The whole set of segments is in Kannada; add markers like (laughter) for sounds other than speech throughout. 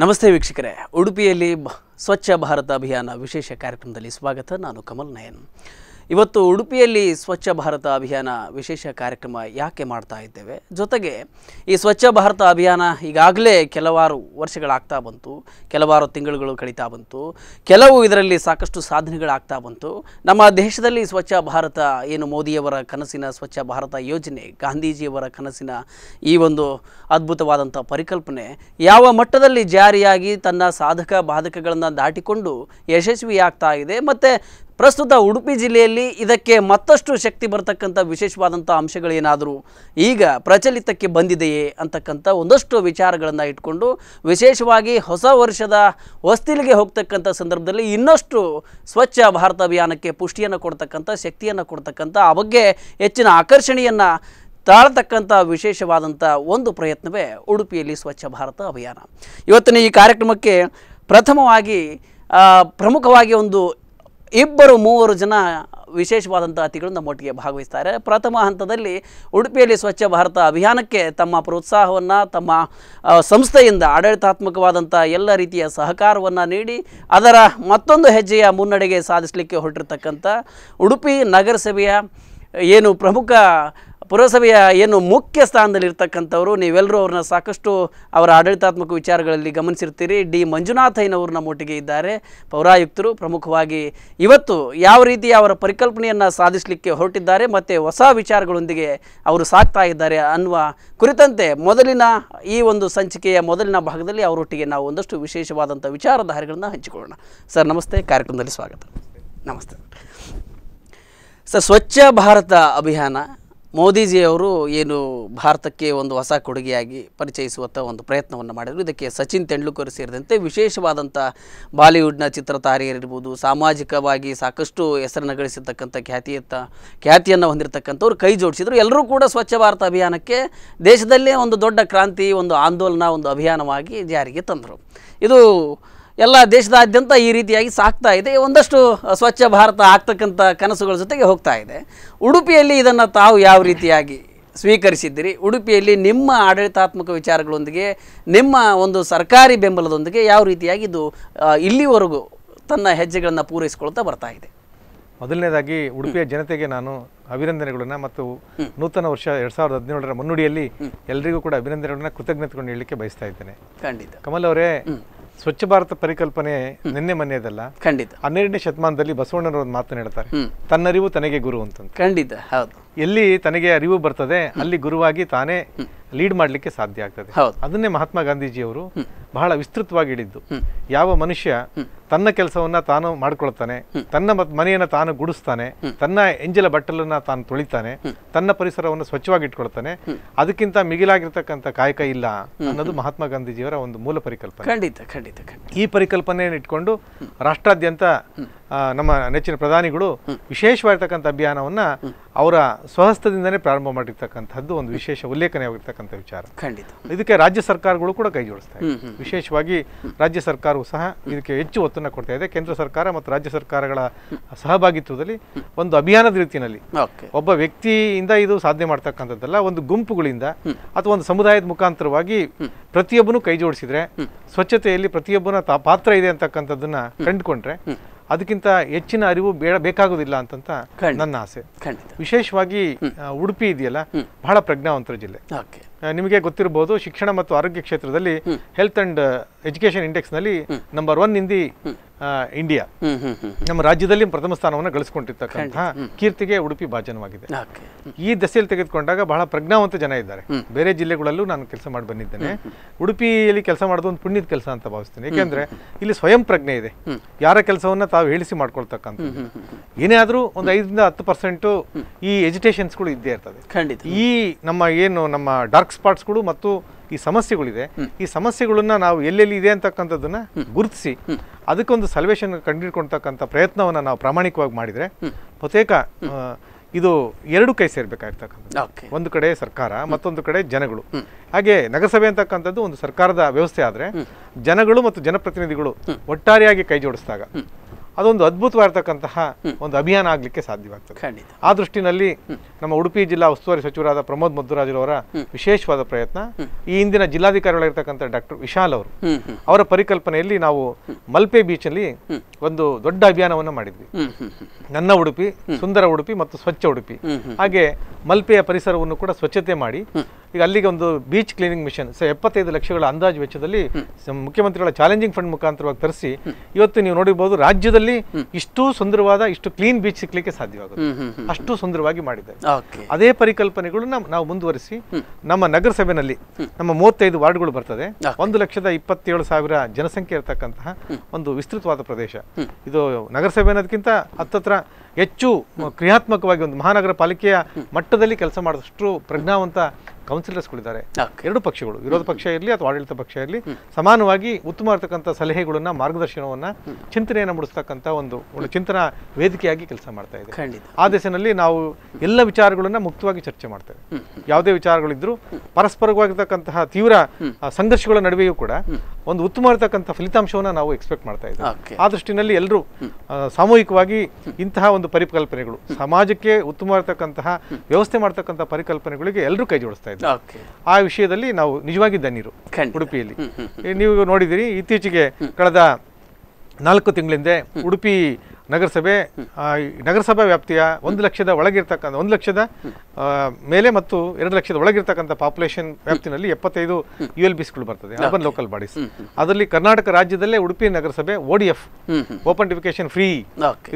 ನಮಸ್ತೆ ವೀಕ್ಷಕರೇ ಉಡುಪಿಯಲ್ಲಿ ಸ್ವಚ್ಛ ಭಾರತ ಅಭಿಯಾನ ವಿಶೇಷ ಕಾರ್ಯಕ್ರಮದಲ್ಲಿ ಸ್ವಾಗತ ನಾನು ಕಮಲ್ ನಯನ್ ಇವತ್ತು ಉಡುಪಿಯಲ್ಲಿ ಸ್ವಚ್ಛ ಭಾರತ ಅಭಿಯಾನ ವಿಶೇಷ ಕಾರ್ಯಕ್ರಮ ಯಾಕೆ ಮಾಡ್ತಾ ಇದ್ದೇವೆ ಜೊತೆಗೆ ಈ ಸ್ವಚ್ಛ ಭಾರತ ಅಭಿಯಾನ ಈಗಾಗಲೇ ಕೆಲವಾರು ವರ್ಷಗಳಾಗ್ತಾ ಬಂತು ಕೆಲವಾರು ತಿಂಗಳುಗಳು ಕಳೀತಾ ಬಂತು ಕೆಲವು ಇದರಲ್ಲಿ ಸಾಕಷ್ಟು ಸಾಧನೆಗಳಾಗ್ತಾ ಬಂತು ನಮ್ಮ ದೇಶದಲ್ಲಿ ಸ್ವಚ್ಛ ಭಾರತ ಏನು ಮೋದಿಯವರ ಕನಸಿನ ಸ್ವಚ್ಛ ಭಾರತ ಯೋಜನೆ ಗಾಂಧೀಜಿಯವರ ಕನಸಿನ ಈ ಒಂದು ಅದ್ಭುತವಾದಂಥ ಪರಿಕಲ್ಪನೆ ಯಾವ ಮಟ್ಟದಲ್ಲಿ ಜಾರಿಯಾಗಿ ತನ್ನ ಸಾಧಕ ಬಾಧಕಗಳನ್ನು ದಾಟಿಕೊಂಡು ಯಶಸ್ವಿಯಾಗ್ತಾ ಇದೆ ಮತ್ತು ಪ್ರಸ್ತುತ ಉಡುಪಿ ಜಿಲ್ಲೆಯಲ್ಲಿ ಇದಕ್ಕೆ ಮತ್ತಷ್ಟು ಶಕ್ತಿ ಬರತಕ್ಕಂಥ ವಿಶೇಷವಾದಂಥ ಅಂಶಗಳೇನಾದರೂ ಈಗ ಪ್ರಚಲಿತಕ್ಕೆ ಬಂದಿದೆಯೇ ಅಂತಕ್ಕಂಥ ಒಂದಷ್ಟು ವಿಚಾರಗಳನ್ನು ಇಟ್ಕೊಂಡು ವಿಶೇಷವಾಗಿ ಹೊಸ ವರ್ಷದ ಹೊಸ್ತಿಲಿಗೆ ಹೋಗ್ತಕ್ಕಂಥ ಸಂದರ್ಭದಲ್ಲಿ ಇನ್ನಷ್ಟು ಸ್ವಚ್ಛ ಭಾರತ ಅಭಿಯಾನಕ್ಕೆ ಪುಷ್ಟಿಯನ್ನು ಕೊಡ್ತಕ್ಕಂಥ ಶಕ್ತಿಯನ್ನು ಕೊಡ್ತಕ್ಕಂಥ ಆ ಬಗ್ಗೆ ಹೆಚ್ಚಿನ ಆಕರ್ಷಣೆಯನ್ನು ತಾಳತಕ್ಕಂಥ ವಿಶೇಷವಾದಂಥ ಒಂದು ಪ್ರಯತ್ನವೇ ಉಡುಪಿಯಲ್ಲಿ ಸ್ವಚ್ಛ ಭಾರತ ಅಭಿಯಾನ ಇವತ್ತಿನ ಈ ಕಾರ್ಯಕ್ರಮಕ್ಕೆ ಪ್ರಥಮವಾಗಿ ಪ್ರಮುಖವಾಗಿ ಒಂದು ಇಬ್ಬರು ಮೂವರು ಜನ ವಿಶೇಷವಾದಂಥ ನಮ್ಮ ನಮ್ಮೊಟ್ಟಿಗೆ ಭಾಗವಹಿಸ್ತಾರೆ ಪ್ರಥಮ ಹಂತದಲ್ಲಿ ಉಡುಪಿಯಲ್ಲಿ ಸ್ವಚ್ಛ ಭಾರತ ಅಭಿಯಾನಕ್ಕೆ ತಮ್ಮ ಪ್ರೋತ್ಸಾಹವನ್ನು ತಮ್ಮ ಸಂಸ್ಥೆಯಿಂದ ಆಡಳಿತಾತ್ಮಕವಾದಂಥ ಎಲ್ಲ ರೀತಿಯ ಸಹಕಾರವನ್ನು ನೀಡಿ ಅದರ ಮತ್ತೊಂದು ಹೆಜ್ಜೆಯ ಮುನ್ನಡೆಗೆ ಸಾಧಿಸಲಿಕ್ಕೆ ಹೊರಟಿರ್ತಕ್ಕಂಥ ಉಡುಪಿ ನಗರಸಭೆಯ ಏನು ಪ್ರಮುಖ ಪುರಸಭೆಯ ಏನು ಮುಖ್ಯ ಸ್ಥಾನದಲ್ಲಿರ್ತಕ್ಕಂಥವರು ನೀವೆಲ್ಲರೂ ಅವ್ರನ್ನ ಸಾಕಷ್ಟು ಅವರ ಆಡಳಿತಾತ್ಮಕ ವಿಚಾರಗಳಲ್ಲಿ ಗಮನಿಸಿರ್ತೀರಿ ಡಿ ಮಂಜುನಾಥಯ್ಯನವ್ರನ್ನ ಒಟ್ಟಿಗೆ ಇದ್ದಾರೆ ಪೌರಾಯುಕ್ತರು ಪ್ರಮುಖವಾಗಿ ಇವತ್ತು ಯಾವ ರೀತಿ ಅವರ ಪರಿಕಲ್ಪನೆಯನ್ನು ಸಾಧಿಸಲಿಕ್ಕೆ ಹೊರಟಿದ್ದಾರೆ ಮತ್ತು ಹೊಸ ವಿಚಾರಗಳೊಂದಿಗೆ ಅವರು ಸಾಕ್ತಾ ಇದ್ದಾರೆ ಅನ್ನುವ ಕುರಿತಂತೆ ಮೊದಲಿನ ಈ ಒಂದು ಸಂಚಿಕೆಯ ಮೊದಲಿನ ಭಾಗದಲ್ಲಿ ಅವರೊಟ್ಟಿಗೆ ನಾವು ಒಂದಷ್ಟು ವಿಶೇಷವಾದಂಥ ವಿಚಾರಧಾರೆಗಳನ್ನು ಹಂಚಿಕೊಳ್ಳೋಣ ಸರ್ ನಮಸ್ತೆ ಕಾರ್ಯಕ್ರಮದಲ್ಲಿ ಸ್ವಾಗತ ನಮಸ್ತೆ ಸರ್ ಸ್ವಚ್ಛ ಭಾರತ ಅಭಿಯಾನ ಮೋದಿಜಿಯವರು ಏನು ಭಾರತಕ್ಕೆ ಒಂದು ಹೊಸ ಕೊಡುಗೆಯಾಗಿ ಪರಿಚಯಿಸುವಂಥ ಒಂದು ಪ್ರಯತ್ನವನ್ನು ಮಾಡಿದರು ಇದಕ್ಕೆ ಸಚಿನ್ ತೆಂಡೂಲ್ಕರ್ ಸೇರಿದಂತೆ ವಿಶೇಷವಾದಂಥ ಬಾಲಿವುಡ್ನ ಚಿತ್ರತಾರೆಯರಿರ್ಬೋದು ಸಾಮಾಜಿಕವಾಗಿ ಸಾಕಷ್ಟು ಹೆಸರನ್ನು ಗಳಿಸಿರ್ತಕ್ಕಂಥ ಖ್ಯಾತಿಯತ್ತ ಖ್ಯಾತಿಯನ್ನು ಹೊಂದಿರತಕ್ಕಂಥವ್ರು ಕೈ ಜೋಡಿಸಿದರು ಎಲ್ಲರೂ ಕೂಡ ಸ್ವಚ್ಛ ಭಾರತ ಅಭಿಯಾನಕ್ಕೆ ದೇಶದಲ್ಲೇ ಒಂದು ದೊಡ್ಡ ಕ್ರಾಂತಿ ಒಂದು ಆಂದೋಲನ ಒಂದು ಅಭಿಯಾನವಾಗಿ ಜಾರಿಗೆ ತಂದರು ಇದು ಎಲ್ಲ ದೇಶದಾದ್ಯಂತ ಈ ರೀತಿಯಾಗಿ ಸಾಕ್ತಾ ಇದೆ ಒಂದಷ್ಟು ಸ್ವಚ್ಛ ಭಾರತ ಆಗ್ತಕ್ಕಂಥ ಕನಸುಗಳ ಜೊತೆಗೆ ಹೋಗ್ತಾ ಇದೆ ಉಡುಪಿಯಲ್ಲಿ ಇದನ್ನು ತಾವು ಯಾವ ರೀತಿಯಾಗಿ ಸ್ವೀಕರಿಸಿದ್ದೀರಿ ಉಡುಪಿಯಲ್ಲಿ ನಿಮ್ಮ ಆಡಳಿತಾತ್ಮಕ ವಿಚಾರಗಳೊಂದಿಗೆ ನಿಮ್ಮ ಒಂದು ಸರ್ಕಾರಿ ಬೆಂಬಲದೊಂದಿಗೆ ಯಾವ ರೀತಿಯಾಗಿ ಇದು ಇಲ್ಲಿವರೆಗೂ ತನ್ನ ಹೆಜ್ಜೆಗಳನ್ನು ಪೂರೈಸಿಕೊಳ್ತಾ ಬರ್ತಾ ಇದೆ ಮೊದಲನೇದಾಗಿ ಉಡುಪಿಯ ಜನತೆಗೆ ನಾನು ಅಭಿನಂದನೆಗಳನ್ನು ಮತ್ತು ನೂತನ ವರ್ಷ ಎರಡ್ ಸಾವಿರದ ಹದಿನೇಳರ ಮುನ್ನುಡಿಯಲ್ಲಿ ಎಲ್ಲರಿಗೂ ಕೂಡ ಅಭಿನಂದನೆಗಳನ್ನ ಕೃತಜ್ಞತೆಗಳನ್ನು ಹೇಳಲಿಕ್ಕೆ ಬಯಸ್ತಾ ಇದ್ದೇನೆ ಖಂಡಿತ ಕಮಲ್ ಅವರೇ ಸ್ವಚ್ಛ ಭಾರತ ಪರಿಕಲ್ಪನೆ ನಿನ್ನೆ ಮನೆಯದಲ್ಲ ಖಂಡಿತ ಹನ್ನೆರಡನೇ ಶತಮಾನದಲ್ಲಿ ಬಸವಣ್ಣನವರು ಮಾತನಾಡ್ತಾರೆ ತನ್ನರಿವು ತನಗೆ ಗುರು ಅಂತ ಖಂಡಿತ ಹೌದು ಎಲ್ಲಿ ತನಗೆ ಅರಿವು ಬರ್ತದೆ ಅಲ್ಲಿ ಗುರುವಾಗಿ ತಾನೇ ಲೀಡ್ ಮಾಡಲಿಕ್ಕೆ ಸಾಧ್ಯ ಆಗ್ತದೆ ಅದನ್ನೇ ಮಹಾತ್ಮ ಗಾಂಧೀಜಿಯವರು ಬಹಳ ವಿಸ್ತೃತವಾಗಿ ಹೇಳಿದ್ದು ಯಾವ ಮನುಷ್ಯ ತನ್ನ ಕೆಲಸವನ್ನ ತಾನು ಮಾಡ್ಕೊಳ್ತಾನೆ ತನ್ನ ಮನೆಯನ್ನ ತಾನು ಗುಡಿಸ್ತಾನೆ ತನ್ನ ಎಂಜಲ ಬಟ್ಟಲನ್ನ ತಾನು ತೊಳಿತಾನೆ ತನ್ನ ಪರಿಸರವನ್ನು ಸ್ವಚ್ಛವಾಗಿ ಇಟ್ಕೊಳ್ತಾನೆ ಅದಕ್ಕಿಂತ ಮಿಗಿಲಾಗಿರ್ತಕ್ಕಂಥ ಕಾಯಕ ಇಲ್ಲ ಅನ್ನೋದು ಮಹಾತ್ಮ ಗಾಂಧೀಜಿಯವರ ಒಂದು ಮೂಲ ಪರಿಕಲ್ಪನೆ ಖಂಡಿತ ಖಂಡಿತ ಈ ಪರಿಕಲ್ಪನೆಯನ್ನು ಇಟ್ಕೊಂಡು ರಾಷ್ಟ್ರಾದ್ಯಂತ ನಮ್ಮ ನೆಚ್ಚಿನ ಪ್ರಧಾನಿಗಳು ವಿಶೇಷವಾಗಿರ್ತಕ್ಕಂಥ ಅಭಿಯಾನವನ್ನ ಅವರ ಸ್ವಹಸ್ತದಿಂದನೇ ಪ್ರಾರಂಭ ಮಾಡಿರ್ತಕ್ಕಂಥದ್ದು ಒಂದು ವಿಶೇಷ ಉಲ್ಲೇಖನೆಯಾಗಿರ್ತಕ್ಕಂಥ ವಿಚಾರ ಖಂಡಿತ ಇದಕ್ಕೆ ರಾಜ್ಯ ಸರ್ಕಾರಗಳು ಕೂಡ ಕೈ ಜೋಡಿಸ್ತಾ ವಿಶೇಷವಾಗಿ ರಾಜ್ಯ ಸರ್ಕಾರವು ಸಹ ಇದಕ್ಕೆ ಹೆಚ್ಚು ಒತ್ತನ್ನು ಕೊಡ್ತಾ ಇದೆ ಕೇಂದ್ರ ಸರ್ಕಾರ ಮತ್ತು ರಾಜ್ಯ ಸರ್ಕಾರಗಳ ಸಹಭಾಗಿತ್ವದಲ್ಲಿ ಒಂದು ಅಭಿಯಾನದ ರೀತಿಯಲ್ಲಿ ಒಬ್ಬ ವ್ಯಕ್ತಿಯಿಂದ ಇದು ಸಾಧನೆ ಮಾಡ್ತಕ್ಕಂಥದ್ದಲ್ಲ ಒಂದು ಗುಂಪುಗಳಿಂದ ಅಥವಾ ಒಂದು ಸಮುದಾಯದ ಮುಖಾಂತರವಾಗಿ ಪ್ರತಿಯೊಬ್ಬನು ಕೈ ಜೋಡಿಸಿದ್ರೆ ಸ್ವಚ್ಛತೆಯಲ್ಲಿ ಪ್ರತಿಯೊಬ್ಬನ ಪಾತ್ರ ಇದೆ ಅಂತಕ್ಕಂಥದ್ದನ್ನ ಕಂಡುಕೊಂಡ್ರೆ ಅದಕ್ಕಿಂತ ಹೆಚ್ಚಿನ ಅರಿವು ಬೇಡ ಬೇಕಾಗುವುದಿಲ್ಲ ಅಂತಂತ ನನ್ನ ಆಸೆ ವಿಶೇಷವಾಗಿ ಉಡುಪಿ ಇದೆಯಲ್ಲ ಬಹಳ ಪ್ರಜ್ಞಾವಂತರ ಜಿಲ್ಲೆ ನಿಮಗೆ ಗೊತ್ತಿರಬಹುದು ಶಿಕ್ಷಣ ಮತ್ತು ಆರೋಗ್ಯ ಕ್ಷೇತ್ರದಲ್ಲಿ ಹೆಲ್ತ್ ಅಂಡ್ ಎಜುಕೇಶನ್ ಇಂಡೆಕ್ಸ್ ನಲ್ಲಿ ನಂಬರ್ ಒನ್ ಇಂದಿ ಇಂಡಿಯಾ ನಮ್ಮ ರಾಜ್ಯದಲ್ಲಿ ಪ್ರಥಮ ಸ್ಥಾನವನ್ನು ಗಳಿಸಿಕೊಂಡಿರ್ತಕ್ಕಂತಹ ಕೀರ್ತಿಗೆ ಉಡುಪಿ ಭಾಜನವಾಗಿದೆ ಈ ದಸೆಯಲ್ಲಿ ತೆಗೆದುಕೊಂಡಾಗ ಬಹಳ ಪ್ರಜ್ಞಾವಂತ ಜನ ಇದ್ದಾರೆ ಬೇರೆ ಜಿಲ್ಲೆಗಳಲ್ಲೂ ನಾನು ಕೆಲಸ ಮಾಡಿ ಬಂದಿದ್ದೇನೆ ಉಡುಪಿಯಲ್ಲಿ ಕೆಲಸ ಮಾಡೋದು ಒಂದು ಪುಣ್ಯದ ಕೆಲಸ ಅಂತ ಭಾವಿಸ್ತೇನೆ ಏಕೆಂದ್ರೆ ಇಲ್ಲಿ ಸ್ವಯಂ ಪ್ರಜ್ಞೆ ಇದೆ ಯಾರ ಕೆಲಸವನ್ನ ತಾವು ಹೇಳಿಸಿ ಮಾಡ್ಕೊಳ್ತಕ್ಕಂಥ ಏನೇ ಆದ್ರೂ ಒಂದು ಐದರಿಂದ ಹತ್ತು ಪರ್ಸೆಂಟ್ ಈ ಎಜುಟೇಷನ್ಸ್ಗಳು ಇದ್ದೇ ಇರ್ತದೆ ಈ ನಮ್ಮ ಏನು ನಮ್ಮ ಡಾರ್ಕ್ ಸ್ಪಾಟ್ಸ್ಗಳು ಮತ್ತು ಈ ಸಮಸ್ಯೆಗಳಿದೆ ಈ ಸಮಸ್ಯೆಗಳನ್ನ ನಾವು ಎಲ್ಲೆಲ್ಲಿ ಇದೆ ಅಂತಕ್ಕಂಥದ್ದನ್ನ ಗುರುತಿಸಿ ಅದಕ್ಕೊಂದು ಸಲ್ವೇಷನ್ ಕಂಡುಹಿಡ್ಕೊಳ್ತಕ್ಕಂಥ ಪ್ರಯತ್ನವನ್ನ ನಾವು ಪ್ರಾಮಾಣಿಕವಾಗಿ ಮಾಡಿದ್ರೆ ಬಹುತೇಕ ಇದು ಎರಡು ಕೈ ಸೇರ್ಬೇಕಾಗ್ತಕ್ಕಂಥ ಒಂದು ಕಡೆ ಸರ್ಕಾರ ಮತ್ತೊಂದು ಕಡೆ ಜನಗಳು ಹಾಗೆ ನಗರಸಭೆ ಅಂತಕ್ಕಂಥದ್ದು ಒಂದು ಸರ್ಕಾರದ ವ್ಯವಸ್ಥೆ ಆದ್ರೆ ಜನಗಳು ಮತ್ತು ಜನಪ್ರತಿನಿಧಿಗಳು ಒಟ್ಟಾರೆಯಾಗಿ ಕೈ ಜೋಡಿಸಿದಾಗ ಅದೊಂದು ಅದ್ಭುತವಾಗಿರ್ತಕ್ಕಂತಹ ಒಂದು ಅಭಿಯಾನ ಆಗಲಿಕ್ಕೆ ಸಾಧ್ಯವಾಗ್ತದೆ ಆ ದೃಷ್ಟಿನಲ್ಲಿ ನಮ್ಮ ಉಡುಪಿ ಜಿಲ್ಲಾ ಉಸ್ತುವಾರಿ ಸಚಿವರಾದ ಪ್ರಮೋದ್ ಮದ್ದುರಾಜರವರ ವಿಶೇಷವಾದ ಪ್ರಯತ್ನ ಈ ಹಿಂದಿನ ಜಿಲ್ಲಾಧಿಕಾರಿಗಳಾಗಿರ್ತಕ್ಕಂಥ ಡಾಕ್ಟರ್ ವಿಶಾಲ್ ಅವರು ಅವರ ಪರಿಕಲ್ಪನೆಯಲ್ಲಿ ನಾವು ಮಲ್ಪೆ ಬೀಚ್ ಅಲ್ಲಿ ಒಂದು ದೊಡ್ಡ ಅಭಿಯಾನವನ್ನು ಮಾಡಿದ್ವಿ ನನ್ನ ಉಡುಪಿ ಸುಂದರ ಉಡುಪಿ ಮತ್ತು ಸ್ವಚ್ಛ ಉಡುಪಿ ಹಾಗೆ ಮಲ್ಪೆಯ ಪರಿಸರವನ್ನು ಕೂಡ ಸ್ವಚ್ಛತೆ ಮಾಡಿ ಈಗ ಅಲ್ಲಿಗೆ ಒಂದು ಬೀಚ್ ಕ್ಲೀನಿಂಗ್ ಮಿಷನ್ ಸೊ ಎಪ್ಪತ್ತೈದು ಲಕ್ಷಗಳ ಅಂದಾಜು ವೆಚ್ಚದಲ್ಲಿ ಮುಖ್ಯಮಂತ್ರಿಗಳ ಚಾಲೆಂಜಿಂಗ್ ಫಂಡ್ ಮುಖಾಂತರವಾಗಿ ತರಿಸಿ ಇವತ್ತು ನೀವು ನೋಡಿರ್ಬೋದು ರಾಜ್ಯದಲ್ಲಿ ಇಷ್ಟು ಸುಂದರವಾದ ಇಷ್ಟು ಕ್ಲೀನ್ ಬೀಚ್ ಸಿಗ್ಲಿಕ್ಕೆ ಸಾಧ್ಯವಾಗುತ್ತೆ ಅಷ್ಟು ಸುಂದರವಾಗಿ ಮಾಡಿದ್ದಾರೆ ಅದೇ ಪರಿಕಲ್ಪನೆಗಳು ನಾವು ಮುಂದುವರಿಸಿ ನಮ್ಮ ನಗರಸಭೆನಲ್ಲಿ ನಮ್ಮ ಮೂವತ್ತೈದು ವಾರ್ಡ್ಗಳು ಬರ್ತದೆ ಒಂದು ಲಕ್ಷದ ಇಪ್ಪತ್ತೇಳು ಸಾವಿರ ಜನಸಂಖ್ಯೆ ಇರತಕ್ಕಂತಹ ಒಂದು ವಿಸ್ತೃತವಾದ ಪ್ರದೇಶ ಇದು ನಗರಸಭೆ ಅನ್ನೋದಕ್ಕಿಂತ ಹತ್ತತ್ರ ಹೆಚ್ಚು ಕ್ರಿಯಾತ್ಮಕವಾಗಿ ಒಂದು ಮಹಾನಗರ ಪಾಲಿಕೆಯ ಮಟ್ಟದಲ್ಲಿ ಕೆಲಸ ಮಾಡಿದಷ್ಟು ಪ್ರಜ್ಞಾವಂತ ಕೌನ್ಸಿಲರ್ಸ್ಗಳಿದ್ದಾರೆ ಎರಡು ಪಕ್ಷಗಳು ವಿರೋಧ ಪಕ್ಷ ಇರಲಿ ಅಥವಾ ಆಡಳಿತ ಪಕ್ಷ ಇರಲಿ ಸಮಾನವಾಗಿ ಉತ್ತಮ ಇರತಕ್ಕಂಥ ಸಲಹೆಗಳನ್ನ ಮಾರ್ಗದರ್ಶನವನ್ನ ಚಿಂತನೆಯನ್ನು ಮುಡಿಸ್ತಕ್ಕಂಥ ಒಂದು ಒಳ್ಳೆ ಚಿಂತನಾ ವೇದಿಕೆಯಾಗಿ ಕೆಲಸ ಮಾಡ್ತಾ ಇದೆ ಆ ದೇಶದಲ್ಲಿ ನಾವು ಎಲ್ಲ ವಿಚಾರಗಳನ್ನ ಮುಕ್ತವಾಗಿ ಚರ್ಚೆ ಮಾಡ್ತೇವೆ ಯಾವುದೇ ವಿಚಾರಗಳಿದ್ರು ಪರಸ್ಪರವಾಗಿರ್ತಕ್ಕಂತಹ ತೀವ್ರ ಸಂಘರ್ಷಗಳ ನಡುವೆಯೂ ಕೂಡ ಒಂದು ಉತ್ತಮ ಇರತಕ್ಕಂಥ ಫಲಿತಾಂಶವನ್ನ ನಾವು ಎಕ್ಸ್ಪೆಕ್ಟ್ ಮಾಡ್ತಾ ಇದ್ದೇವೆ ಆ ದೃಷ್ಟಿನಲ್ಲಿ ಎಲ್ಲರೂ ಸಾಮೂಹಿಕವಾಗಿ ಇಂತಹ ಒಂದು ಪರಿಕಲ್ಪನೆಗಳು ಸಮಾಜಕ್ಕೆ ಉತ್ತಮ ಇರತಕ್ಕಂತಹ ವ್ಯವಸ್ಥೆ ಮಾಡ್ತಕ್ಕಂಥ ಪರಿಕಲ್ಪನೆಗಳಿಗೆ ಎಲ್ಲರೂ ಕೈ ಜೋಡಿಸ್ತಾರೆ ಆಗ್ತಾ ಇದೆ ಆ ವಿಷಯದಲ್ಲಿ ನಾವು ನಿಜವಾಗಿ ಧನ್ಯರು ಉಡುಪಿಯಲ್ಲಿ ನೀವು ನೋಡಿದಿರಿ ಇತ್ತೀಚೆಗೆ ಕಳೆದ ನಾಲ್ಕು ತಿಂಗಳಿಂದೆ ಉಡುಪಿ ನಗರಸಭೆ ನಗರಸಭಾ ವ್ಯಾಪ್ತಿಯ ಒಂದು ಲಕ್ಷದ ಒಳಗಿರ್ತಕ್ಕಂಥ ಒಂದು ಲಕ್ಷದ ಮೇಲೆ ಮತ್ತು ಎರಡು ಲಕ್ಷದ ಒಳಗಿರ್ತಕ್ಕಂಥ ಪಾಪ್ಯುಲೇಷನ್ ವ್ಯಾಪ್ತಿನಲ್ಲಿ ಎಪ್ಪತ್ತೈದು ಯು ಎಲ್ ಬಿಸ್ಗಳು ಬರ್ತದೆ ಅರ್ಬನ್ ಲೋಕಲ್ ಬಾಡೀಸ್ ಅದರಲ್ಲಿ ಕರ್ನಾಟಕ ರಾಜ್ಯದಲ್ಲೇ ಉಡುಪಿ ನಗರಸಭೆ ಓಡಿಎಫ್ ಓಪನ್ ಡಿಫಿಕೇಶನ್ ಫ್ರೀ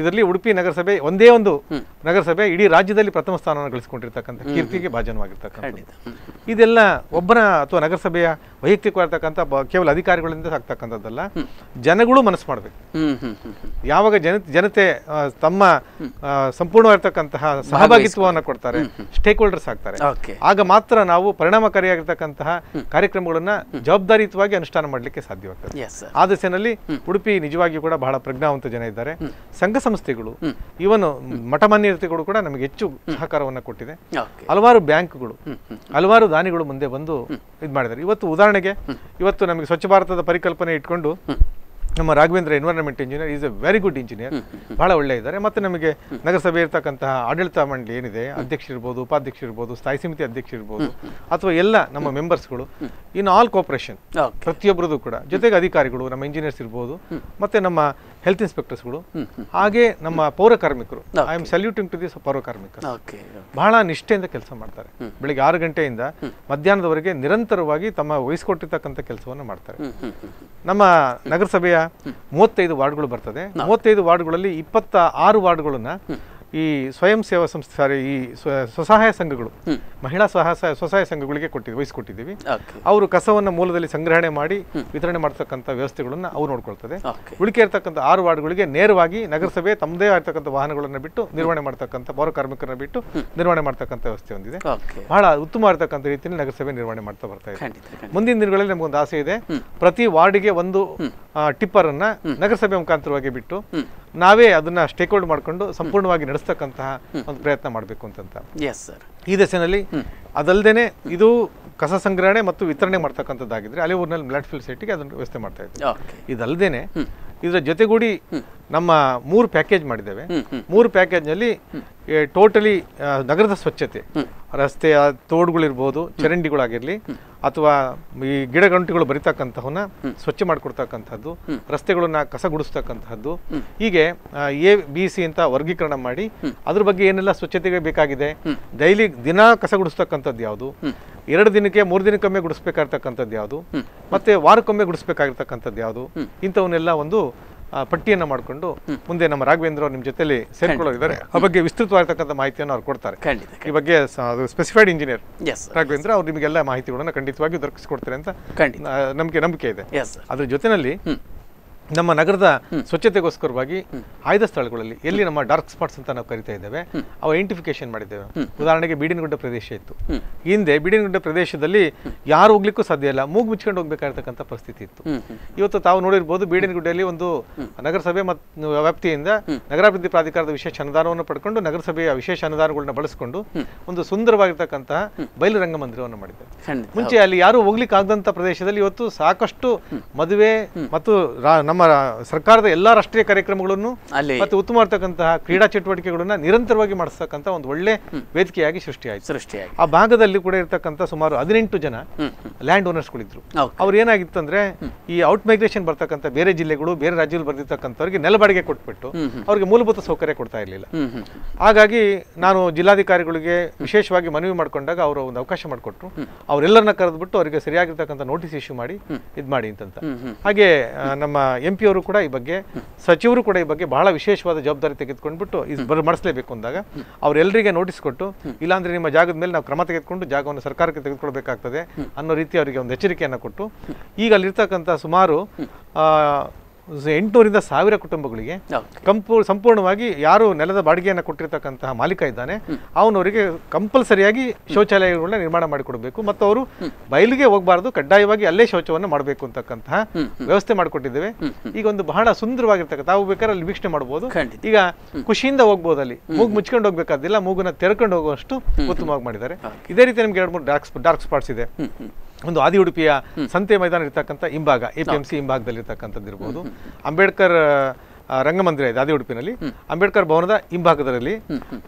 ಇದರಲ್ಲಿ ಉಡುಪಿ ನಗರಸಭೆ ಒಂದೇ ಒಂದು ನಗರಸಭೆ ಇಡೀ ರಾಜ್ಯದಲ್ಲಿ ಪ್ರಥಮ ಸ್ಥಾನವನ್ನು ಗಳಿಸಿಕೊಂಡಿರ್ತಕ್ಕಂಥ ಕೀರ್ತಿಗೆ ಭಾಜನವಾಗಿರ್ತಕ್ಕಂಥ ಇದೆಲ್ಲ ಒಬ್ಬನ ಅಥವಾ ನಗರಸಭೆಯ ವೈಯಕ್ತಿಕವಾಗಿರ್ತಕ್ಕಂಥ ಕೇವಲ ಅಧಿಕಾರಿಗಳಿಂದ ಆಗ್ತಕ್ಕಂಥದ್ದಲ್ಲ ಜನಗಳು ಮನಸ್ಸು ಮಾಡಬೇಕು ಯಾವಾಗ ಜನ ಜನ ಜನತೆ ತಮ್ಮ ಸಂಪೂರ್ಣವಾಗಿರ್ತಕ್ಕಂತಹ ಸಹಭಾಗಿತ್ವವನ್ನು ಕೊಡ್ತಾರೆ ಸ್ಟೇಕ್ ಹೋಲ್ಡರ್ಸ್ ಆಗ್ತಾರೆ ಆಗ ಮಾತ್ರ ನಾವು ಪರಿಣಾಮಕಾರಿಯಾಗಿರ್ತಕ್ಕಂತಹ ಕಾರ್ಯಕ್ರಮಗಳನ್ನ ಜವಾಬ್ದಾರಿಯುತವಾಗಿ ಅನುಷ್ಠಾನ ಮಾಡಲಿಕ್ಕೆ ಸಾಧ್ಯವಾಗ್ತದೆ ಆ ಉಡುಪಿ ನಿಜವಾಗಿಯೂ ಕೂಡ ಬಹಳ ಪ್ರಜ್ಞಾವಂತ ಜನ ಇದ್ದಾರೆ ಸಂಘ ಸಂಸ್ಥೆಗಳು ಇವನು ಮಠಮಾನ್ಯತೆಗಳು ಕೂಡ ನಮಗೆ ಹೆಚ್ಚು ಸಹಕಾರವನ್ನು ಕೊಟ್ಟಿದೆ ಹಲವಾರು ಬ್ಯಾಂಕ್ಗಳು ಹಲವಾರು ದಾನಿಗಳು ಮುಂದೆ ಬಂದು ಇದು ಮಾಡಿದ್ದಾರೆ ಇವತ್ತು ಉದಾಹರಣೆಗೆ ಇವತ್ತು ನಮಗೆ ಸ್ವಚ್ಛ ಭಾರತದ ಪರಿಕಲ್ಪನೆ ಇಟ್ಕೊಂಡು ನಮ್ಮ Raghavendra environment engineer is a very good engineer ಬಹಳ ಒಳ್ಳೆ ಇದ್ದಾರೆ ಮತ್ತೆ ನಮಗೆ ನಗರಸಭೆ ಇರ್ತಕ್ಕಂತಹ ಆಡಳಿತ ಮಂಡಳಿ ಏನಿದೆ ಉಪಾಧ್ಯಕ್ಷ ಇರ್ಬೋದು ಸ್ಥಾಯಿ ಸಮಿತಿ ಅಧ್ಯಕ್ಷ ಇರ್ಬೋದು ಅಥವಾ ಎಲ್ಲ ನಮ್ಮ ಮೆಂಬರ್ಸ್ಗಳು ಇನ್ ಆಲ್ ಕೋಪರೇಷನ್ ಪ್ರತಿಯೊಬ್ಬರದು ಕೂಡ ಜೊತೆಗೆ ಅಧಿಕಾರಿಗಳು ನಮ್ಮ ಇಂಜಿನಿಯರ್ಸ್ ಇರ್ಬೋದು ಮತ್ತೆ ನಮ್ಮ ಹೆಲ್ತ್ ಇನ್ಸ್ಪೆಕ್ಟರ್ಸ್ಗಳು ಹಾಗೆ ನಮ್ಮ ಪೌರ ಕಾರ್ಮಿಕರು I am saluting to this ಪೌರ ಕಾರ್ಮಿಕ ಬಹಳ ನಿಷ್ಠೆಯಿಂದ ಕೆಲಸ ಮಾಡ್ತಾರೆ ಬೆಳಿಗ್ಗೆ ಆರು ಗಂಟೆಯಿಂದ ಮಧ್ಯಾಹ್ನದವರೆಗೆ ನಿರಂತರವಾಗಿ ತಮ್ಮ ವಹಿಸ್ಕೊಟ್ಟಿರ್ತಕ್ಕಂಥ ಕೆಲಸವನ್ನು ಮಾಡ್ತಾರೆ ನಮ್ಮ ನಗರಸಭೆಯ ಮೂವತ್ತೈದು ವಾರ್ಡ್ಗಳು ಬರ್ತದೆ ಮೂವತ್ತೈದು ವಾರ್ಡ್ಗಳಲ್ಲಿ ಇಪ್ಪತ್ತ ಆರು ವಾರ್ಡ್ಗಳನ್ನ ಈ ಸ್ವಯಂ ಸೇವಾ ಸಂಸ್ಥೆ ಸಾರಿ ಈ ಸ್ವಸಹಾಯ ಸಂಘಗಳು ಮಹಿಳಾ ಸಹ ಸ್ವಸಹಾಯ ಸಂಘಗಳಿಗೆ ಕೊಟ್ಟಿದ್ವಿ ವಹಿಸಿಕೊಟ್ಟಿದ್ದೀವಿ ಅವರು ಕಸವನ್ನು ಮೂಲದಲ್ಲಿ ಸಂಗ್ರಹಣೆ ಮಾಡಿ ವಿತರಣೆ ಮಾಡ್ತಕ್ಕಂಥ ವ್ಯವಸ್ಥೆಗಳನ್ನು ಅವರು ನೋಡ್ಕೊಳ್ತದೆ ಉಳಿಕೆ ಇರ್ತಕ್ಕಂಥ ಆರು ವಾರ್ಡ್ಗಳಿಗೆ ನೇರವಾಗಿ ನಗರಸಭೆ ತಮ್ಮದೇ ಆಗಿರ್ತಕ್ಕಂಥ ವಾಹನಗಳನ್ನು ಬಿಟ್ಟು ನಿರ್ವಹಣೆ ಮಾಡ್ತಕ್ಕಂಥ ಪೌರ ಕಾರ್ಮಿಕರನ್ನ ಬಿಟ್ಟು ನಿರ್ವಹಣೆ ಮಾಡ್ತಕ್ಕಂಥ ವ್ಯವಸ್ಥೆ ಹೊಂದಿದೆ ಬಹಳ ಉತ್ತಮ ಇರತಕ್ಕಂಥ ರೀತಿಯಲ್ಲಿ ನಗರಸಭೆ ನಿರ್ವಹಣೆ ಮಾಡ್ತಾ ಬರ್ತಾ ಇದೆ ಮುಂದಿನ ದಿನಗಳಲ್ಲಿ ನಮಗೊಂದು ಆಸೆ ಇದೆ ಪ್ರತಿ ವಾರ್ಡ್ಗೆ ಒಂದು ಅನ್ನ ನಗರಸಭೆ ಮುಖಾಂತರವಾಗಿ ಬಿಟ್ಟು ನಾವೇ ಅದನ್ನ ಸ್ಟೇಕ್ ಹೋಲ್ಡ್ ಮಾಡಿಕೊಂಡು ಸಂಪೂರ್ಣವಾಗಿ ನಡೆಸ್ತಕ್ಕಂತಹ ಒಂದು ಪ್ರಯತ್ನ ಮಾಡಬೇಕು ಅಂತಂತ ಈ ದೆಸೆನಲ್ಲಿ ಅದಲ್ಲದೆ ಇದು ಕಸ ಸಂಗ್ರಹಣೆ ಮತ್ತು ವಿತರಣೆ ಮಾಡ್ತಕ್ಕಂಥದ್ದಾಗಿದ್ರೆ ಅಲ್ಲಿ ಊರಿನಲ್ಲಿ ಮ್ಲಾಟ್ ಫಿಲ್ ಸೈಟ್ಗೆ ಅದನ್ನು ವ್ಯವಸ್ಥೆ ಮಾಡ್ತಾ ಇದ್ದೀವಿ ಇದಲ್ಲದೆ ಇದರ ಜೊತೆಗೂಡಿ ನಮ್ಮ ಮೂರು ಪ್ಯಾಕೇಜ್ ಮಾಡಿದ್ದೇವೆ ಮೂರು ಪ್ಯಾಕೇಜ್ನಲ್ಲಿ ಟೋಟಲಿ ನಗರದ ಸ್ವಚ್ಛತೆ ರಸ್ತೆಯ ತೋಡುಗಳಿರ್ಬೋದು ಚರಂಡಿಗಳಾಗಿರಲಿ ಅಥವಾ ಈ ಗಿಡಗಂಟುಗಳು ಬರಿತಕ್ಕಂತಹನ್ನ ಸ್ವಚ್ಛ ಮಾಡಿಕೊಡ್ತಕ್ಕಂಥದ್ದು ರಸ್ತೆಗಳನ್ನ ಕಸ ಗುಡಿಸ್ತಕ್ಕಂತಹದ್ದು ಹೀಗೆ ಎ ಬಿ ಸಿ ಅಂತ ವರ್ಗೀಕರಣ ಮಾಡಿ ಅದ್ರ ಬಗ್ಗೆ ಏನೆಲ್ಲ ಸ್ವಚ್ಛತೆಗೆ ಬೇಕಾಗಿದೆ ಡೈಲಿ ದಿನ ಕಸ ಗುಡಿಸ್ತಕ್ಕಂಥದ್ದು ಯಾವುದು ಎರಡು ದಿನಕ್ಕೆ ಮೂರು ದಿನಕ್ಕೊಮ್ಮೆ ಗುಡಿಸ್ಬೇಕಾಗಿರ್ತಕ್ಕಂಥದ್ದು ಯಾವುದು ಮತ್ತೆ ವಾರಕ್ಕೊಮ್ಮೆ ಗುಡಿಸ್ಬೇಕಾಗಿರ್ತಕ್ಕಂಥದ್ದು ಯಾವುದು ಇಂಥವನ್ನೆಲ್ಲ ಒಂದು ಪಟ್ಟಿಯನ್ನು ಮಾಡಿಕೊಂಡು ಮುಂದೆ ನಮ್ಮ ರಾಘವೇಂದ್ರ ಅವ್ರು ನಿಮ್ಮ ಸೇರ್ಕೊಳ್ಳೋ ಇದ್ದಾರೆ ಆ ಬಗ್ಗೆ ವಿಸ್ತೃತವಾಗಿರ್ತಕ್ಕಂಥ ಮಾಹಿತಿಯನ್ನು ಅವ್ರು ಕೊಡ್ತಾರೆ ಈ ಬಗ್ಗೆ ಸ್ಪೆಸಿಫೈಡ್ ಇಂಜಿನಿಯರ್ ರಾಘವೇಂದ್ರ ಅವ್ರು ನಿಮಗೆಲ್ಲ ಮಾಹಿತಿಗಳನ್ನು ಖಂಡಿತವಾಗಿ ದೊರಕಿಸಿಕೊಡ್ತಾರೆ ಅಂತ ನಮಗೆ ನಂಬಿಕೆ ಇದೆ ಅದ್ರ ಜೊತೆಯಲ್ಲಿ ನಮ್ಮ ನಗರದ ಸ್ವಚ್ಛತೆಗೋಸ್ಕರವಾಗಿ ಆಯ್ದ ಸ್ಥಳಗಳಲ್ಲಿ ಎಲ್ಲಿ ನಮ್ಮ ಡಾರ್ಕ್ ಸ್ಪಾಟ್ಸ್ ಅಂತ ನಾವು ಕರಿತಾ ಇದ್ದೇವೆ ಅವು ಐಡೆಂಟಿಫಿಕೇಶನ್ ಮಾಡಿದ್ದೇವೆ ಉದಾಹರಣೆಗೆ ಬೀಡಿನಗುಡ್ಡ ಪ್ರದೇಶ ಇತ್ತು ಹಿಂದೆ ಬೀಡಿನಗುಡ್ಡ ಪ್ರದೇಶದಲ್ಲಿ ಯಾರು ಹೋಗ್ಲಿಕ್ಕೂ ಸಾಧ್ಯ ಇಲ್ಲ ಮೂಗು ಮುಚ್ಕೊಂಡು ಹೋಗ್ಬೇಕಾಗಿರ್ತಕ್ಕಂಥ ಪರಿಸ್ಥಿತಿ ಇತ್ತು ಇವತ್ತು ತಾವು ನೋಡಿರ್ಬೋದು ಬೀಡಿನಗುಡ್ಡೆಯಲ್ಲಿ ಒಂದು ನಗರಸಭೆ ಮತ್ತು ವ್ಯಾಪ್ತಿಯಿಂದ ನಗರಾಭಿವೃದ್ಧಿ ಪ್ರಾಧಿಕಾರದ ವಿಶೇಷ ಅನುದಾನವನ್ನು ಪಡ್ಕೊಂಡು ನಗರಸಭೆಯ ವಿಶೇಷ ಅನುದಾನಗಳನ್ನ ಬಳಸಿಕೊಂಡು ಒಂದು ಸುಂದರವಾಗಿರ್ತಕ್ಕಂತಹ ಬಯಲು ರಂಗಮಂದಿರವನ್ನು ಮಾಡಿದ್ದಾರೆ ಮುಂಚೆ ಅಲ್ಲಿ ಯಾರು ಹೋಗ್ಲಿಕ್ಕೆ ಆಗದಂತ ಪ್ರದೇಶದಲ್ಲಿ ಇವತ್ತು ಸಾಕಷ್ಟು ಮದುವೆ ಮತ್ತು ನಮ್ಮ ಸರ್ಕಾರದ ಎಲ್ಲ ರಾಷ್ಟ್ರೀಯ ಕಾರ್ಯಕ್ರಮಗಳನ್ನು ಮತ್ತು ಉತ್ತಮ ಇರ್ತಕ್ಕಂತಹ ಕ್ರೀಡಾ ಚಟುವಟಿಕೆಗಳನ್ನ ನಿರಂತರವಾಗಿ ಮಾಡಿಸ್ತಕ್ಕಂತ ಒಂದು ಒಳ್ಳೆ ವೇದಿಕೆಯಾಗಿ ಸೃಷ್ಟಿಯಾಯಿತು ಸೃಷ್ಟಿಯಾಗಿ ಆ ಭಾಗದಲ್ಲಿ ಕೂಡ ಇರತಕ್ಕಂತ ಸುಮಾರು ಹದಿನೆಂಟು ಜನ ಲ್ಯಾಂಡ್ ಓನರ್ಸ್ಗಳಿದ್ರು ಅವ್ರು ಏನಾಗಿತ್ತು ಅಂದ್ರೆ ಈ ಔಟ್ ಮೈಗ್ರೇಷನ್ ಬರ್ತಕ್ಕಂಥ ಬೇರೆ ಜಿಲ್ಲೆಗಳು ಬೇರೆ ರಾಜ್ಯದಲ್ಲಿ ಬರ್ತಿರ್ತಕ್ಕಂಥವ್ರಿಗೆ ನೆಲಬಾಡಿಗೆ ಬಾಡಿಗೆ ಕೊಟ್ಬಿಟ್ಟು ಅವ್ರಿಗೆ ಮೂಲಭೂತ ಸೌಕರ್ಯ ಕೊಡ್ತಾ ಇರಲಿಲ್ಲ ಹಾಗಾಗಿ ನಾನು ಜಿಲ್ಲಾಧಿಕಾರಿಗಳಿಗೆ ವಿಶೇಷವಾಗಿ ಮನವಿ ಮಾಡಿಕೊಂಡಾಗ ಅವರು ಒಂದು ಅವಕಾಶ ಮಾಡಿಕೊಟ್ರು ಅವರೆಲ್ಲರನ್ನ ಕರೆದ್ಬಿಟ್ಟು ಅವರಿಗೆ ಸರಿಯಾಗಿರ್ತಕ್ಕಂಥ ನೋಟಿಸ್ ಇಶ್ಯೂ ಮಾಡಿ ಇದು ಮಾಡಿ ಅಂತಂತ ಹಾಗೆ ನಮ್ಮ ಎಂ ಪಿಯವರು ಕೂಡ ಈ ಬಗ್ಗೆ ಸಚಿವರು ಕೂಡ ಈ ಬಗ್ಗೆ ಬಹಳ ವಿಶೇಷವಾದ ಜವಾಬ್ದಾರಿ ತೆಗೆದುಕೊಂಡ್ಬಿಟ್ಟು ಇದು ಮಾಡಿಸಲೇಬೇಕು ಅಂದಾಗ ಅವರೆಲ್ಲರಿಗೆ ನೋಟಿಸ್ ಕೊಟ್ಟು ಇಲ್ಲಾಂದ್ರೆ ನಿಮ್ಮ ಜಾಗದ ಮೇಲೆ ನಾವು ಕ್ರಮ ತೆಗೆದುಕೊಂಡು ಜಾಗವನ್ನು ಸರ್ಕಾರಕ್ಕೆ ತೆಗೆದುಕೊಳ್ಬೇಕಾಗ್ತದೆ ಅನ್ನೋ ರೀತಿ ಅವರಿಗೆ ಒಂದು ಎಚ್ಚರಿಕೆಯನ್ನು ಕೊಟ್ಟು ಈಗ ಅಲ್ಲಿರ್ತಕ್ಕಂಥ ಸುಮಾರು ಎಂಟುನೂರಿಂದ ಸಾವಿರ ಕುಟುಂಬಗಳಿಗೆ ಕಂಪೂ ಸಂಪೂರ್ಣವಾಗಿ ಯಾರು ನೆಲದ ಬಾಡಿಗೆಯನ್ನು ಕೊಟ್ಟಿರ್ತಕ್ಕಂತಹ ಮಾಲೀಕ ಇದ್ದಾನೆ ಅವನವರಿಗೆ ಕಂಪಲ್ಸರಿಯಾಗಿ ಶೌಚಾಲಯಗಳನ್ನ ನಿರ್ಮಾಣ ಮಾಡಿಕೊಡಬೇಕು ಮತ್ತು ಅವರು ಬಯಲಿಗೆ ಹೋಗಬಾರ್ದು ಕಡ್ಡಾಯವಾಗಿ ಅಲ್ಲೇ ಶೌಚವನ್ನು ಮಾಡಬೇಕು ಅಂತಕ್ಕಂತಹ ವ್ಯವಸ್ಥೆ ಮಾಡಿಕೊಟ್ಟಿದ್ದೇವೆ ಈಗ ಒಂದು ಬಹಳ ಸುಂದರವಾಗಿರ್ತಕ್ಕಂಥ ತಾವು ಬೇಕಾದ್ರೆ ಅಲ್ಲಿ ವೀಕ್ಷಣೆ ಮಾಡಬಹುದು ಈಗ ಖುಷಿಯಿಂದ ಹೋಗ್ಬೋದು ಅಲ್ಲಿ ಮೂಗು ಮುಚ್ಕೊಂಡು ಹೋಗ್ಬೇಕಾದಿಲ್ಲ ಮೂಗನ್ನ ತೆರ್ಕೊಂಡು ಹೋಗುವಷ್ಟು ಉತ್ತಮವಾಗಿ ಮಾಡಿದ್ದಾರೆ ಇದೇ ರೀತಿ ನಮ್ಗೆ ಎರಡು ಮೂರು ಡಾರ್ಕ್ ಡಾರ್ಕ್ ಸ್ಪಾಟ್ಸ್ ಇದೆ ಒಂದು ಆದಿ ಉಡುಪಿಯ ಸಂತೆ ಮೈದಾನ ಇರ್ತಕ್ಕಂಥ ಹಿಂಭಾಗ ಎ ಪಿ ಎಂ ಸಿ ಹಿಂಭಾಗದಲ್ಲಿ ಇರ್ಬೋದು ಅಂಬೇಡ್ಕರ್ ರಂಗಮಂದಿರ ಇದೆ ಆದಿ ಉಡುಪಿನಲ್ಲಿ ಅಂಬೇಡ್ಕರ್ ಭವನದ ಹಿಂಭಾಗದಲ್ಲಿ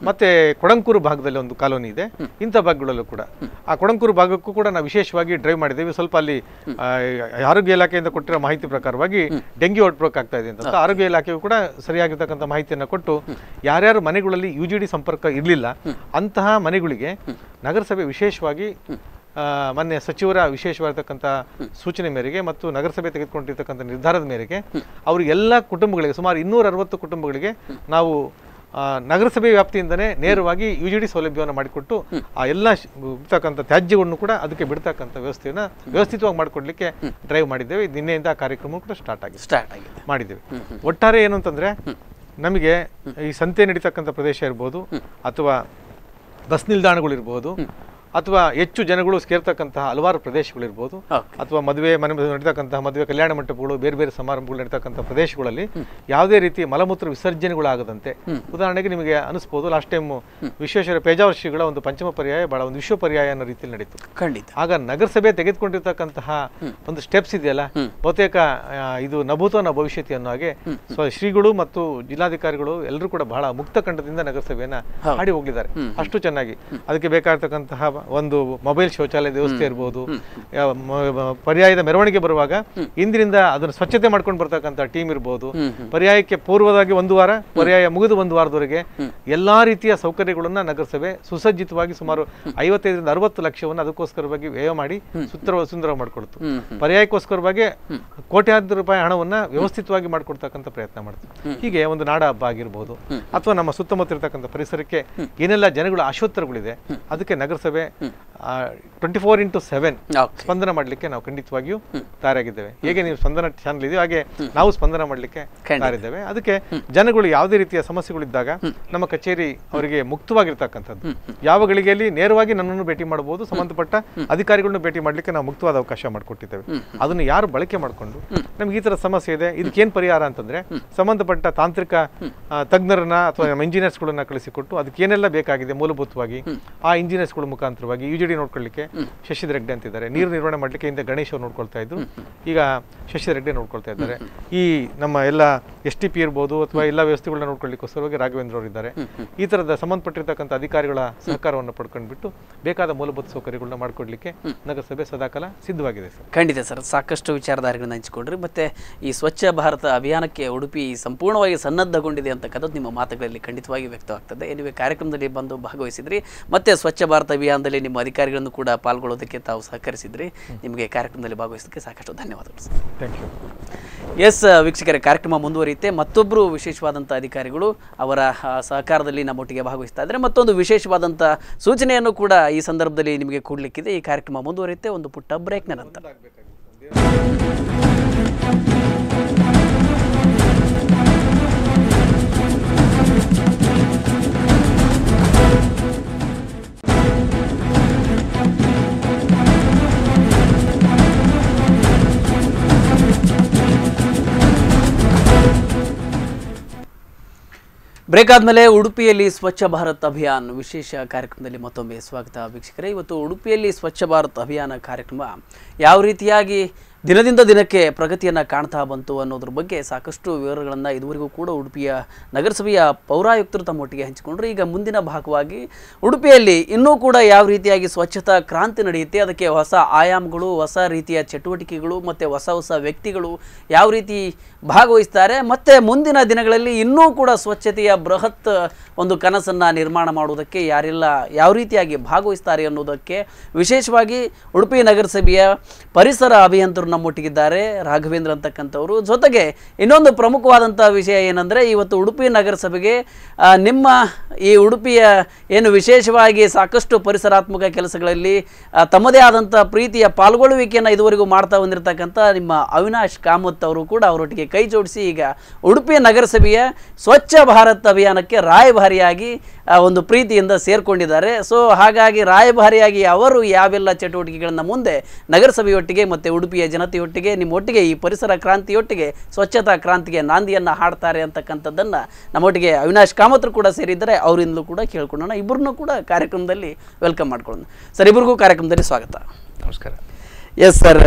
ಮತ್ತೆ ಕೊಡಂಕೂರು ಭಾಗದಲ್ಲಿ ಒಂದು ಕಾಲೋನಿ ಇದೆ ಇಂಥ ಭಾಗಗಳಲ್ಲೂ ಕೂಡ ಆ ಕೊಡಂಕೂರು ಭಾಗಕ್ಕೂ ಕೂಡ ನಾವು ವಿಶೇಷವಾಗಿ ಡ್ರೈವ್ ಮಾಡಿದ್ದೇವೆ ಸ್ವಲ್ಪ ಅಲ್ಲಿ ಆರೋಗ್ಯ ಇಲಾಖೆಯಿಂದ ಕೊಟ್ಟಿರೋ ಮಾಹಿತಿ ಪ್ರಕಾರವಾಗಿ ಡೆಂಗ್ಯೂ ಹೊಡ್ಬೇಕಾಗ್ತಾ ಆಗ್ತಾ ಇದೆ ಅಂತ ಆರೋಗ್ಯ ಇಲಾಖೆಯು ಕೂಡ ಸರಿಯಾಗಿರ್ತಕ್ಕಂಥ ಮಾಹಿತಿಯನ್ನು ಕೊಟ್ಟು ಯಾರ್ಯಾರು ಮನೆಗಳಲ್ಲಿ ಯು ಜಿ ಡಿ ಸಂಪರ್ಕ ಇರಲಿಲ್ಲ ಅಂತಹ ಮನೆಗಳಿಗೆ ನಗರಸಭೆ ವಿಶೇಷವಾಗಿ ಮೊನ್ನೆ ಸಚಿವರ ವಿಶೇಷವಾಗಿರ್ತಕ್ಕಂಥ ಸೂಚನೆ ಮೇರೆಗೆ ಮತ್ತು ನಗರಸಭೆ ತೆಗೆದುಕೊಂಡಿರ್ತಕ್ಕಂಥ ನಿರ್ಧಾರದ ಮೇರೆಗೆ ಅವರಿಗೆಲ್ಲ ಕುಟುಂಬಗಳಿಗೆ ಸುಮಾರು ಇನ್ನೂರ ಅರವತ್ತು ಕುಟುಂಬಗಳಿಗೆ ನಾವು ನಗರಸಭೆ ವ್ಯಾಪ್ತಿಯಿಂದನೇ ನೇರವಾಗಿ ಯು ಜಿ ಡಿ ಸೌಲಭ್ಯವನ್ನು ಮಾಡಿಕೊಟ್ಟು ಆ ಎಲ್ಲ ಇರ್ತಕ್ಕಂಥ ತ್ಯಾಜ್ಯವನ್ನು ಕೂಡ ಅದಕ್ಕೆ ಬಿಡ್ತಕ್ಕಂಥ ವ್ಯವಸ್ಥೆಯನ್ನು ವ್ಯವಸ್ಥಿತವಾಗಿ ಮಾಡಿಕೊಡ್ಲಿಕ್ಕೆ ಡ್ರೈವ್ ಮಾಡಿದ್ದೇವೆ ನಿನ್ನೆಯಿಂದ ಆ ಕಾರ್ಯಕ್ರಮ ಕೂಡ ಸ್ಟಾರ್ಟ್ ಆಗಿದೆ ಸ್ಟಾರ್ಟ್ ಆಗಿದೆ ಮಾಡಿದ್ದೇವೆ ಒಟ್ಟಾರೆ ಏನು ಅಂತಂದರೆ ನಮಗೆ ಈ ಸಂತೆ ನಡೀತಕ್ಕಂಥ ಪ್ರದೇಶ ಇರ್ಬೋದು ಅಥವಾ ಬಸ್ ನಿಲ್ದಾಣಗಳಿರ್ಬೋದು ಅಥವಾ ಹೆಚ್ಚು ಜನಗಳು ಸೇರ್ತಕ್ಕಂತಹ ಹಲವಾರು ಪ್ರದೇಶಗಳಿರ್ಬೋದು ಅಥವಾ ಮದುವೆ ಮನೆ ನಡೀತಕ್ಕಂತಹ ಮದುವೆ ಕಲ್ಯಾಣ ಮಂಟಪಗಳು ಬೇರೆ ಬೇರೆ ಸಮಾರಂಭಗಳು ನಡೀತಕ್ಕಂಥ ಪ್ರದೇಶಗಳಲ್ಲಿ ಯಾವುದೇ ರೀತಿ ಮಲಮೂತ್ರ ವಿಸರ್ಜನೆಗಳು ಆಗದಂತೆ ಉದಾಹರಣೆಗೆ ನಿಮಗೆ ಅನಿಸ್ಬೋದು ಲಾಸ್ಟ್ ಟೈಮ್ ವಿಶ್ವೇಶ್ವರ ಪೇಜಾವರ್ಷಿಗಳ ಒಂದು ಪಂಚಮ ಪರ್ಯಾಯ ಬಹಳ ಒಂದು ವಿಶ್ವ ಪರ್ಯಾಯ ಅನ್ನೋ ರೀತಿಯಲ್ಲಿ ನಡೀತು ಖಂಡಿತ ಆಗ ನಗರಸಭೆ ತೆಗೆದುಕೊಂಡಿರ್ತಕ್ಕಂತಹ ಒಂದು ಸ್ಟೆಪ್ಸ್ ಇದೆಯಲ್ಲ ಬಹುತೇಕ ಇದು ನಭೂತ ನ ಭವಿಷ್ಯತಿ ಅನ್ನೋ ಹಾಗೆ ಸೊ ಶ್ರೀಗಳು ಮತ್ತು ಜಿಲ್ಲಾಧಿಕಾರಿಗಳು ಎಲ್ಲರೂ ಕೂಡ ಬಹಳ ಮುಕ್ತ ಕಂಡದಿಂದ ನಗರಸಭೆಯನ್ನ ಹಾಡಿ ಹೋಗಿದ್ದಾರೆ ಅಷ್ಟು ಚೆನ್ನಾಗಿ ಅದಕ್ಕೆ ಬೇಕಾಗಿರ್ತಕ್ಕಂತಹ ಒಂದು ಮೊಬೈಲ್ ಶೌಚಾಲಯ ವ್ಯವಸ್ಥೆ ಇರ್ಬೋದು ಪರ್ಯಾಯದ ಮೆರವಣಿಗೆ ಬರುವಾಗ ಇಂದಿನಿಂದ ಅದನ್ನು ಸ್ವಚ್ಛತೆ ಮಾಡ್ಕೊಂಡು ಬರ್ತಕ್ಕಂಥ ಟೀಮ್ ಇರ್ಬೋದು ಪರ್ಯಾಯಕ್ಕೆ ಪೂರ್ವದಾಗಿ ಒಂದು ವಾರ ಪರ್ಯಾಯ ಮುಗಿದು ಒಂದು ವಾರದವರೆಗೆ ಎಲ್ಲಾ ರೀತಿಯ ಸೌಕರ್ಯಗಳನ್ನ ನಗರಸಭೆ ಸುಸಜ್ಜಿತವಾಗಿ ಸುಮಾರು ಐವತ್ತೈದರಿಂದ ಅರವತ್ತು ಲಕ್ಷವನ್ನು ಅದಕ್ಕೋಸ್ಕರವಾಗಿ ವ್ಯಯ ಮಾಡಿ ಸುತ್ತರ ಸುಂದರ ಮಾಡಿಕೊಡ್ತು ಪರ್ಯಾಯಕ್ಕೋಸ್ಕರವಾಗಿ ಕೋಟ್ಯಾಂತರ ರೂಪಾಯಿ ಹಣವನ್ನ ವ್ಯವಸ್ಥಿತವಾಗಿ ಮಾಡಿಕೊಡ್ತಕ್ಕಂಥ ಪ್ರಯತ್ನ ಮಾಡ್ತು ಹೀಗೆ ಒಂದು ನಾಡ ಹಬ್ಬ ಆಗಿರ್ಬೋದು ಅಥವಾ ನಮ್ಮ ಸುತ್ತಮುತ್ತ ಇರತಕ್ಕಂಥ ಪರಿಸರಕ್ಕೆ ಏನೆಲ್ಲ ಜನಗಳು ಆಶೋತ್ತರಗಳಿದೆ ಅದಕ್ಕೆ ನಗರಸಭೆ ಟ್ವೆಂಟಿ ಫೋರ್ ಇಂಟು ಸೆವೆನ್ ಸ್ಪಂದನ ಮಾಡಲಿಕ್ಕೆ ನಾವು ಖಂಡಿತವಾಗಿಯೂ ತಯಾರಾಗಿದ್ದೇವೆ ಹೇಗೆ ನೀವು ಸ್ಪಂದನ ಚಾನಲ್ ಇದೆಯೋ ಹಾಗೆ ನಾವು ಸ್ಪಂದನ ಮಾಡಲಿಕ್ಕೆ ತಯಾರಿದ್ದೇವೆ ಅದಕ್ಕೆ ಜನಗಳು ಯಾವುದೇ ರೀತಿಯ ಸಮಸ್ಯೆಗಳಿದ್ದಾಗ ನಮ್ಮ ಕಚೇರಿ ಅವರಿಗೆ ಮುಕ್ತವಾಗಿರ್ತಕ್ಕಂಥದ್ದು ಯಾವ ಗಳಿಗೆಯಲ್ಲಿ ನೇರವಾಗಿ ನನ್ನನ್ನು ಭೇಟಿ ಮಾಡಬಹುದು ಸಂಬಂಧಪಟ್ಟ ಅಧಿಕಾರಿಗಳನ್ನು ಭೇಟಿ ಮಾಡಲಿಕ್ಕೆ ನಾವು ಮುಕ್ತವಾದ ಅವಕಾಶ ಮಾಡಿಕೊಟ್ಟಿದ್ದೇವೆ ಅದನ್ನು ಯಾರು ಬಳಕೆ ಮಾಡಿಕೊಂಡು ನಮ್ಗೆ ಈ ತರ ಸಮಸ್ಯೆ ಇದೆ ಏನು ಪರಿಹಾರ ಅಂತಂದ್ರೆ ಸಂಬಂಧಪಟ್ಟ ತಾಂತ್ರಿಕ ತಜ್ಞರನ್ನ ಅಥವಾ ನಮ್ಮ ಗಳನ್ನ ಕಳಿಸಿಕೊಟ್ಟು ಅದಕ್ಕೆ ಏನೆಲ್ಲ ಬೇಕಾಗಿದೆ ಮೂಲಭೂತವಾಗಿ ಆ ಇಂಜಿನಿಯರ್ಸ್ ಇಂಜಿನಿಯರ್ಸ್ಗಳ ಮುಖಾಂತರ ಮುಖಾಂತರವಾಗಿ ಯು ಜಿ ಡಿ ನೋಡ್ಕೊಳ್ಳಿಕ್ಕೆ ಶಶಿ ರೆಡ್ಡಿ ಅಂತಿದ್ದಾರೆ ನೀರು ನಿರ್ವಹಣೆ ಮಾಡಲಿಕ್ಕೆ ಹಿಂದೆ ಗಣೇಶ್ ಅವ್ರು ನೋಡ್ಕೊಳ್ತಾ ಇದ್ರು ಈಗ ಶಶಿ ರೆಡ್ಡಿ ನೋಡ್ಕೊಳ್ತಾ ಇದ್ದಾರೆ ಈ ನಮ್ಮ ಎಲ್ಲ ಎಸ್ ಟಿ ಪಿ ಇರ್ಬೋದು ಅಥವಾ ಎಲ್ಲ ವ್ಯವಸ್ಥೆಗಳನ್ನ ನೋಡ್ಕೊಳ್ಳಿಕ್ಕೋಸ್ಕರವಾಗಿ ರಾಘವೇಂದ್ರ ಅವರು ಇದ್ದಾರೆ ಈ ತರದ ಸಂಬಂಧಪಟ್ಟಿರ್ತಕ್ಕಂಥ ಅಧಿಕಾರಿಗಳ ಸಹಕಾರವನ್ನು ಪಡ್ಕೊಂಡ್ಬಿಟ್ಟು ಬೇಕಾದ ಮೂಲಭೂತ ಸೌಕರ್ಯಗಳನ್ನ ಮಾಡಿಕೊಡ್ಲಿಕ್ಕೆ ನಗರಸಭೆ ಸದಾಕಾಲ ಸಿದ್ಧವಾಗಿದೆ ಸರ್ ಖಂಡಿತ ಸರ್ ಸಾಕಷ್ಟು ವಿಚಾರಧಾರೆಗಳನ್ನ ಹಂಚಿಕೊಂಡ್ರಿ ಮತ್ತೆ ಈ ಸ್ವಚ್ಛ ಭಾರತ ಅಭಿಯಾನಕ್ಕೆ ಉಡುಪಿ ಸಂಪೂರ್ಣವಾಗಿ ಸನ್ನದ್ಧಗೊಂಡಿದೆ ಅಂತಕ್ಕಂಥದ್ದು ನಿಮ್ಮ ಮಾತುಗಳಲ್ಲಿ ಖಂಡಿತವಾಗಿ ವ್ಯಕ್ತವಾಗ್ತದೆ ಎನಿವೆ ಕಾರ್ಯಕ್ರಮದಲ್ಲಿ ಬಂದು ಭಾಗವಹಿಸಿದ್ರಿ ಮತ್ತೆ ಸ್ವಚ್ಛ ಭಾರತ ಅಭಿಯಾನ ಕಾರ್ಯಕ್ರಮದಲ್ಲಿ ನಿಮ್ಮ ಅಧಿಕಾರಿಗಳನ್ನು ಕೂಡ ಪಾಲ್ಗೊಳ್ಳೋದಕ್ಕೆ ತಾವು ಸಹಕರಿಸಿದ್ರಿ ನಿಮಗೆ ಕಾರ್ಯಕ್ರಮದಲ್ಲಿ ಭಾಗವಹಿಸೋದಕ್ಕೆ ಸಾಕಷ್ಟು ಧನ್ಯವಾದಗಳು ಸರ್ ಥ್ಯಾಂಕ್ ಯು ಎಸ್ ವೀಕ್ಷಕರ ಕಾರ್ಯಕ್ರಮ ಮುಂದುವರಿಯುತ್ತೆ ಮತ್ತೊಬ್ಬರು ವಿಶೇಷವಾದಂಥ ಅಧಿಕಾರಿಗಳು ಅವರ ಸಹಕಾರದಲ್ಲಿ ನಮ್ಮೊಟ್ಟಿಗೆ ಭಾಗವಹಿಸ್ತಾ ಇದ್ದಾರೆ ಮತ್ತೊಂದು ವಿಶೇಷವಾದಂಥ ಸೂಚನೆಯನ್ನು ಕೂಡ ಈ ಸಂದರ್ಭದಲ್ಲಿ ನಿಮಗೆ ಕೊಡಲಿಕ್ಕಿದೆ ಈ ಕಾರ್ಯಕ್ರಮ ಮುಂದುವರಿಯುತ್ತೆ ಒಂದು ಪುಟ್ಟ ಬ್ರೇಕ್ನ ನಂತರ ಬ್ರೇಕ್ ಆದಮೇಲೆ ಉಡುಪಿಯಲ್ಲಿ ಸ್ವಚ್ಛ ಭಾರತ್ ಅಭಿಯಾನ್ ವಿಶೇಷ ಕಾರ್ಯಕ್ರಮದಲ್ಲಿ ಮತ್ತೊಮ್ಮೆ ಸ್ವಾಗತ ವೀಕ್ಷಕರೇ ಇವತ್ತು ಉಡುಪಿಯಲ್ಲಿ ಸ್ವಚ್ಛ ಭಾರತ್ ಅಭಿಯಾನ ಕಾರ್ಯಕ್ರಮ ಯಾವ ರೀತಿಯಾಗಿ ದಿನದಿಂದ ದಿನಕ್ಕೆ ಪ್ರಗತಿಯನ್ನು ಕಾಣ್ತಾ ಬಂತು ಅನ್ನೋದ್ರ ಬಗ್ಗೆ ಸಾಕಷ್ಟು ವಿವರಗಳನ್ನು ಇದುವರೆಗೂ ಕೂಡ ಉಡುಪಿಯ ನಗರಸಭೆಯ ಪೌರಾಯುಕ್ತರು ತಮ್ಮೊಟ್ಟಿಗೆ ಹಂಚಿಕೊಂಡ್ರು ಈಗ ಮುಂದಿನ ಭಾಗವಾಗಿ ಉಡುಪಿಯಲ್ಲಿ ಇನ್ನೂ ಕೂಡ ಯಾವ ರೀತಿಯಾಗಿ ಸ್ವಚ್ಛತಾ ಕ್ರಾಂತಿ ನಡೆಯುತ್ತೆ ಅದಕ್ಕೆ ಹೊಸ ಆಯಾಮಗಳು ಹೊಸ ರೀತಿಯ ಚಟುವಟಿಕೆಗಳು ಮತ್ತು ಹೊಸ ಹೊಸ ವ್ಯಕ್ತಿಗಳು ಯಾವ ರೀತಿ ಭಾಗವಹಿಸ್ತಾರೆ ಮತ್ತು ಮುಂದಿನ ದಿನಗಳಲ್ಲಿ ಇನ್ನೂ ಕೂಡ ಸ್ವಚ್ಛತೆಯ ಬೃಹತ್ ಒಂದು ಕನಸನ್ನು ನಿರ್ಮಾಣ ಮಾಡುವುದಕ್ಕೆ ಯಾರೆಲ್ಲ ಯಾವ ರೀತಿಯಾಗಿ ಭಾಗವಹಿಸ್ತಾರೆ ಅನ್ನೋದಕ್ಕೆ ವಿಶೇಷವಾಗಿ ಉಡುಪಿ ನಗರಸಭೆಯ ಪರಿಸರ ಅಭಿಯಂತರ ಅವರು ನಮ್ಮೊಟ್ಟಿಗಿದ್ದಾರೆ ರಾಘವೇಂದ್ರ ಅಂತಕ್ಕಂಥವ್ರು ಜೊತೆಗೆ ಇನ್ನೊಂದು ಪ್ರಮುಖವಾದಂಥ ವಿಷಯ ಏನಂದರೆ ಇವತ್ತು ಉಡುಪಿ ನಗರಸಭೆಗೆ ನಿಮ್ಮ ಈ ಉಡುಪಿಯ ಏನು ವಿಶೇಷವಾಗಿ ಸಾಕಷ್ಟು ಪರಿಸರಾತ್ಮಕ ಕೆಲಸಗಳಲ್ಲಿ ತಮ್ಮದೇ ಆದಂಥ ಪ್ರೀತಿಯ ಪಾಲ್ಗೊಳ್ಳುವಿಕೆಯನ್ನು ಇದುವರೆಗೂ ಮಾಡ್ತಾ ಬಂದಿರತಕ್ಕಂಥ ನಿಮ್ಮ ಅವಿನಾಶ್ ಕಾಮತ್ ಅವರು ಕೂಡ ಅವರೊಟ್ಟಿಗೆ ಕೈ ಜೋಡಿಸಿ ಈಗ ಉಡುಪಿ ನಗರಸಭೆಯ ಸ್ವಚ್ಛ ಭಾರತ್ ಅಭಿಯಾನಕ್ಕೆ ರಾಯಭಾರಿಯಾಗಿ ಒಂದು ಪ್ರೀತಿಯಿಂದ ಸೇರಿಕೊಂಡಿದ್ದಾರೆ ಸೊ ಹಾಗಾಗಿ ರಾಯಭಾರಿಯಾಗಿ ಅವರು ಯಾವೆಲ್ಲ ಚಟುವಟಿಕೆಗಳನ್ನು ಮುಂದೆ ನಗರಸಭೆಯೊಟ್ಟಿಗೆ ಮತ್ತು ಉಡುಪಿಯ ಜನತೆಯೊಟ್ಟಿಗೆ ನಿಮ್ಮೊಟ್ಟಿಗೆ ಈ ಪರಿಸರ ಕ್ರಾಂತಿಯೊಟ್ಟಿಗೆ ಸ್ವಚ್ಛತಾ ಕ್ರಾಂತಿಗೆ ನಾಂದಿಯನ್ನು ಹಾಡ್ತಾರೆ ಅಂತಕ್ಕಂಥದ್ದನ್ನು ನಮ್ಮೊಟ್ಟಿಗೆ ಅವಿನಾಶ್ ಕಾಮತ್ರು ಕೂಡ ಸೇರಿದ್ದರೆ ಅವರಿಂದಲೂ ಕೂಡ ಕೇಳ್ಕೊಳ್ಳೋಣ ಇಬ್ಬರನ್ನೂ ಕೂಡ ಕಾರ್ಯಕ್ರಮದಲ್ಲಿ ವೆಲ್ಕಮ್ ಮಾಡ್ಕೊಳ್ಳೋಣ ಸರ್ ಇಬ್ಬರಿಗೂ ಕಾರ್ಯಕ್ರಮದಲ್ಲಿ ಸ್ವಾಗತ ನಮಸ್ಕಾರ ಎಸ್ ಸರ್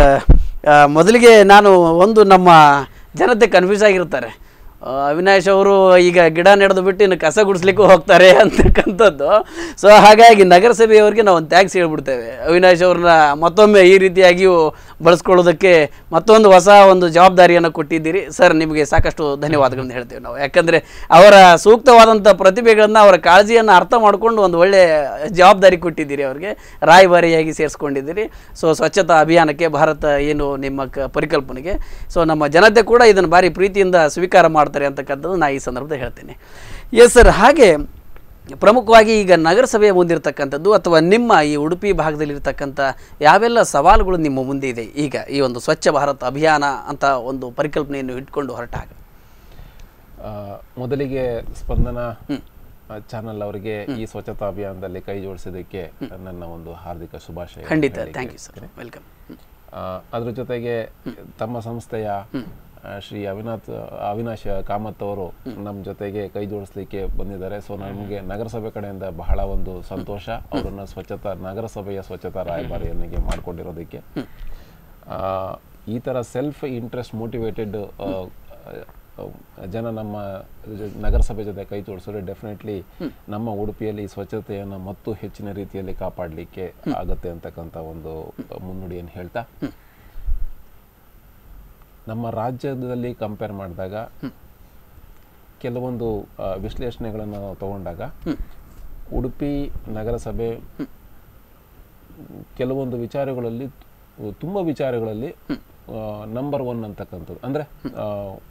ಮೊದಲಿಗೆ ನಾನು ಒಂದು ನಮ್ಮ ಜನತೆ ಕನ್ಫ್ಯೂಸ್ ಆಗಿರ್ತಾರೆ ಅವಿನಾಶ್ ಅವರು ಈಗ ಗಿಡ ನೆಡೆದು ಬಿಟ್ಟು ಇನ್ನು ಕಸ ಗುಡಿಸ್ಲಿಕ್ಕೂ ಹೋಗ್ತಾರೆ (laughs) ಅಂತಕ್ಕಂಥದ್ದು ಸೊ ಹಾಗಾಗಿ ನಗರಸಭೆಯವರಿಗೆ ನಾವು ಒಂದು ಥ್ಯಾಂಕ್ಸ್ ಹೇಳ್ಬಿಡ್ತೇವೆ ಅವಿನಾಶ್ ಅವ್ರನ್ನ ಮತ್ತೊಮ್ಮೆ ಈ ರೀತಿಯಾಗಿಯೂ ಬಳಸ್ಕೊಳ್ಳೋದಕ್ಕೆ ಮತ್ತೊಂದು ಹೊಸ ಒಂದು ಜವಾಬ್ದಾರಿಯನ್ನು ಕೊಟ್ಟಿದ್ದೀರಿ ಸರ್ ನಿಮಗೆ ಸಾಕಷ್ಟು ಧನ್ಯವಾದಗಳನ್ನ ಹೇಳ್ತೇವೆ ನಾವು ಯಾಕಂದರೆ ಅವರ ಸೂಕ್ತವಾದಂಥ ಪ್ರತಿಭೆಗಳನ್ನು ಅವರ ಕಾಳಜಿಯನ್ನು ಅರ್ಥ ಮಾಡಿಕೊಂಡು ಒಂದು ಒಳ್ಳೆಯ ಜವಾಬ್ದಾರಿ ಕೊಟ್ಟಿದ್ದೀರಿ ಅವರಿಗೆ ರಾಯಭಾರಿಯಾಗಿ ಸೇರಿಸ್ಕೊಂಡಿದ್ದೀರಿ ಸೊ ಸ್ವಚ್ಛತಾ ಅಭಿಯಾನಕ್ಕೆ ಭಾರತ ಏನು ನಿಮ್ಮ ಕ ಪರಿಕಲ್ಪನೆಗೆ ಸೊ ನಮ್ಮ ಜನತೆ ಕೂಡ ಇದನ್ನು ಭಾರಿ ಪ್ರೀತಿಯಿಂದ ಸ್ವೀಕಾರ ಮಾಡ್ತಾರೆ ಮಾಡ್ತಾರೆ ಅಂತಕ್ಕಂಥದ್ದು ನಾ ಈ ಸಂದರ್ಭದಲ್ಲಿ ಹೇಳ್ತೇನೆ ಎಸ್ ಸರ್ ಹಾಗೆ ಪ್ರಮುಖವಾಗಿ ಈಗ ನಗರಸಭೆಯ ಮುಂದಿರ್ತಕ್ಕಂಥದ್ದು ಅಥವಾ ನಿಮ್ಮ ಈ ಉಡುಪಿ ಭಾಗದಲ್ಲಿರ್ತಕ್ಕಂಥ ಯಾವೆಲ್ಲ ಸವಾಲುಗಳು ನಿಮ್ಮ ಮುಂದೆ ಇದೆ ಈಗ ಈ ಒಂದು ಸ್ವಚ್ಛ ಭಾರತ್ ಅಭಿಯಾನ ಅಂತ ಒಂದು ಪರಿಕಲ್ಪನೆಯನ್ನು ಇಟ್ಕೊಂಡು ಹೊರಟಾಗ ಮೊದಲಿಗೆ ಸ್ಪಂದನ ಚಾನಲ್ ಅವರಿಗೆ ಈ ಸ್ವಚ್ಛತಾ ಅಭಿಯಾನದಲ್ಲಿ ಕೈ ಜೋಡಿಸಿದ್ದಕ್ಕೆ ನನ್ನ ಒಂದು ಹಾರ್ದಿಕ ಶುಭಾಶಯ ಖಂಡಿತ ಥ್ಯಾಂಕ್ ಯು ಸರ್ ವೆಲ್ಕಮ್ ಅದ್ರ ಜೊತೆಗೆ ತಮ್ಮ ಸಂಸ್ಥೆಯ ಶ್ರೀ ಅವಿನಾಥ್ ಅವಿನಾಶ್ ಕಾಮತ್ ಅವರು ನಮ್ಮ ಜೊತೆಗೆ ಕೈ ಜೋಡಿಸ್ಲಿಕ್ಕೆ ಬಂದಿದ್ದಾರೆ ಸೊ ನಮಗೆ ನಗರಸಭೆ ಕಡೆಯಿಂದ ಬಹಳ ಒಂದು ಸಂತೋಷ ಅವರನ್ನು ಸ್ವಚ್ಛತಾ ನಗರಸಭೆಯ ಸ್ವಚ್ಛತಾ ರಾಯಭಾರಿಯನ್ನಿಗೆ ಮಾಡಿಕೊಂಡಿರೋದಕ್ಕೆ ಈ ಥರ ಸೆಲ್ಫ್ ಇಂಟ್ರೆಸ್ಟ್ ಮೋಟಿವೇಟೆಡ್ ಜನ ನಮ್ಮ ನಗರಸಭೆ ಜೊತೆ ಕೈ ಜೋಡಿಸಿದ್ರೆ ಡೆಫಿನೆಟ್ಲಿ ನಮ್ಮ ಉಡುಪಿಯಲ್ಲಿ ಸ್ವಚ್ಛತೆಯನ್ನು ಮತ್ತು ಹೆಚ್ಚಿನ ರೀತಿಯಲ್ಲಿ ಕಾಪಾಡಲಿಕ್ಕೆ ಆಗತ್ತೆ ಅಂತಕ್ಕಂಥ ಒಂದು ಮುನ್ನುಡಿಯನ್ನು ಹೇಳ್ತಾ ನಮ್ಮ ರಾಜ್ಯದಲ್ಲಿ ಕಂಪೇರ್ ಮಾಡಿದಾಗ ಕೆಲವೊಂದು ವಿಶ್ಲೇಷಣೆಗಳನ್ನು ತಗೊಂಡಾಗ ಉಡುಪಿ ನಗರಸಭೆ ಕೆಲವೊಂದು ವಿಚಾರಗಳಲ್ಲಿ ತುಂಬ ವಿಚಾರಗಳಲ್ಲಿ ನಂಬರ್ ಒನ್ ಅಂತಕ್ಕಂಥದ್ದು ಅಂದರೆ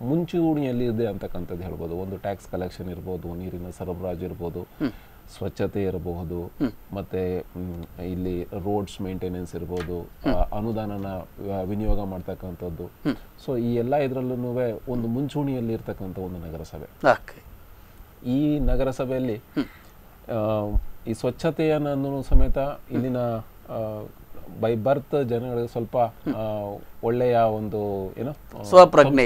ಮುಂಚೂಣಿಯಲ್ಲಿ ಇದೆ ಅಂತಕ್ಕಂಥದ್ದು ಹೇಳ್ಬೋದು ಒಂದು ಟ್ಯಾಕ್ಸ್ ಕಲೆಕ್ಷನ್ ಇರ್ಬೋದು ನೀರಿನ ಸರಬರಾಜು ಇರ್ಬೋದು ಸ್ವಚ್ಛತೆ ಇರಬಹುದು ಮತ್ತೆ ಇಲ್ಲಿ ರೋಡ್ಸ್ ಮೇಂಟೆನೆನ್ಸ್ ಇರಬಹುದು ಅನುದಾನನ ವಿನಿಯೋಗ ಮಾಡ್ತಕ್ಕಂಥದ್ದು ಸೊ ಈ ಎಲ್ಲ ಇದರಲ್ಲೂ ಒಂದು ಮುಂಚೂಣಿಯಲ್ಲಿ ಇರ್ತಕ್ಕಂಥ ಒಂದು ನಗರಸಭೆ ಈ ನಗರಸಭೆಯಲ್ಲಿ ಈ ಸ್ವಚ್ಛತೆಯನ್ನು ಸಮೇತ ಇಲ್ಲಿನ ಬೈ ಬರ್ತ್ ಜನಗಳಿಗೆ ಸ್ವಲ್ಪ ಒಳ್ಳೆಯ ಒಂದು ಏನೋ ಸ್ವಪ್ರಜ್ಞೆ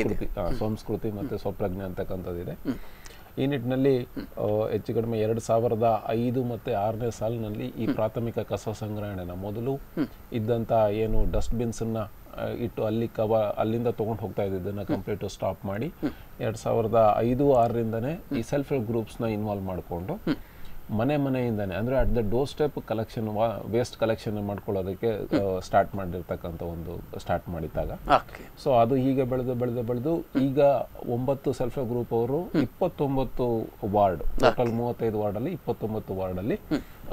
ಸಂಸ್ಕೃತಿ ಮತ್ತೆ ಸ್ವಪ್ರಜ್ಞೆ ಅಂತಕ್ಕಂಥದ್ದಿದೆ ಈ ನಿಟ್ಟಿನಲ್ಲಿ ಹೆಚ್ಚು ಕಡಿಮೆ ಎರಡು ಸಾವಿರದ ಐದು ಮತ್ತು ಆರನೇ ಸಾಲಿನಲ್ಲಿ ಈ ಪ್ರಾಥಮಿಕ ಕಸ ಸಂಗ್ರಹಣೆನ ಮೊದಲು ಇದ್ದಂಥ ಏನು ಡಸ್ಟ್ಬಿನ್ಸನ್ನು ಇಟ್ಟು ಅಲ್ಲಿ ಕವ ಅಲ್ಲಿಂದ ತೊಗೊಂಡು ಹೋಗ್ತಾ ಇದ್ದಿದ್ದನ್ನು ಕಂಪ್ಲೀಟ್ ಸ್ಟಾಪ್ ಮಾಡಿ ಎರಡು ಸಾವಿರದ ಐದು ಆರರಿಂದನೇ ಈ ಸೆಲ್ಫ್ ಹೆಲ್ಪ್ ಗ್ರೂಪ್ಸ್ನ ಇನ್ವಾಲ್ವ್ ಮಾಡಿಕೊಂಡು ಮನೆ ಮನೆಯಿಂದನೇ ಅಂದರೆ at the doorstep collection waste collection ಮಾಡ್ಕೊಳ್ಳೋದಕ್ಕೆ ಸ್ಟಾರ್ಟ್ ಮಾಡಿರ್ತಕ್ಕಂಥ ಒಂದು ಸ್ಟಾರ್ಟ್ ಮಾಡಿದ್ದಾಗ ಸೊ ಅದು ಹೀಗೆ ಬೆಳೆದು ಬೆಳೆದು ಬೆಳೆದು ಈಗ ಒಂಬತ್ತು ಸೆಲ್ಫ್ ಗ್ರೂಪ್ ಅವರು ಇಪ್ಪತ್ತೊಂಬತ್ತು ವಾರ್ಡ್ ಟೋಟಲ್ ಮೂವತ್ತೈದು ವಾರ್ಡಲ್ಲಿ ಇಪ್ಪತ್ತೊಂಬತ್ತು ವಾರ್ಡಲ್ಲಿ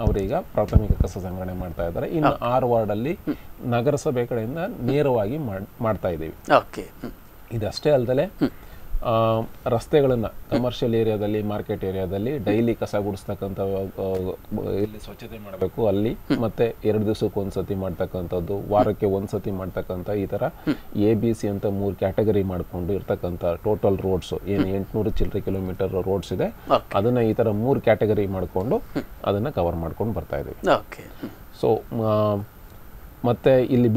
ಅವರೀಗ ಪ್ರಾಥಮಿಕ ಕಸ ಸಂಗ್ರಹಣೆ ಮಾಡ್ತಾ ಇದ್ದಾರೆ ಇನ್ನು ಆರು ವಾರ್ಡಲ್ಲಿ ನಗರಸಭೆ ಕಡೆಯಿಂದ ನೇರವಾಗಿ ಮಾಡ್ತಾ ಇದ್ದೀವಿ ಇದಷ್ಟೇ ಅಲ್ಲದೆ ರಸ್ತೆಗಳನ್ನು ಕಮರ್ಷಿಯಲ್ ಏರಿಯಾದಲ್ಲಿ ಮಾರ್ಕೆಟ್ ಏರಿಯಾದಲ್ಲಿ ಡೈಲಿ ಕಸ ಗುಡಿಸ್ತಕ್ಕಂಥ ಇಲ್ಲಿ ಸ್ವಚ್ಛತೆ ಮಾಡಬೇಕು ಅಲ್ಲಿ ಮತ್ತೆ ಎರಡು ದಿವಸಕ್ಕೆ ಒಂದ್ಸತಿ ಮಾಡ್ತಕ್ಕಂಥದ್ದು ವಾರಕ್ಕೆ ಒಂದ್ಸತಿ ಮಾಡ್ತಕ್ಕಂಥ ಈ ಥರ ಎ ಬಿ ಸಿ ಅಂತ ಮೂರು ಕ್ಯಾಟಗರಿ ಮಾಡಿಕೊಂಡು ಇರ್ತಕ್ಕಂಥ ಟೋಟಲ್ ರೋಡ್ಸ್ ಏನು ಎಂಟುನೂರು ಚಿಲ್ಲರೆ ಕಿಲೋಮೀಟರ್ ರೋಡ್ಸ್ ಇದೆ ಅದನ್ನು ಈ ಥರ ಮೂರು ಕ್ಯಾಟಗರಿ ಮಾಡಿಕೊಂಡು ಅದನ್ನು ಕವರ್ ಮಾಡ್ಕೊಂಡು ಬರ್ತಾ ಇದ್ದೀವಿ ಸೊ ಮತ್ತೆ ಇಲ್ಲಿ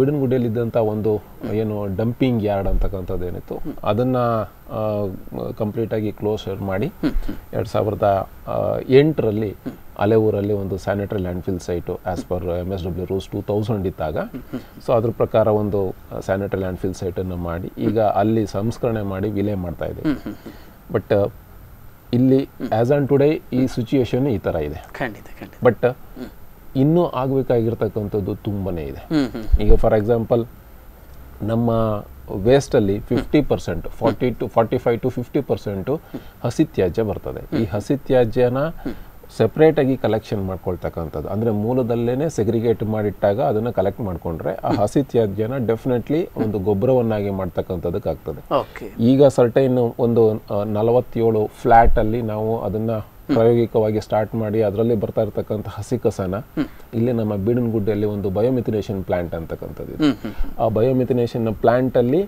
ಇದ್ದಂತ ಒಂದು ಏನು ಡಂಪಿಂಗ್ ಯಾರ್ಡ್ ಅಂತಕ್ಕಂಥದ್ದು ಏನಿತ್ತು ಅದನ್ನು ಆಗಿ ಕ್ಲೋಸ್ ಮಾಡಿ ಎರಡ್ ಸಾವಿರದ ಎಂಟರಲ್ಲಿ ಅಲೆ ಊರಲ್ಲಿ ಒಂದು sanitary fill site as per M S W rules two thousand ಇದ್ದಾಗ ಸೊ ಅದ್ರ ಪ್ರಕಾರ ಒಂದು ಸ್ಯಾನಿಟರಿ ಸೈಟ್ ಅನ್ನು ಮಾಡಿ ಈಗ ಅಲ್ಲಿ ಸಂಸ್ಕರಣೆ ಮಾಡಿ ವಿಲೇ ಮಾಡ್ತಾ ಇದೆ ಬಟ್ ಇಲ್ಲಿ ಆಸ್ ಆನ್ ಟುಡೇ ಈ ಸಿಚುಯೇಷನ್ ಈ ಥರ ಇದೆ ಬಟ್ ಇನ್ನೂ ಆಗಬೇಕಾಗಿರ್ತಕ್ಕಂಥದ್ದು ತುಂಬಾ ಇದೆ ಈಗ ಫಾರ್ ಎಕ್ಸಾಂಪಲ್ ನಮ್ಮ ವೇಸ್ಟಲ್ಲಿ fifty percent forty to forty five to fifty percent ತ್ಯಾಜ್ಯ ಬರ್ತದೆ ಈ ಹಸಿ ತ್ಯಾಜ್ಯನ ಸೆಪ್ರೇಟಾಗಿ ಕಲೆಕ್ಷನ್ ಮಾಡ್ಕೊಳ್ತಕ್ಕಂಥದ್ದು ಅಂದರೆ ಮೂಲದಲ್ಲೇ ಸೆಗ್ರಿಗೇಟ್ ಮಾಡಿಟ್ಟಾಗ ಅದನ್ನು ಕಲೆಕ್ಟ್ ಮಾಡಿಕೊಂಡ್ರೆ ಆ ತ್ಯಾಜ್ಯನ ಡೆಫಿನೆಟ್ಲಿ ಒಂದು ಗೊಬ್ಬರವನ್ನಾಗಿ ಮಾಡ್ತಕ್ಕಂಥದ್ದಕ್ಕಾಗ್ತದೆ ಈಗ ಸರ್ಟೈನ್ ಒಂದು ನಲವತ್ತೇಳು ಫ್ಲ್ಯಾಟಲ್ಲಿ ನಾವು ಅದನ್ನು ಪ್ರಾಯೋಗಿಕವಾಗಿ ಸ್ಟಾರ್ಟ್ ಮಾಡಿ ಅದರಲ್ಲಿ ಬರ್ತಾ ಇರತಕ್ಕಂಥ ಹಸಿ ಕಸನ ಇಲ್ಲಿ ನಮ್ಮ ಬೀಡನ್ಗುಡ್ಡೆಯಲ್ಲಿ ಒಂದು ಬಯೋಮಿಥಿನೇಷನ್ ಪ್ಲಾಂಟ್ ಅಂತಕ್ಕಂಥದ್ದು ಆ ಬಯೋಮಿಥಿನೇಷನ್ ಪ್ಲಾಂಟ್ ಅಲ್ಲಿ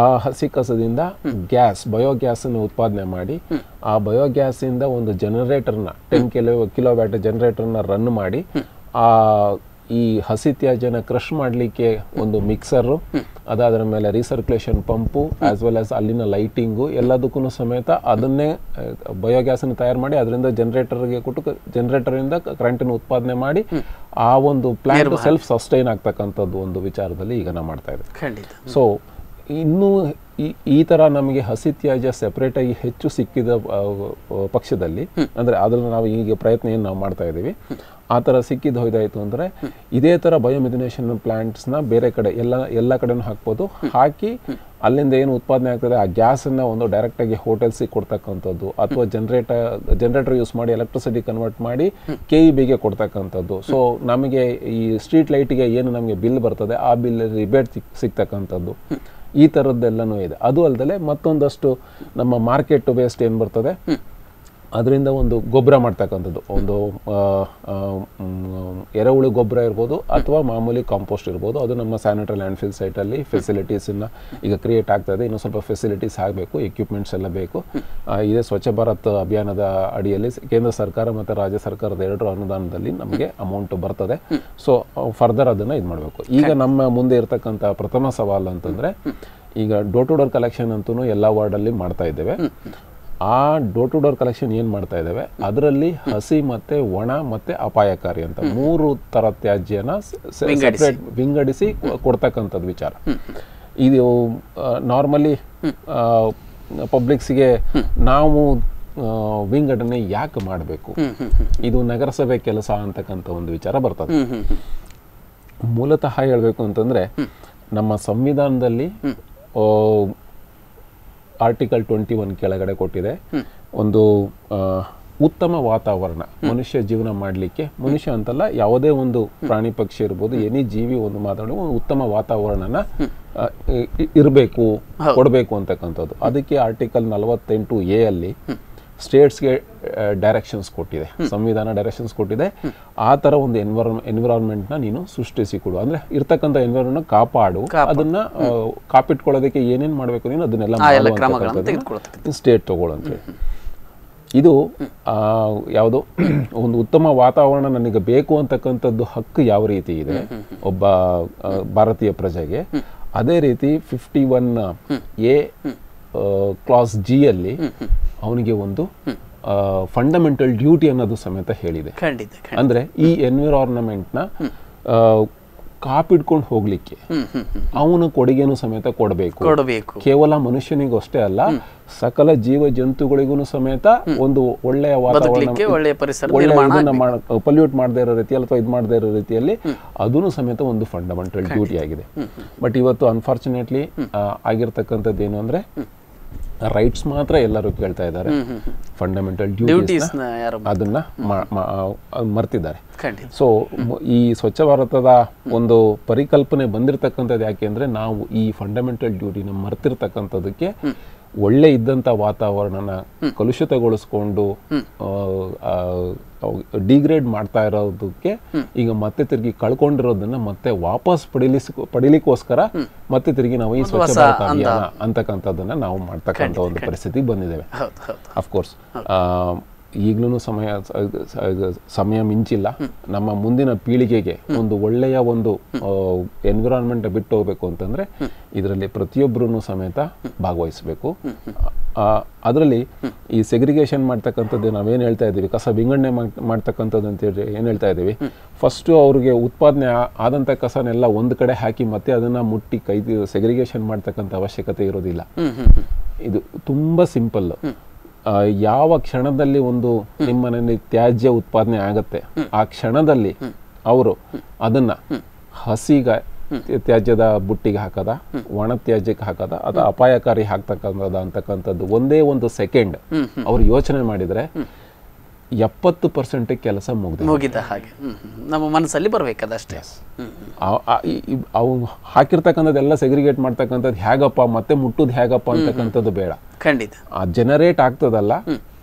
ಆ ಹಸಿ ಕಸದಿಂದ ಗ್ಯಾಸ್ ಬಯೋಗ್ಯಾಸ್ ಅನ್ನು ಉತ್ಪಾದನೆ ಮಾಡಿ ಆ ಬಯೋಗ್ಯಾಸ್ ಇಂದ ಒಂದು ಜನರೇಟರ್ನ ಟೆನ್ ಕಿಲೋ ಕಿಲೋ ಬ್ಯಾಟ್ ಜನರೇಟರ್ನ ರನ್ ಮಾಡಿ ಆ ಈ ಹಸಿ ತ್ಯಾಜ್ಯನ ಕ್ರಷ್ ಮಾಡಲಿಕ್ಕೆ ಒಂದು ಮಿಕ್ಸರು ಅದಾದ್ರ ಮೇಲೆ recirculation pump as well as ಅಲ್ಲಿನ ಲೈಟಿಂಗು ಎಲ್ಲದಕ್ಕೂ ಸಮೇತ ಅದನ್ನೇ ಬಯೋಗ್ಯಾಸನ್ನು ತಯಾರು ಮಾಡಿ ಅದರಿಂದ ಜನರೇಟರ್ಗೆ ಕೊಟ್ಟು ಜನರೇಟರಿಂದ ಕರೆಂಟ್ ಉತ್ಪಾದನೆ ಮಾಡಿ ಆ ಒಂದು ಪ್ಲಾಂಟ್ ಸೆಲ್ಫ್ ಸಸ್ಟೈನ್ ಆಗ್ತಕ್ಕಂಥದ್ದು ಒಂದು ವಿಚಾರದಲ್ಲಿ ಈಗ ನಾವು ಮಾಡ್ತಾ ಇದ್ದೀವಿ ಸೊ ಇನ್ನೂ ಈ ಈ ಥರ ನಮಗೆ ಸೆಪರೇಟ್ ಸೆಪ್ರೇಟಾಗಿ ಹೆಚ್ಚು ಸಿಕ್ಕಿದ ಪಕ್ಷದಲ್ಲಿ ಅಂದ್ರೆ ಅದನ್ನು ನಾವು ಈಗ ಪ್ರಯತ್ನ ಏನು ನಾವು ಮಾಡ್ತಾ ಇದ್ದೀವಿ ಆ ಥರ ಸಿಕ್ಕಿದ್ದು ಹೋಯ್ದಾಯಿತು ಅಂದರೆ ಇದೇ ಥರ ಬಯೋಮೆದಿನೇಷನ್ ಪ್ಲ್ಯಾಂಟ್ಸ್ನ ಬೇರೆ ಕಡೆ ಎಲ್ಲ ಎಲ್ಲ ಕಡೆನೂ ಹಾಕ್ಬೋದು ಹಾಕಿ ಅಲ್ಲಿಂದ ಏನು ಉತ್ಪಾದನೆ ಆಗ್ತದೆ ಆ ಗ್ಯಾಸನ್ನು ಒಂದು ಡೈರೆಕ್ಟಾಗಿ ಹೋಟೆಲ್ಸಿಗೆ ಕೊಡ್ತಕ್ಕಂಥದ್ದು ಅಥವಾ ಜನ್ರೇಟರ್ ಜನ್ರೇಟರ್ ಯೂಸ್ ಮಾಡಿ ಎಲೆಕ್ಟ್ರಿಸಿಟಿ ಕನ್ವರ್ಟ್ ಮಾಡಿ ಕೆ ಇ e ಬಿಗೆ ಕೊಡ್ತಕ್ಕಂಥದ್ದು ಸೊ ನಮಗೆ ಈ ಸ್ಟ್ರೀಟ್ ಲೈಟಿಗೆ ಏನು ನಮಗೆ ಬಿಲ್ ಬರ್ತದೆ ಆ ಬಿಲ್ ರಿಬೇಟ್ ಸಿಕ್ ಈ ಥರದ್ದೆಲ್ಲನೂ ಇದೆ ಅದು ಅಲ್ಲದೆ ಮತ್ತೊಂದಷ್ಟು ನಮ್ಮ ಮಾರ್ಕೆಟ್ ಬೇಸ್ಡ್ ಏನು ಬರ್ತದೆ ಅದರಿಂದ ಒಂದು ಗೊಬ್ಬರ ಮಾಡ್ತಕ್ಕಂಥದ್ದು ಒಂದು ಎರೆಹುಳು ಗೊಬ್ಬರ ಇರ್ಬೋದು ಅಥವಾ ಮಾಮೂಲಿ ಕಾಂಪೋಸ್ಟ್ ಇರ್ಬೋದು ಅದು ನಮ್ಮ ಸ್ಯಾನಿಟರಿ ಲ್ಯಾಂಡ್ಫಿಲ್ ಸೈಟಲ್ಲಿ ಫೆಸಿಲಿಟೀಸನ್ನು ಈಗ ಕ್ರಿಯೇಟ್ ಆಗ್ತದೆ ಇನ್ನೂ ಸ್ವಲ್ಪ ಫೆಸಿಲಿಟೀಸ್ ಆಗಬೇಕು ಎಕ್ವಿಪ್ಮೆಂಟ್ಸ್ ಎಲ್ಲ ಬೇಕು ಇದೇ ಸ್ವಚ್ಛ ಭಾರತ್ ಅಭಿಯಾನದ ಅಡಿಯಲ್ಲಿ ಕೇಂದ್ರ ಸರ್ಕಾರ ಮತ್ತು ರಾಜ್ಯ ಸರ್ಕಾರದ ಎರಡರ ಅನುದಾನದಲ್ಲಿ ನಮಗೆ ಅಮೌಂಟ್ ಬರ್ತದೆ ಸೊ ಫರ್ದರ್ ಅದನ್ನು ಇದು ಮಾಡಬೇಕು ಈಗ ನಮ್ಮ ಮುಂದೆ ಇರತಕ್ಕಂಥ ಪ್ರಥಮ ಸವಾಲು ಅಂತಂದರೆ ಈಗ ಡೋರ್ ಟು ಡೋರ್ ಕಲೆಕ್ಷನ್ ಅಂತೂ ಎಲ್ಲ ವಾರ್ಡಲ್ಲಿ ಮಾಡ್ತಾ ಇದ್ದೇವೆ ಆ ಡೋರ್ ಟು ಡೋರ್ ಕಲೆಕ್ಷನ್ ಏನು ಮಾಡ್ತಾ ಇದ್ದಾವೆ ಅದರಲ್ಲಿ ಹಸಿ ಮತ್ತೆ ಒಣ ಮತ್ತೆ ಅಪಾಯಕಾರಿ ಅಂತ ಮೂರು ತರ ತ್ಯಾಜ್ಯನ ವಿಂಗಡಿಸಿ ಕೊಡ್ತಕ್ಕಂಥದ್ದು ವಿಚಾರ ಇದು ನಾರ್ಮಲಿ ಪಬ್ಲಿಕ್ಸ್ಗೆ ನಾವು ವಿಂಗಡಣೆ ಯಾಕೆ ಮಾಡಬೇಕು ಇದು ನಗರಸಭೆ ಕೆಲಸ ಅಂತಕ್ಕಂಥ ಒಂದು ವಿಚಾರ ಬರ್ತದೆ ಮೂಲತಃ ಹೇಳಬೇಕು ಅಂತಂದ್ರೆ ನಮ್ಮ ಸಂವಿಧಾನದಲ್ಲಿ ಆರ್ಟಿಕಲ್ ಟ್ವೆಂಟಿ ಒನ್ ಕೆಳಗಡೆ ಕೊಟ್ಟಿದೆ ಒಂದು ಉತ್ತಮ ವಾತಾವರಣ ಮನುಷ್ಯ ಜೀವನ ಮಾಡಲಿಕ್ಕೆ ಮನುಷ್ಯ ಅಂತಲ್ಲ ಯಾವುದೇ ಒಂದು ಪ್ರಾಣಿ ಪಕ್ಷಿ ಇರ್ಬೋದು ಎನಿ ಜೀವಿ ಒಂದು ಒಂದು ಉತ್ತಮ ವಾತಾವರಣನ ಇರಬೇಕು ಕೊಡಬೇಕು ಅಂತಕ್ಕಂಥದ್ದು ಅದಕ್ಕೆ ಆರ್ಟಿಕಲ್ ನಲವತ್ತೆಂಟು ಎ ಅಲ್ಲಿ ಸ್ಟೇಟ್ಸ್ಗೆ ಡೈರೆಕ್ಷನ್ಸ್ ಕೊಟ್ಟಿದೆ ಸಂವಿಧಾನ ಡೈರೆಕ್ಷನ್ಸ್ ಕೊಟ್ಟಿದೆ ಆ ಥರ ಒಂದು ಎನ್ವರ್ ನ ನೀನು ಸೃಷ್ಟಿಸಿ ಕೊಡು ಅಂದ್ರೆ ಇರ್ತಕ್ಕಂಥ ಎನ್ವೈರನ್ಮೆಂಟ್ ಕಾಪಾಡು ಅದನ್ನ ಕಾಪಿಟ್ಕೊಳ್ಳೋದಕ್ಕೆ ಏನೇನ್ ಮಾಡಬೇಕು ನೀನು ಅದನ್ನೆಲ್ಲ ಸ್ಟೇಟ್ ತಗೊಳ್ಳಂತ ಇದು ಯಾವುದು (clears throat) ಒಂದು ಉತ್ತಮ ವಾತಾವರಣ ನನಗೆ ಬೇಕು ಅಂತಕ್ಕಂಥದ್ದು ಹಕ್ಕು ಯಾವ ರೀತಿ ಇದೆ ಒಬ್ಬ ಭಾರತೀಯ ಪ್ರಜೆಗೆ ಅದೇ ರೀತಿ ಫಿಫ್ಟಿ ಒನ್ ಎ ಕ್ಲಾಸ್ ಜಿಯಲ್ಲಿ ಅವನಿಗೆ ಒಂದು ಫಂಡಮೆಂಟಲ್ ಡ್ಯೂಟಿ ಅನ್ನೋದು ಸಮೇತ ಹೇಳಿದೆ ಅಂದ್ರೆ ಈ ಎನ್ವಿರಾನ್ಮೆಂಟ್ ನ ಕಾಪಿಡ್ಕೊಂಡು ಹೋಗ್ಲಿಕ್ಕೆ ಅವನ ಕೊಡುಗೆನು ಸಮೇತ ಕೊಡಬೇಕು ಕೇವಲ ಮನುಷ್ಯನಿಗೂ ಅಷ್ಟೇ ಅಲ್ಲ ಸಕಲ ಜೀವ ಜಂತುಗಳಿಗೂ ಸಮೇತ ಒಂದು ಒಳ್ಳೆಯ ವಾತಾವರಣ ಪೊಲ್ಯೂಟ್ ಮಾಡದೇ ಇರೋ ರೀತಿಯಲ್ಲಿ ಅಥವಾ ಇದು ಮಾಡದೇ ಇರೋ ರೀತಿಯಲ್ಲಿ ಅದೂ ಸಮೇತ ಒಂದು ಫಂಡಮೆಂಟಲ್ ಡ್ಯೂಟಿ ಆಗಿದೆ ಬಟ್ ಇವತ್ತು ಅನ್ಫಾರ್ಚುನೇಟ್ಲಿ ಆಗಿರ್ತಕ್ಕಂಥದ್ದು ಏನು ಅಂದ್ರೆ ರೈಟ್ಸ್ ಮಾತ್ರ ಎಲ್ಲರೂ ಕೇಳ್ತಾ ಇದ್ದಾರೆ ಫಂಡಮೆಂಟಲ್ ಡ್ಯೂಟೀಸ್ ಅದನ್ನ ಮರ್ತಿದ್ದಾರೆ ಸೊ ಈ ಸ್ವಚ್ಛ ಭಾರತದ ಒಂದು ಪರಿಕಲ್ಪನೆ ಬಂದಿರತಕ್ಕಂಥದ್ದು ಯಾಕೆ ಅಂದ್ರೆ ನಾವು ಈ ಫಂಡಮೆಂಟಲ್ ಡ್ಯೂಟಿನ ಮರ್ತಿರ್ತಕ್ಕಂಥದಕ್ಕೆ ಒಳ್ಳೆ ಇದ್ದಂತ ವಾತಾವರಣನ ಕಲುಷಿತಗೊಳಿಸ್ಕೊಂಡು ಡಿಗ್ರೇಡ್ ಮಾಡ್ತಾ ಇರೋದಕ್ಕೆ ಈಗ ಮತ್ತೆ ತಿರುಗಿ ಕಳ್ಕೊಂಡಿರೋದನ್ನ ಮತ್ತೆ ವಾಪಸ್ ಪಡಿಲಿಸ್ ಪಡಿಲಿಕ್ಕೋಸ್ಕರ ಮತ್ತೆ ತಿರುಗಿ ನಾವು ಈ ಸ್ವಚ್ಛ ಭಾರತ ಅಭಿಯಾನ ಅಂತಕ್ಕಂಥದ್ದನ್ನ ನಾವು ಮಾಡ್ತಕ್ಕಂಥ ಒಂದು ಪರಿಸ್ಥಿತಿ ಬಂದಿದ್ದೇವೆ ಅಫ್ಕೋರ್ಸ್ ಈಗಲೂ ಸಮಯ ಸಮಯ ಮಿಂಚಿಲ್ಲ ನಮ್ಮ ಮುಂದಿನ ಪೀಳಿಗೆಗೆ ಒಂದು ಒಳ್ಳೆಯ ಒಂದು ಎನ್ವಿರಾನ್ಮೆಂಟ್ ಬಿಟ್ಟು ಹೋಗಬೇಕು ಅಂತಂದ್ರೆ ಇದರಲ್ಲಿ ಪ್ರತಿಯೊಬ್ಬರೂ ಸಮೇತ ಭಾಗವಹಿಸಬೇಕು ಅದರಲ್ಲಿ ಈ ಸೆಗ್ರಿಗೇಷನ್ ಮಾಡ್ತಕ್ಕಂಥದ್ದು ನಾವೇನು ಹೇಳ್ತಾ ಇದ್ದೀವಿ ಕಸ ವಿಂಗಡಣೆ ಮಾಡ್ತಕ್ಕಂಥದ್ದು ಅಂತ ಹೇಳಿ ಏನು ಹೇಳ್ತಾ ಇದ್ದೀವಿ ಫಸ್ಟು ಅವ್ರಿಗೆ ಉತ್ಪಾದನೆ ಆದಂಥ ಕಸನೆಲ್ಲ ಒಂದು ಕಡೆ ಹಾಕಿ ಮತ್ತೆ ಅದನ್ನು ಮುಟ್ಟಿ ಕೈ ಸೆಗ್ರಿಗೇಷನ್ ಮಾಡ್ತಕ್ಕಂಥ ಅವಶ್ಯಕತೆ ಇರೋದಿಲ್ಲ ಇದು ತುಂಬ ಸಿಂಪಲ್ ಯಾವ ಕ್ಷಣದಲ್ಲಿ ಒಂದು ನಿಮ್ಮ ತ್ಯಾಜ್ಯ ಉತ್ಪಾದನೆ ಆಗತ್ತೆ ಆ ಕ್ಷಣದಲ್ಲಿ ಅವರು ಅದನ್ನ ಹಸಿಗ ತ್ಯಾಜ್ಯದ ಬುಟ್ಟಿಗೆ ಹಾಕದ ಒಣ ತ್ಯಾಜ್ಯಕ್ಕೆ ಹಾಕದ ಅದು ಅಪಾಯಕಾರಿ ಹಾಕ್ತಕ್ಕಂಥದ್ದು ಅಂತಕ್ಕಂಥದ್ದು ಒಂದೇ ಒಂದು ಸೆಕೆಂಡ್ ಅವ್ರು ಯೋಚನೆ ಮಾಡಿದ್ರೆ ಎಪ್ಪತ್ತು ಪರ್ಸೆಂಟ್ ಕೆಲಸ ಮುಗಿದ ಮುಗಿದ ಹಾಗೆ ನಮ್ಮ ಮನಸ್ಸಲ್ಲಿ ಅಷ್ಟೇ ಅವು ಹಾಕಿರ್ತಕ್ಕಂಥದ್ದೆಲ್ಲ ಸೆಗ್ರಿಗೇಟ್ ಮಾಡ್ತಕ್ಕಂಥದ್ದು ಹೇಗಪ್ಪ ಮತ್ತೆ ಮುಟ್ಟುದು ಹೇಗಪ್ಪ ಅಂತಕ್ಕಂಥದ್ದು ಬೇಡ ಖಂಡಿತ ಆ ಜನರೇಟ್ ಆಗ್ತದಲ್ಲ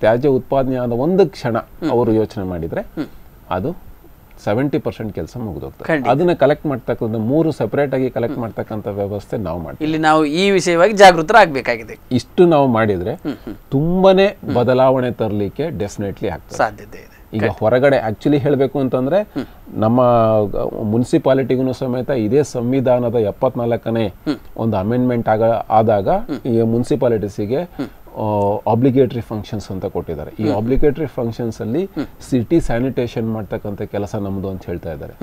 ತ್ಯಾಜ್ಯ ಉತ್ಪಾದನೆ ಆದ ಒಂದು ಕ್ಷಣ ಅವರು ಯೋಚನೆ ಮಾಡಿದ್ರೆ ಅದು ಸೆವೆಂಟಿ ಪರ್ಸೆಂಟ್ ಕೆಲಸ ಮುಗಿದೋಗ್ತದೆ ಅದನ್ನ ಕಲೆಕ್ಟ್ ಮಾಡ್ತಕ್ಕಂಥ ಮೂರು ಸಪರೇಟ್ ಆಗಿ ಕಲೆಕ್ಟ್ ಮಾಡ್ತಕ್ಕಂಥ ವ್ಯವಸ್ಥೆ ನಾವು ಮಾಡ್ತೀವಿ ಇಲ್ಲಿ ನಾವು ಈ ವಿಷಯವಾಗಿ ಜಾಗೃತರಾಗಬೇಕಾಗಿದೆ ಇಷ್ಟು ನಾವು ಮಾಡಿದ್ರೆ ತುಂಬಾನೇ ಬದಲಾವಣೆ ತರಲಿಕ್ಕೆ ಡೆಫಿನೆಟ್ಲಿ ಆಗ್ತದೆ ಸಾಧ್ಯತೆ ಇದೆ ಈಗ ಹೊರಗಡೆ ಆಕ್ಚುಲಿ ಹೇಳಬೇಕು ಅಂತಂದ್ರೆ ನಮ್ಮ ಮುನ್ಸಿಪಾಲಿಟಿಗೂ ಸಮೇತ ಇದೇ ಸಂವಿಧಾನದ ಎಪ್ಪತ್ನಾಲ್ಕನೇ ಒಂದು ಅಮೆಂಡ್ಮೆಂಟ್ ಆಗ ಆದಾಗ ಈ ಮುನ್ಸಿಪಾಲಿಟೀಸಿಗೆ ಆಬ್ಲಿಗೇಟರಿ ಫಂಕ್ಷನ್ಸ್ ಅಂತ ಕೊಟ್ಟಿದ್ದಾರೆ ಈ ಆಬ್ಲಿಗೇಟರಿ ಫಂಕ್ಷನ್ಸ್ ಅಲ್ಲಿ ಸಿಟಿ ಸ್ಯಾನಿಟೇಷನ್ ಮಾಡ್ತಕ್ಕಂಥ ಕೆಲಸ ನಮ್ಮದು ಅಂತ ಹೇಳ್ತಾ ಇದ್ದಾರೆ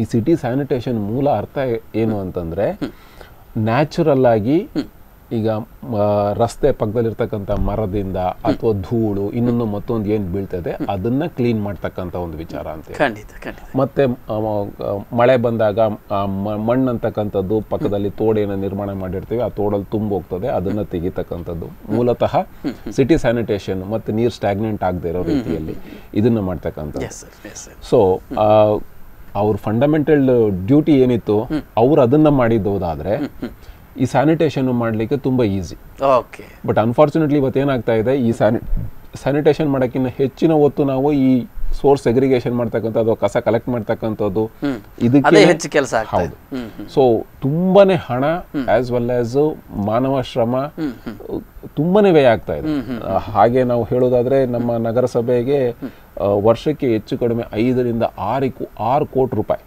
ಈ ಸಿಟಿ ಸ್ಯಾನಿಟೇಷನ್ ಮೂಲ ಅರ್ಥ ಏನು ಅಂತಂದ್ರೆ ನ್ಯಾಚುರಲ್ ಆಗಿ ಈಗ ರಸ್ತೆ ಪಕ್ಕದಲ್ಲಿರ್ತಕ್ಕಂಥ ಮರದಿಂದ ಅಥವಾ ಧೂಳು ಇನ್ನೊಂದು ಮತ್ತೊಂದು ಏನು ಬೀಳ್ತದೆ ಅದನ್ನ ಕ್ಲೀನ್ ಮಾಡ್ತಕ್ಕಂಥ ಒಂದು ವಿಚಾರ ಅಂತ ಮತ್ತೆ ಮಳೆ ಬಂದಾಗ ಮಣ್ಣು ಅಂತಕ್ಕಂಥದ್ದು ಪಕ್ಕದಲ್ಲಿ ತೋಡೇನ ನಿರ್ಮಾಣ ಮಾಡಿರ್ತೀವಿ ಆ ತೋಡಲ್ಲಿ ತುಂಬ ಹೋಗ್ತದೆ ಅದನ್ನ ತೆಗಿತಕ್ಕಂಥದ್ದು ಮೂಲತಃ ಸಿಟಿ ಸ್ಯಾನಿಟೇಷನ್ ಮತ್ತೆ ನೀರು ಸ್ಟಾಗ್ನೆಂಟ್ ಆಗದೆ ಇರೋ ರೀತಿಯಲ್ಲಿ ಇದನ್ನ ಮಾಡ್ತಕ್ಕಂಥ ಸೊ ಅವ್ರ ಫಂಡಮೆಂಟಲ್ ಡ್ಯೂಟಿ ಏನಿತ್ತು ಅವ್ರು ಅದನ್ನ ಮಾಡಿದ್ದಾದ್ರೆ ಈ ಸ್ಯಾನಿಟೇಷನ್ ಮಾಡಲಿಕ್ಕೆ ತುಂಬ ಈಸಿ ಓಕೆ ಬಟ್ ಅನ್ಫಾರ್ಚುನೇಟ್ಲಿ ಏನಾಗ್ತಾ ಇದೆ ಈ ಸ್ಯಾನಿ ಸ್ಯಾನಿಟೇಷನ್ ಮಾಡೋಕ್ಕಿಂತ ಹೆಚ್ಚಿನ ಹೊತ್ತು ನಾವು ಈ ಸೋರ್ಸ್ ಎಗ್ರಿಗೇಷನ್ ಮಾಡ್ತಕ್ಕಂಥದ್ದು ಕಸ ಕಲೆಕ್ಟ್ ಮಾಡ್ತಕ್ಕಂಥದ್ದು ಇದಕ್ಕೆ ಹೆಚ್ಚು ಕೆಲಸ ಹೌದು ಸೊ ತುಂಬಾನೇ ಹಣ ಆಸ್ ವೆಲ್ ಆಸ್ ಮಾನವ ಶ್ರಮ ತುಂಬಾನೇ ವ್ಯಯ ಆಗ್ತಾ ಇದೆ ಹಾಗೆ ನಾವು ಹೇಳೋದಾದ್ರೆ ನಮ್ಮ ನಗರಸಭೆಗೆ ವರ್ಷಕ್ಕೆ ಹೆಚ್ಚು ಕಡಿಮೆ ಐದರಿಂದ ಆರು ಆರು ಕೋಟಿ ರೂಪಾಯಿ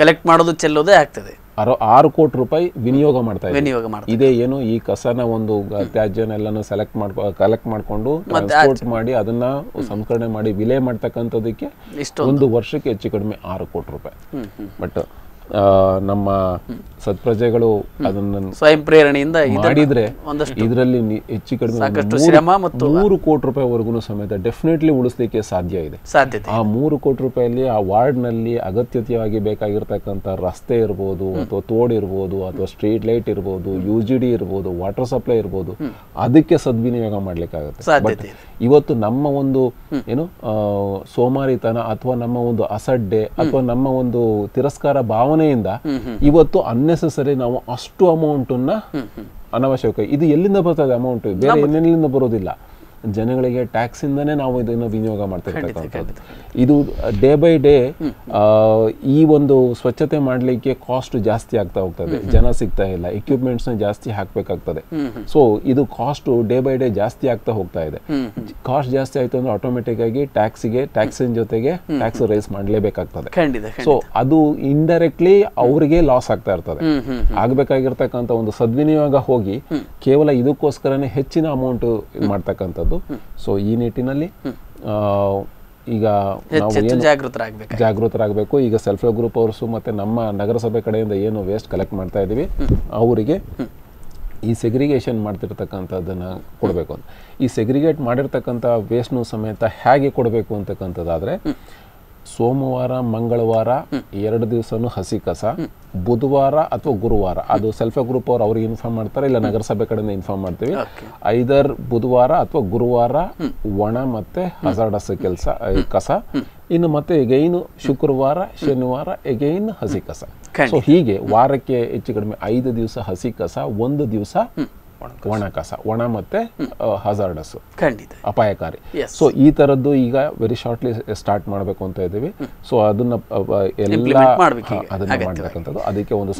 ಕಲೆಕ್ಟ್ ಮಾಡೋದು ಚೆಲ್ಲೋದೇ ಆಗ್ತದೆ ಆರು ಆರು ಕೋಟಿ ರೂಪಾಯಿ ವಿನಿಯೋಗ ಮಾಡ್ತಾ ವಿನಿಯೋಗ ಇದೇ ಏನು ಈ ಕಸನ ಒಂದು ತ್ಯಾಜ್ಯನೆಲ್ಲನೂ ಸೆಲೆಕ್ಟ್ ಮಾಡ್ಕೊ ಕಲೆಕ್ಟ್ ಮಾಡ್ಕೊಂಡು ಟ್ರಾನ್ಸ್ಪೋರ್ಟ್ ಮಾಡಿ ಅದನ್ನ ಸಂಸ್ಕರಣೆ ಮಾಡಿ ವಿಲೇ ಮಾಡ್ತಕ್ಕಂಥದಕ್ಕೆ ಒಂದು ವರ್ಷಕ್ಕೆ ಹೆಚ್ಚು ಕಡಿಮೆ ಆರು ಕೋಟಿ ರೂಪಾಯಿ ಬಟ್ ನಮ್ಮ ಸತ್ಪ್ರಜೆಗಳು ಅದನ್ನ ಸ್ವಯಂ ಪ್ರೇರಣೆಯಿಂದ ಮಾಡಿದ್ರೆ ಇದರಲ್ಲಿ ಹೆಚ್ಚು ಕಡಿಮೆ ಮತ್ತು ಮೂರು ಕೋಟಿ ರೂಪಾಯಿವರೆಗೂ ಸಮೇತ ಡೆಫಿನೆಟ್ಲಿ ಉಳಿಸ್ಲಿಕ್ಕೆ ಸಾಧ್ಯ ಇದೆ ಆ ಮೂರು ಕೋಟಿ ರೂಪಾಯಿಯಲ್ಲಿ ಆ ವಾರ್ಡ್ ನಲ್ಲಿ ಅಗತ್ಯತೆಯಾಗಿ ಬೇಕಾಗಿರ್ತಕ್ಕಂಥ ರಸ್ತೆ ಇರ್ಬೋದು ಅಥವಾ ತೋಡ್ ಇರ್ಬೋದು ಅಥವಾ ಸ್ಟ್ರೀಟ್ ಲೈಟ್ ಇರ್ಬೋದು ಯು ಜಿ ಡಿ ಇರ್ಬೋದು ವಾಟರ್ ಸಪ್ಲೈ ಇರ್ಬೋದು ಅದಕ್ಕೆ ಸದ್ವಿನಿಯೋಗ ಮಾಡ್ಲಿಕ್ಕಾಗುತ್ತೆ ಆಗುತ್ತೆ ಇವತ್ತು ನಮ್ಮ ಒಂದು ಏನು ಸೋಮಾರಿತನ ಅಥವಾ ನಮ್ಮ ಒಂದು ಅಸಡ್ಡೆ ಅಥವಾ ನಮ್ಮ ಒಂದು ತಿರಸ್ಕಾರ ಭಾವನೆ ಭಾವನೆಯಿಂದ ಇವತ್ತು ಅನ್ನೆಸೆಸರಿ ನಾವು ಅಷ್ಟು ಅನ್ನ ಅನಾವಶ್ಯಕ ಇದು ಎಲ್ಲಿಂದ ಬರ್ತದೆ ಅಮೌಂಟ್ ಬೇರೆ ಎಲ್ಲಿಂದ ಬರೋದಿಲ್ಲ ಜನಗಳಿಗೆ ಟ್ಯಾಕ್ಸ್ ಟ್ಯಾಕ್ಸಿಂದನೇ ನಾವು ಇದನ್ನು ವಿನಿಯೋಗ ಮಾಡ್ತಾ ಇದು ಡೇ ಬೈ ಡೇ ಈ ಒಂದು ಸ್ವಚ್ಛತೆ ಮಾಡಲಿಕ್ಕೆ ಕಾಸ್ಟ್ ಜಾಸ್ತಿ ಆಗ್ತಾ ಹೋಗ್ತದೆ ಜನ ಸಿಗ್ತಾ ಇಲ್ಲ ನ ಜಾಸ್ತಿ ಹಾಕಬೇಕಾಗ್ತದೆ ಸೊ ಇದು ಕಾಸ್ಟ್ ಡೇ ಬೈ ಡೇ ಜಾಸ್ತಿ ಆಗ್ತಾ ಹೋಗ್ತಾ ಇದೆ ಕಾಸ್ಟ್ ಜಾಸ್ತಿ ಆಯ್ತು ಅಂದ್ರೆ ಆಟೋಮೆಟಿಕ್ ಆಗಿ ಟ್ಯಾಕ್ಸಿಗೆ ಟ್ಯಾಕ್ಸಿನ ಜೊತೆಗೆ ಟ್ಯಾಕ್ಸ್ ರೈಸ್ ಮಾಡಲೇಬೇಕಾಗ್ತದೆ ಸೊ ಅದು ಇಂಡೈರೆಕ್ಟ್ಲಿ ಅವರಿಗೆ ಲಾಸ್ ಆಗ್ತಾ ಇರ್ತದೆ ಆಗಬೇಕಾಗಿರ್ತಕ್ಕಂಥ ಒಂದು ಸದ್ವಿನಿಯೋಗ ಹೋಗಿ ಕೇವಲ ಇದಕ್ಕೋಸ್ಕರನೇ ಹೆಚ್ಚಿನ ಅಮೌಂಟ್ ಮಾಡ್ತಕ್ಕಂಥದ್ದು ಸೊ ಈ ನಿಟ್ಟಿನಲ್ಲಿ ಈಗ ನಾವು ಜಾಗೃತರಾಗಬೇಕು ಜಾಗೃತರಾಗಬೇಕು ಈಗ ಸೆಲ್ಫ್ ಹೆಲ್ಪ್ ಗ್ರೂಪ್ ಅವರ್ಸು ಮತ್ತೆ ನಮ್ಮ ನಗರಸಭೆ ಕಡೆಯಿಂದ ಏನು ವೇಸ್ಟ್ ಕಲೆಕ್ಟ್ ಮಾಡ್ತಾ ಇದ್ದೀವಿ ಅವರಿಗೆ ಈ ಸೆಗ್ರಿಗೇಷನ್ ಮಾಡ್ತಿರ್ತಕ್ಕಂಥದ್ದನ್ನು ಕೊಡಬೇಕು ಅಂತ ಈ ಸೆಗ್ರಿಗೇಟ್ ಮಾಡಿರ್ತಕ್ಕಂಥ ವೇಸ್ಟ್ನು ಸಮೇತ ಹೇಗೆ ಕೊಡಬೇಕು ಅಂತಕ್ಕಂಥದ್ದಾದ್ರೆ ಸೋಮವಾರ ಮಂಗಳವಾರ ಎರಡು ದಿವ್ಸನು ಹಸಿ ಕಸ ಬುಧವಾರ ಅಥವಾ ಗುರುವಾರ ಅದು ಸೆಲ್ಫ್ ಗ್ರೂಪ್ ಅವರು ಅವ್ರಿಗೆ ಇನ್ಫಾರ್ಮ್ ಮಾಡ್ತಾರೆ ಇಲ್ಲ ನಗರಸಭೆ ಕಡೆಯಿಂದ ಇನ್ಫಾರ್ಮ್ ಮಾಡ್ತೀವಿ ಐದರ್ ಬುಧವಾರ ಅಥವಾ ಗುರುವಾರ ಒಣ ಮತ್ತೆ ಹಸಡಸ ಕೆಲಸ ಕಸ ಇನ್ನು ಮತ್ತೆ ಎಗೈನು ಶುಕ್ರವಾರ ಶನಿವಾರ ಎಗೈನ್ ಹಸಿ ಕಸ ಸೊ ಹೀಗೆ ವಾರಕ್ಕೆ ಹೆಚ್ಚು ಕಡಿಮೆ ಐದು ದಿವಸ ಹಸಿ ಕಸ ಒಂದು ದಿವಸ ಒಣ ಕಸ ಒಣ ಮತ್ತೆ ಹಜಾರ್ಡಸ್ ಖಂಡಿತ ಅಪಾಯಕಾರಿ ಸೊ ಈ ತರದ್ದು ಈಗ ವೆರಿ ಶಾರ್ಟ್ಲಿ ಸ್ಟಾರ್ಟ್ ಮಾಡಬೇಕು ಅಂತ ಇದ್ದೀವಿ ಸೊ ಅದನ್ನ ಎಲ್ಲ ಅದನ್ನ ಅದಕ್ಕೆ ಒಂದು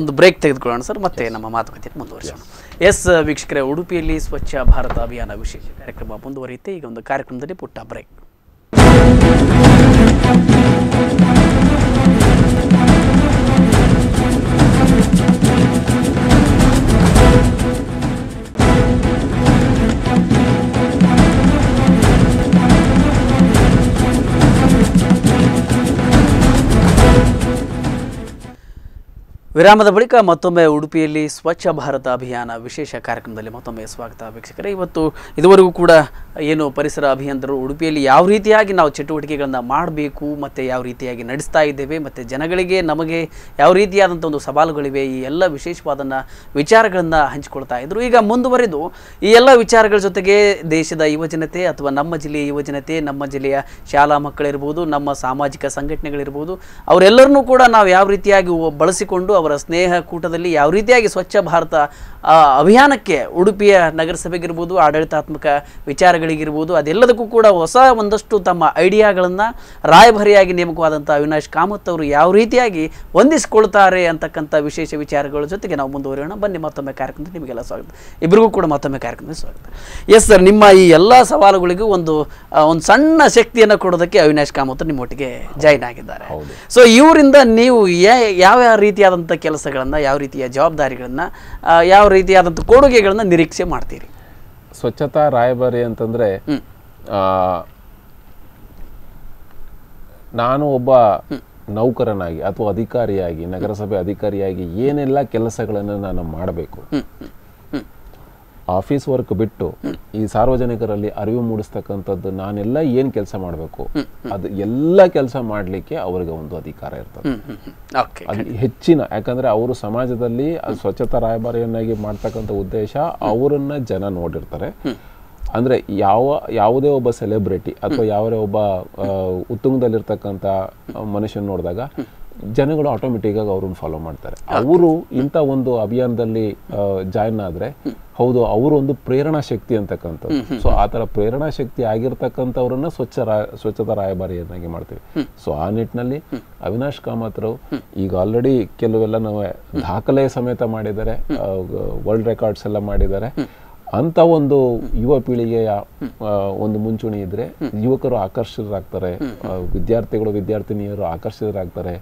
ಒಂದು ಬ್ರೇಕ್ ತೆಗೆದುಕೊಳ್ಳೋಣ ಸರ್ ಮತ್ತೆ ನಮ್ಮ ಮಾತುಕತೆ ಮುಂದುವರಿಸೋಣ ಎಸ್ ವೀಕ್ಷಕರೇ ಉಡುಪಿಯಲ್ಲಿ ಸ್ವಚ್ಛ ಭಾರತ ಅಭಿಯಾನ ವಿಶೇಷ ಕಾರ್ಯಕ್ರಮ ಮುಂದುವರಿಯುತ್ತೆ ಈಗ ಒಂದು ಕಾರ್ಯಕ್ರಮದಲ್ಲಿ ಪುಟ್ಟ ಬ್ರೇಕ್ ವಿರಾಮದ ಬಳಿಕ ಮತ್ತೊಮ್ಮೆ ಉಡುಪಿಯಲ್ಲಿ ಸ್ವಚ್ಛ ಭಾರತ ಅಭಿಯಾನ ವಿಶೇಷ ಕಾರ್ಯಕ್ರಮದಲ್ಲಿ ಮತ್ತೊಮ್ಮೆ ಸ್ವಾಗತ ವೀಕ್ಷಕರೇ ಇವತ್ತು ಇದುವರೆಗೂ ಕೂಡ ಏನು ಪರಿಸರ ಅಭಿಯಂತರು ಉಡುಪಿಯಲ್ಲಿ ಯಾವ ರೀತಿಯಾಗಿ ನಾವು ಚಟುವಟಿಕೆಗಳನ್ನು ಮಾಡಬೇಕು ಮತ್ತು ಯಾವ ರೀತಿಯಾಗಿ ನಡೆಸ್ತಾ ಇದ್ದೇವೆ ಮತ್ತು ಜನಗಳಿಗೆ ನಮಗೆ ಯಾವ ರೀತಿಯಾದಂಥ ಒಂದು ಸವಾಲುಗಳಿವೆ ಈ ಎಲ್ಲ ವಿಶೇಷವಾದನ್ನು ವಿಚಾರಗಳನ್ನು ಹಂಚಿಕೊಳ್ತಾ ಇದ್ದರು ಈಗ ಮುಂದುವರೆದು ಈ ಎಲ್ಲ ವಿಚಾರಗಳ ಜೊತೆಗೆ ದೇಶದ ಯುವಜನತೆ ಅಥವಾ ನಮ್ಮ ಜಿಲ್ಲೆಯ ಯುವಜನತೆ ನಮ್ಮ ಜಿಲ್ಲೆಯ ಶಾಲಾ ಮಕ್ಕಳಿರ್ಬೋದು ನಮ್ಮ ಸಾಮಾಜಿಕ ಸಂಘಟನೆಗಳಿರ್ಬೋದು ಅವರೆಲ್ಲರನ್ನೂ ಕೂಡ ನಾವು ಯಾವ ರೀತಿಯಾಗಿ ಬಳಸಿಕೊಂಡು ಅವರ ಸ್ನೇಹ ಕೂಟದಲ್ಲಿ ಯಾವ ರೀತಿಯಾಗಿ ಸ್ವಚ್ಛ ಭಾರತ ಅಭಿಯಾನಕ್ಕೆ ಉಡುಪಿಯ ನಗರಸಭೆಗಿರ್ಬೋದು ಆಡಳಿತಾತ್ಮಕ ವಿಚಾರಗಳಿಗಿರ್ಬೋದು ಅದೆಲ್ಲದಕ್ಕೂ ಕೂಡ ಹೊಸ ಒಂದಷ್ಟು ತಮ್ಮ ಐಡಿಯಾಗಳನ್ನು ರಾಯಭರಿಯಾಗಿ ನೇಮಕವಾದಂಥ ಅವಿನಾಶ್ ಕಾಮತ್ ಅವರು ಯಾವ ರೀತಿಯಾಗಿ ಹೊಂದಿಸಿಕೊಳ್ತಾರೆ ಅಂತಕ್ಕಂಥ ವಿಶೇಷ ವಿಚಾರಗಳ ಜೊತೆಗೆ ನಾವು ಮುಂದುವರಿಯೋಣ ಬನ್ನಿ ಮತ್ತೊಮ್ಮೆ ಕಾರ್ಯಕ್ರಮದ ನಿಮಗೆಲ್ಲ ಸ್ವಾಗತ ಇಬ್ಬರಿಗೂ ಕೂಡ ಮತ್ತೊಮ್ಮೆ ಕಾರ್ಯಕ್ರಮದ ಸ್ವಾಗತ ಎಸ್ ಸರ್ ನಿಮ್ಮ ಈ ಎಲ್ಲ ಸವಾಲುಗಳಿಗೂ ಒಂದು ಒಂದು ಸಣ್ಣ ಶಕ್ತಿಯನ್ನು ಕೊಡೋದಕ್ಕೆ ಅವಿನಾಶ್ ಕಾಮತ್ ನಿಮ್ಮೊಟ್ಟಿಗೆ ಜಾಯ್ನ್ ಆಗಿದ್ದಾರೆ ಸೊ ಇವರಿಂದ ನೀವು ಯಾವ ಯಾವ ರೀತಿಯಾದಂಥ ಕೆಲಸಗಳನ್ನು ಯಾವ ರೀತಿಯ ಜವಾಬ್ದಾರಿಗಳನ್ನು ಯಾವ ರೀತಿಯಾದಂಥ ಕೊಡುಗೆಗಳನ್ನು ನಿರೀಕ್ಷೆ ಮಾಡ್ತೀರಿ ಸ್ವಚ್ಛತಾ ರಾಯಭಾರಿ ಅಂತಂದರೆ ನಾನು ಒಬ್ಬ ನೌಕರನಾಗಿ ಅಥವಾ ಅಧಿಕಾರಿಯಾಗಿ ನಗರಸಭೆ ಅಧಿಕಾರಿಯಾಗಿ ಏನೆಲ್ಲ ಕೆಲಸಗಳನ್ನು ನಾನು ಮಾಡಬೇಕು ಆಫೀಸ್ ವರ್ಕ್ ಬಿಟ್ಟು ಈ ಸಾರ್ವಜನಿಕರಲ್ಲಿ ಅರಿವು ಮೂಡಿಸ್ತಕ್ಕಂಥದ್ದು ನಾನೆಲ್ಲ ಏನ್ ಕೆಲಸ ಮಾಡಬೇಕು ಅದು ಎಲ್ಲ ಕೆಲಸ ಮಾಡಲಿಕ್ಕೆ ಅವರಿಗೆ ಒಂದು ಅಧಿಕಾರ ಇರ್ತದೆ ಹೆಚ್ಚಿನ ಯಾಕಂದ್ರೆ ಅವರು ಸಮಾಜದಲ್ಲಿ ಸ್ವಚ್ಛತಾ ರಾಯಭಾರಿಯನ್ನಾಗಿ ಮಾಡ್ತಕ್ಕಂಥ ಉದ್ದೇಶ ಅವರನ್ನ ಜನ ನೋಡಿರ್ತಾರೆ ಅಂದ್ರೆ ಯಾವ ಯಾವುದೇ ಒಬ್ಬ ಸೆಲೆಬ್ರಿಟಿ ಅಥವಾ ಯಾವುದೇ ಒಬ್ಬ ಉತ್ತುಂಗದಲ್ಲಿರ್ತಕ್ಕಂಥ ಮನುಷ್ಯನ ನೋಡಿದಾಗ ಜನಗಳು ಆಟೋಮೆಟಿಕ್ ಆಗಿ ಅವ್ರನ್ನ ಫಾಲೋ ಮಾಡ್ತಾರೆ ಅವರು ಇಂಥ ಒಂದು ಅಭಿಯಾನದಲ್ಲಿ ಜಾಯಿನ್ ಆದರೆ ಹೌದು ಅವರು ಒಂದು ಪ್ರೇರಣಾ ಶಕ್ತಿ ಅಂತಕ್ಕಂಥದ್ದು ಸೊ ಆ ಥರ ಪ್ರೇರಣಾ ಶಕ್ತಿ ಆಗಿರ್ತಕ್ಕಂಥವ್ರನ್ನ ಸ್ವಚ್ಛ ರಾ ಸ್ವಚ್ಛತಾ ರಾಯಭಾರಿಯನ್ನಾಗಿ ಮಾಡ್ತೀವಿ ಸೊ ಆ ನಿಟ್ಟಿನಲ್ಲಿ ಅವಿನಾಶ್ ಕಾಮತ್ರು ಈಗ ಆಲ್ರೆಡಿ ಕೆಲವೆಲ್ಲ ನಾವು ದಾಖಲೆ ಸಮೇತ ಮಾಡಿದ್ದಾರೆ ವರ್ಲ್ಡ್ ರೆಕಾರ್ಡ್ಸ್ ಎಲ್ಲ ಮಾಡಿದ್ದಾರೆ ಅಂತ ಒಂದು ಯುವ ಪೀಳಿಗೆಯ ಒಂದು ಮುಂಚೂಣಿ ಇದ್ರೆ ಯುವಕರು ಆಕರ್ಷಿತರಾಗ್ತಾರೆ ವಿದ್ಯಾರ್ಥಿಗಳು ವಿದ್ಯಾರ್ಥಿನಿಯರು ಆಕರ್ಷಿತರಾಗ್ತಾರೆ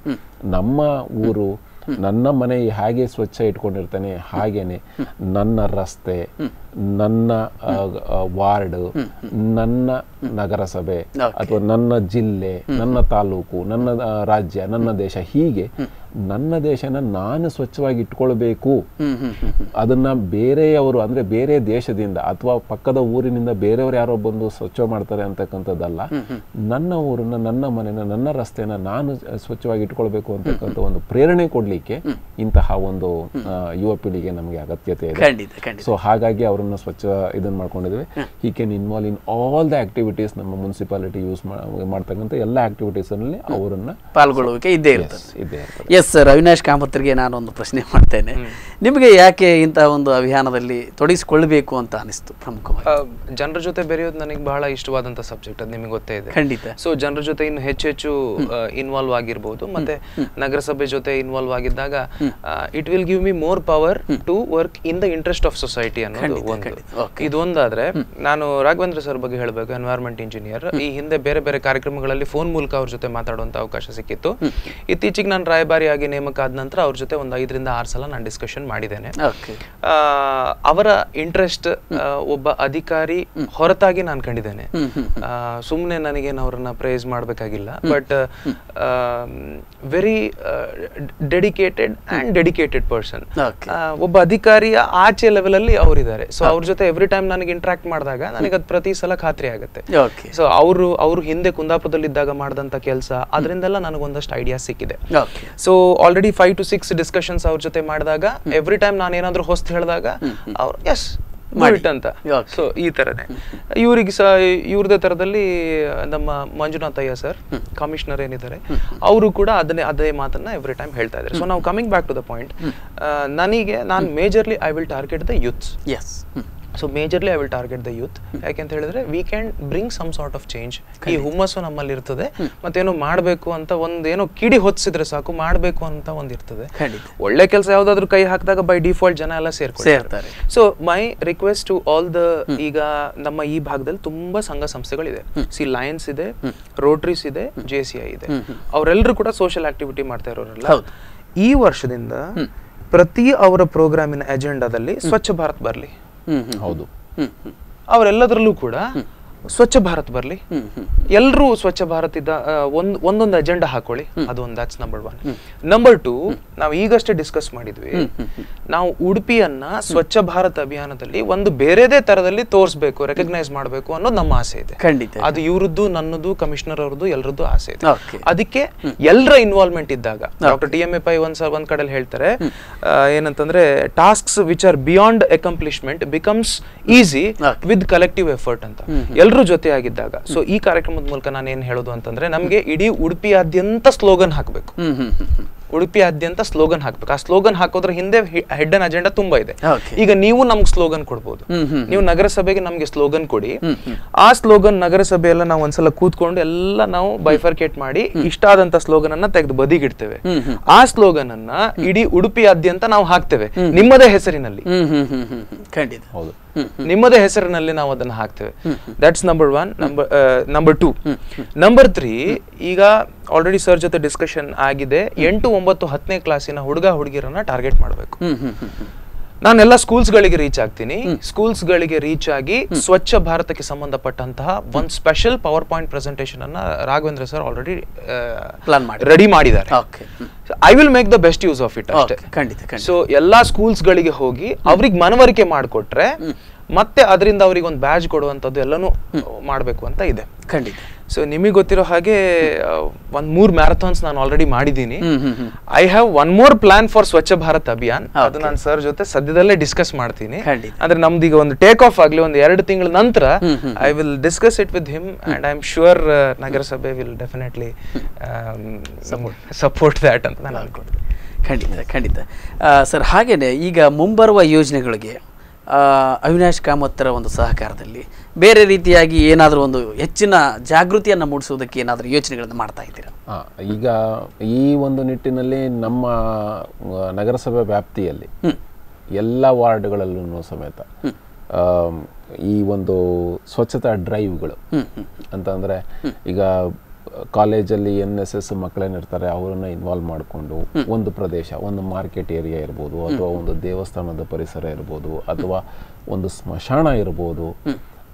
ನಮ್ಮ ಊರು ನನ್ನ ಮನೆ ಹೇಗೆ ಸ್ವಚ್ಛ ಇಟ್ಕೊಂಡಿರ್ತಾನೆ ಹಾಗೇನೆ ನನ್ನ ರಸ್ತೆ ನನ್ನ ವಾರ್ಡ್ ನನ್ನ ನಗರಸಭೆ ಅಥವಾ ನನ್ನ ಜಿಲ್ಲೆ ನನ್ನ ತಾಲೂಕು ನನ್ನ ರಾಜ್ಯ ನನ್ನ ದೇಶ ಹೀಗೆ ನನ್ನ ದೇಶನ ನಾನು ಸ್ವಚ್ಛವಾಗಿ ಇಟ್ಕೊಳ್ಬೇಕು ಅದನ್ನ ಬೇರೆಯವರು ಅಂದ್ರೆ ಬೇರೆ ದೇಶದಿಂದ ಅಥವಾ ಪಕ್ಕದ ಊರಿನಿಂದ ಬೇರೆಯವರು ಯಾರೋ ಬಂದು ಸ್ವಚ್ಛ ಮಾಡ್ತಾರೆ ಅಂತಕ್ಕಂಥದ್ದಲ್ಲ ನನ್ನ ಊರನ್ನ ನನ್ನ ಮನೆನ ನನ್ನ ರಸ್ತೆನ ನಾನು ಸ್ವಚ್ಛವಾಗಿ ಇಟ್ಕೊಳ್ಬೇಕು ಅಂತಕ್ಕಂಥ ಒಂದು ಪ್ರೇರಣೆ ಕೊಡ್ಲಿಕ್ಕೆ ಇಂತಹ ಒಂದು ಯುವ ಪೀಳಿಗೆ ನಮಗೆ ಅಗತ್ಯತೆ ಇದೆ ಸೊ ಹಾಗಾಗಿ ಅವರು ರೂಮ್ನ ಸ್ವಚ್ಛ ಇದನ್ನು ಮಾಡ್ಕೊಂಡಿದ್ವಿ he can involve in all the activities ನಮ್ಮ ಮುನ್ಸಿಪಾಲಿಟಿ ಯೂಸ್ ಮಾಡ್ತಕ್ಕಂಥ ಎಲ್ಲ ಅಲ್ಲಿ ಅವರನ್ನ ಪಾಲ್ಗೊಳ್ಳುವಿಕೆ ಇದ್ದೇ ಇರುತ್ತೆ ಎಸ್ ಸರ್ ಅವಿನಾಶ್ ಕಾಮತ್ರಿಗೆ ನಾನು ಒಂದು ಪ್ರಶ್ನೆ ಮಾಡ್ತೇನೆ ನಿಮಗೆ ಯಾಕೆ ಇಂತಹ ಒಂದು ಅಭಿಯಾನದಲ್ಲಿ ತೊಡಗಿಸಿಕೊಳ್ಳಬೇಕು ಅಂತ ಅನಿಸ್ತು ಪ್ರಮುಖವಾಗಿ ಜನರ ಜೊತೆ ಬೆರೆಯೋದು ನನಗೆ ಬಹಳ ಇಷ್ಟವಾದಂತಹ ಸಬ್ಜೆಕ್ಟ್ ಅದು ನಿಮಗೆ ಗೊತ್ತೇ ಇದೆ ಖಂಡಿತ ಸೊ ಜನರ ಜೊತೆ ಇನ್ನು ಹೆಚ್ಚು ಹೆಚ್ಚು ಇನ್ವಾಲ್ವ್ ಆಗಿರ್ಬೋದು ಮತ್ತೆ ನಗರಸಭೆ ಜೊತೆ ಇನ್ವಾಲ್ವ್ ಆಗಿದ್ದಾಗ it will give me more power to work in the interest of society ಅನ್ನೋದು ಇದು ಒಂದಾದ್ರೆ ನಾನು ರಾಘವೇಂದ್ರ ಸರ್ ಬಗ್ಗೆ ಹೇಳಬೇಕು ಎನ್ವೈರ್ಮೆಂಟ್ ಇಂಜಿನಿಯರ್ ಈ ಹಿಂದೆ ಬೇರೆ ಬೇರೆ ಕಾರ್ಯಕ್ರಮಗಳಲ್ಲಿ ಫೋನ್ ಮೂಲಕ ಅವ್ರ ಜೊತೆ ಮಾತಾಡುವಂತ ಅವಕಾಶ ಸಿಕ್ಕಿತ್ತು ಇತ್ತೀಚೆಗೆ ನಾನು ರಾಯಭಾರಿಯಾಗಿ ನೇಮಕ ಆದ ನಂತರ ಅವ್ರ ಜೊತೆ ಒಂದು ಐದರಿಂದ ಆರು ಸಲ ನಾನು ಡಿಸ್ಕಷನ್ ಮಾಡಿದ್ದೇನೆ ಅವರ ಇಂಟ್ರೆಸ್ಟ್ ಒಬ್ಬ ಅಧಿಕಾರಿ ಹೊರತಾಗಿ ನಾನು ಕಂಡಿದ್ದೇನೆ ಸುಮ್ಮನೆ ನನಗೇನು ಅವ್ರನ್ನ ಪ್ರೇಸ್ ಮಾಡಬೇಕಾಗಿಲ್ಲ but very dedicated and dedicated person ಒಬ್ಬ ಅಧಿಕಾರಿಯ ಆಚೆ ಲೆವೆಲ್ ಅಲ್ಲಿ ಅವರಿದ್ದಾರೆ ಸೊ ಅವ್ರ ಜೊತೆ ಎವ್ರಿ ಟೈಮ್ ನನಗೆ ಇಂಟ್ರಾಕ್ಟ್ ಮಾಡಿದಾಗ ನನಗೆ ಅದ್ ಪ್ರತಿ ಸಲ ಖಾತ್ರಿ ಆಗುತ್ತೆ ಸೊ ಅವರು ಅವರು ಹಿಂದೆ ಕುಂದಾಪುರದಲ್ಲಿ ಇದ್ದಾಗ ಮಾಡಿದಂಥ ಕೆಲಸ ಅದರಿಂದೆಲ್ಲ ನನಗೊಂದಷ್ಟು ಐಡಿಯಾ ಸಿಕ್ಕಿದೆ so already five to six discussions ಅವ್ರ ಜೊತೆ ಮಾಡಿದಾಗ ಎವ್ರಿ ಟೈಮ್ ನಾನು ಏನಾದರೂ ಹೊಸ್ತು ಹೇಳಿದಾಗ ಅವ್ರು ಎಸ್ ಮಾಡಿಟ್ ಅಂತ ಸೊ ಈ ತರನೇ ಇವ್ರಿಗೆ ಸಹ ಇವ್ರದೇ ತರದಲ್ಲಿ ನಮ್ಮ ಮಂಜುನಾಥಯ್ಯ ಸರ್ ಕಮಿಷನರ್ ಏನಿದ್ದಾರೆ ಅವರು ಕೂಡ ಅದನ್ನೇ ಅದೇ ಮಾತನ್ನ ಎವ್ರಿ ಟೈಮ್ ಹೇಳ್ತಾ ಇದ್ದಾರೆ ಸೊ ನಾವು coming back to the point ನನಗೆ ನಾನು majorly I will target the youths yes so majorly I will target the youth ಯಾಕೆಂತ ಹೇಳಿದ್ರೆ we can bring some sort of change ಈ ಹುಮ್ಮಸ್ಸು ನಮ್ಮಲ್ಲಿ ಇರ್ತದೆ ಮತ್ತೇನೋ ಮಾಡಬೇಕು ಅಂತ ಒಂದೇನೋ ಕಿಡಿ ಹೊತ್ತಿಸಿದ್ರೆ ಸಾಕು ಮಾಡಬೇಕು ಅಂತ ಒಂದು ಇರ್ತದೆ ಒಳ್ಳೆ ಕೆಲಸ ಯಾವ್ದಾದ್ರು ಕೈ ಹಾಕಿದಾಗ ಬೈ ಡಿಫಾಲ್ಟ್ ಜನ ಎಲ್ಲ ಸೇರ್ಕೊಳ್ತಾರೆ so my request to all the ಈಗ ನಮ್ಮ ಈ ಭಾಗದಲ್ಲಿ ತುಂಬಾ ಸಂಘ ಸಂಸ್ಥೆಗಳಿದೆ ಸಿ ಲಯನ್ಸ್ ಇದೆ ರೋಟ್ರೀಸ್ ಇದೆ ಜೆ ಸಿ ಐ ಇದೆ ಅವರೆಲ್ಲರೂ ಕೂಡ ಸೋಷಿಯಲ್ ಆಕ್ಟಿವಿಟಿ ಮಾಡ್ತಾ ಇರೋರಲ್ಲ ಈ ವರ್ಷದಿಂದ ಪ್ರತಿ ಅವರ ಪ್ರೋಗ್ರಾಮಿನ ಅಜೆಂಡಾದಲ್ಲಿ ಸ್ವಚ್ಛ ಭಾರತ್ ಬರಲಿ ಹೌದು ಅವರೆಲ್ಲದರಲ್ಲೂ ಕೂಡ ಸ್ವಚ್ಛ ಭಾರತ್ ಬರಲಿ ಎಲ್ಲರೂ ಸ್ವಚ್ಛ ಭಾರತ್ ಇದ್ದ ಒಂದೊಂದು ಅಜೆಂಡಾ ಹಾಕೊಳ್ಳಿ ಅದೊಂದು that's number one number two ನಾವು ಈಗಷ್ಟೇ ಡಿಸ್ಕಸ್ ಮಾಡಿದ್ವಿ ನಾವು ಉಡುಪಿಯನ್ನ ಸ್ವಚ್ಛ ಭಾರತ್ ಅಭಿಯಾನದಲ್ಲಿ ಒಂದು ಬೇರೆದೇ ತರದಲ್ಲಿ ತೋರಿಸಬೇಕು ರೆಕಗ್ನೈಸ್ ಮಾಡಬೇಕು ಅನ್ನೋದು ನಮ್ಮ ಆಸೆ ಇದೆ ಖಂಡಿತ ಅದು ಇವ್ರದ್ದು ನನ್ನದು ಕಮಿಷನರ್ ಅವ್ರದ್ದು ಎಲ್ಲರದ್ದು ಆಸೆ ಇದೆ ಅದಕ್ಕೆ ಎಲ್ಲರ ಇನ್ವಾಲ್ವ್ಮೆಂಟ್ ಇದ್ದಾಗ doctor T M A Pai ಒಂದ್ಸಲ ಒಂದ್ ಕಡೆ ಹೇಳ್ತಾರೆ ಏನಂತಂದ್ರೆ tasks which are beyond accomplishment becomes easy with collective effort ಅಂತ ಎಲ್ಲರೂ ಜೊತೆಯಾಗಿದ್ದಾಗ ಸೊ ಈ ಕಾರ್ಯಕ್ರಮದ ಮೂಲಕ ನಾನು ಏನ್ ಹೇಳೋದು ಅಂತಂದ್ರೆ ನಮಗೆ ಇಡೀ ಉಡುಪಿಯಾದ್ಯಂತ ಸ್ಲೋಗನ್ ಹಾಕಬೇಕು ಉಡುಪಿಯಾದ್ಯಂತ ಸ್ಲೋಗನ್ ಹಾಕ್ಬೇಕು ಆ ಸ್ಲೋಗನ್ ಹಾಕೋದ್ರ ಹಿಂದೆ ಹೆಡ್ ಅನ್ ಅಜೆಂಡಾ ತುಂಬಾ ಇದೆ ಈಗ ನೀವು ನಮ್ಗೆ ಸ್ಲೋಗನ್ ಕೊಡ್ಬೋದು ನೀವು ನಗರಸಭೆಗೆ ನಮ್ಗೆ ಸ್ಲೋಗನ್ ಕೊಡಿ ಆ ಸ್ಲೋಗನ್ ನಗರಸಭೆ ಎಲ್ಲ ನಾವು ಒಂದ್ಸಲ ಕೂತ್ಕೊಂಡು ಎಲ್ಲ ನಾವು ಬೈಫರ್ಕೇಟ್ ಮಾಡಿ ಇಷ್ಟ ಆದಂತ ಸ್ಲೋಗನ್ ಅನ್ನ ತೆಗೆದು ಬದಿಗಿಡ್ತೇವೆ ಆ ಸ್ಲೋಗನ್ ಅನ್ನ ಇಡೀ ಉಡುಪಿಯಾದ್ಯಂತ ನಾವು ಹಾಕ್ತೇವೆ ನಿಮ್ಮದೇ ಹೆಸರಿನಲ್ಲಿ ಖಂಡಿತ ಹೌದು ನಿಮ್ಮದೇ ಹೆಸರಿನಲ್ಲಿ ನಾವು ಅದನ್ನ ಹಾಕ್ತೇವೆ that's number one number number two number three ಈಗ ಆಲ್ರೆಡಿ ಸರ್ ಜೊತೆ ಡಿಸ್ಕಷನ್ ಆಗಿದೆ ಎಂಟು ಒಂಬತ್ತು ಹತ್ತನೇ ಕ್ಲಾಸಿನ ಹುಡುಗ ಹುಡುಗಿರನ್ನ ಟಾರ್ಗೆಟ್ ಮಾಡಬೇಕು ನಾನೆಲ್ಲ ಗಳಿಗೆ ರೀಚ್ ಆಗ್ತೀನಿ ಸ್ಕೂಲ್ಸ್ ಗಳಿಗೆ ರೀಚ್ ಆಗಿ ಸ್ವಚ್ಛ ಭಾರತಕ್ಕೆ ಸಂಬಂಧಪಟ್ಟಂತಹ ಒಂದ್ ಸ್ಪೆಷಲ್ ಪವರ್ ಪಾಯಿಂಟ್ ಪ್ರೆಸೆಂಟೇಶನ್ ಅನ್ನ ರಾಘವೇಂದ್ರ ಸರ್ ಆಲ್ರೆಡಿ ಪ್ಲಾನ್ ಮಾಡಿ ರೆಡಿ ಮಾಡಿದ್ದಾರೆ I will make the best use of it ಅಷ್ಟೇ ಸೊ ಎಲ್ಲಾ ಸ್ಕೂಲ್ಸ್ ಗಳಿಗೆ ಹೋಗಿ ಅವ್ರಿಗೆ ಮನವರಿಕೆ ಮಾಡಿಕೊಟ್ರೆ ಮತ್ತೆ ಅದರಿಂದ ಅವ್ರಿಗೆ ಒಂದು ಬ್ಯಾಜ್ ಕೊಡುವಂತದ್ದು ಎಲ್ಲನೂ ಮಾಡಬೇಕು ಅಂತ ಇದೆ ಖಂಡಿತ ಸೊ ನಿಮಗೆ ಗೊತ್ತಿರೋ ಹಾಗೆ ಒಂದ್ ಮೂರ್ ಮ್ಯಾರಥಾನ್ಸ್ ನಾನು ಆಲ್ರೆಡಿ ಮಾಡಿದ್ದೀನಿ I have one more plan for Swachh Bharat Abhiyan ಅದು ನಾನು ಸರ್ ಜೊತೆ ಸದ್ಯದಲ್ಲೇ ಡಿಸ್ಕಸ್ ಮಾಡ್ತೀನಿ ಅಂದ್ರೆ ನಮ್ದು ಈಗ ಒಂದು ಟೇಕ್ ಆಫ್ ಆಗಲಿ ಒಂದು ಎರಡು ತಿಂಗಳ ನಂತರ I will discuss it with him and I am sure ನಗರಸಭೆ ವಿಲ್ ಡೆಫಿನೆಟ್ಲಿ ಸಪೋರ್ಟ್ ದ್ಯಾಟ್ ಅಂತ ನಾನು ಖಂಡಿತ ಖಂಡಿತ ಸರ್ ಹಾಗೇನೆ ಈಗ ಮುಂಬರುವ ಯೋಜನೆಗಳಿಗೆ ಅವಿನಾಶ್ ಕಾಮತ್ತರ ಒಂದು ಸಹಕಾರದಲ್ಲಿ ಬೇರೆ ರೀತಿಯಾಗಿ ಏನಾದರೂ ಒಂದು ಹೆಚ್ಚಿನ ಜಾಗೃತಿಯನ್ನು ಮೂಡಿಸುವುದಕ್ಕೆ ಏನಾದರೂ ಯೋಚನೆಗಳನ್ನು ಮಾಡ್ತಾ ಇದ್ದೀರಾ ಈಗ ಈ ಒಂದು ನಿಟ್ಟಿನಲ್ಲಿ ನಮ್ಮ ನಗರಸಭೆ ವ್ಯಾಪ್ತಿಯಲ್ಲಿ ಎಲ್ಲ ವಾರ್ಡ್ಗಳಲ್ಲೂ ಸಮೇತ ಈ ಒಂದು ಸ್ವಚ್ಛತಾ ಡ್ರೈವ್ಗಳು ಅಂತಂದರೆ ಈಗ ಕಾಲೇಜಲ್ಲಿ ಎನ್ ಎಸ್ ಎಸ್ ಮಕ್ಕಳೇನಿರ್ತಾರೆ ಅವರನ್ನು ಇನ್ವಾಲ್ವ್ ಮಾಡಿಕೊಂಡು ಒಂದು ಪ್ರದೇಶ ಒಂದು ಮಾರ್ಕೆಟ್ ಏರಿಯಾ ಇರ್ಬೋದು ಅಥವಾ ಒಂದು ದೇವಸ್ಥಾನದ ಪರಿಸರ ಇರ್ಬೋದು ಅಥವಾ ಒಂದು ಸ್ಮಶಾನ ಇರ್ಬೋದು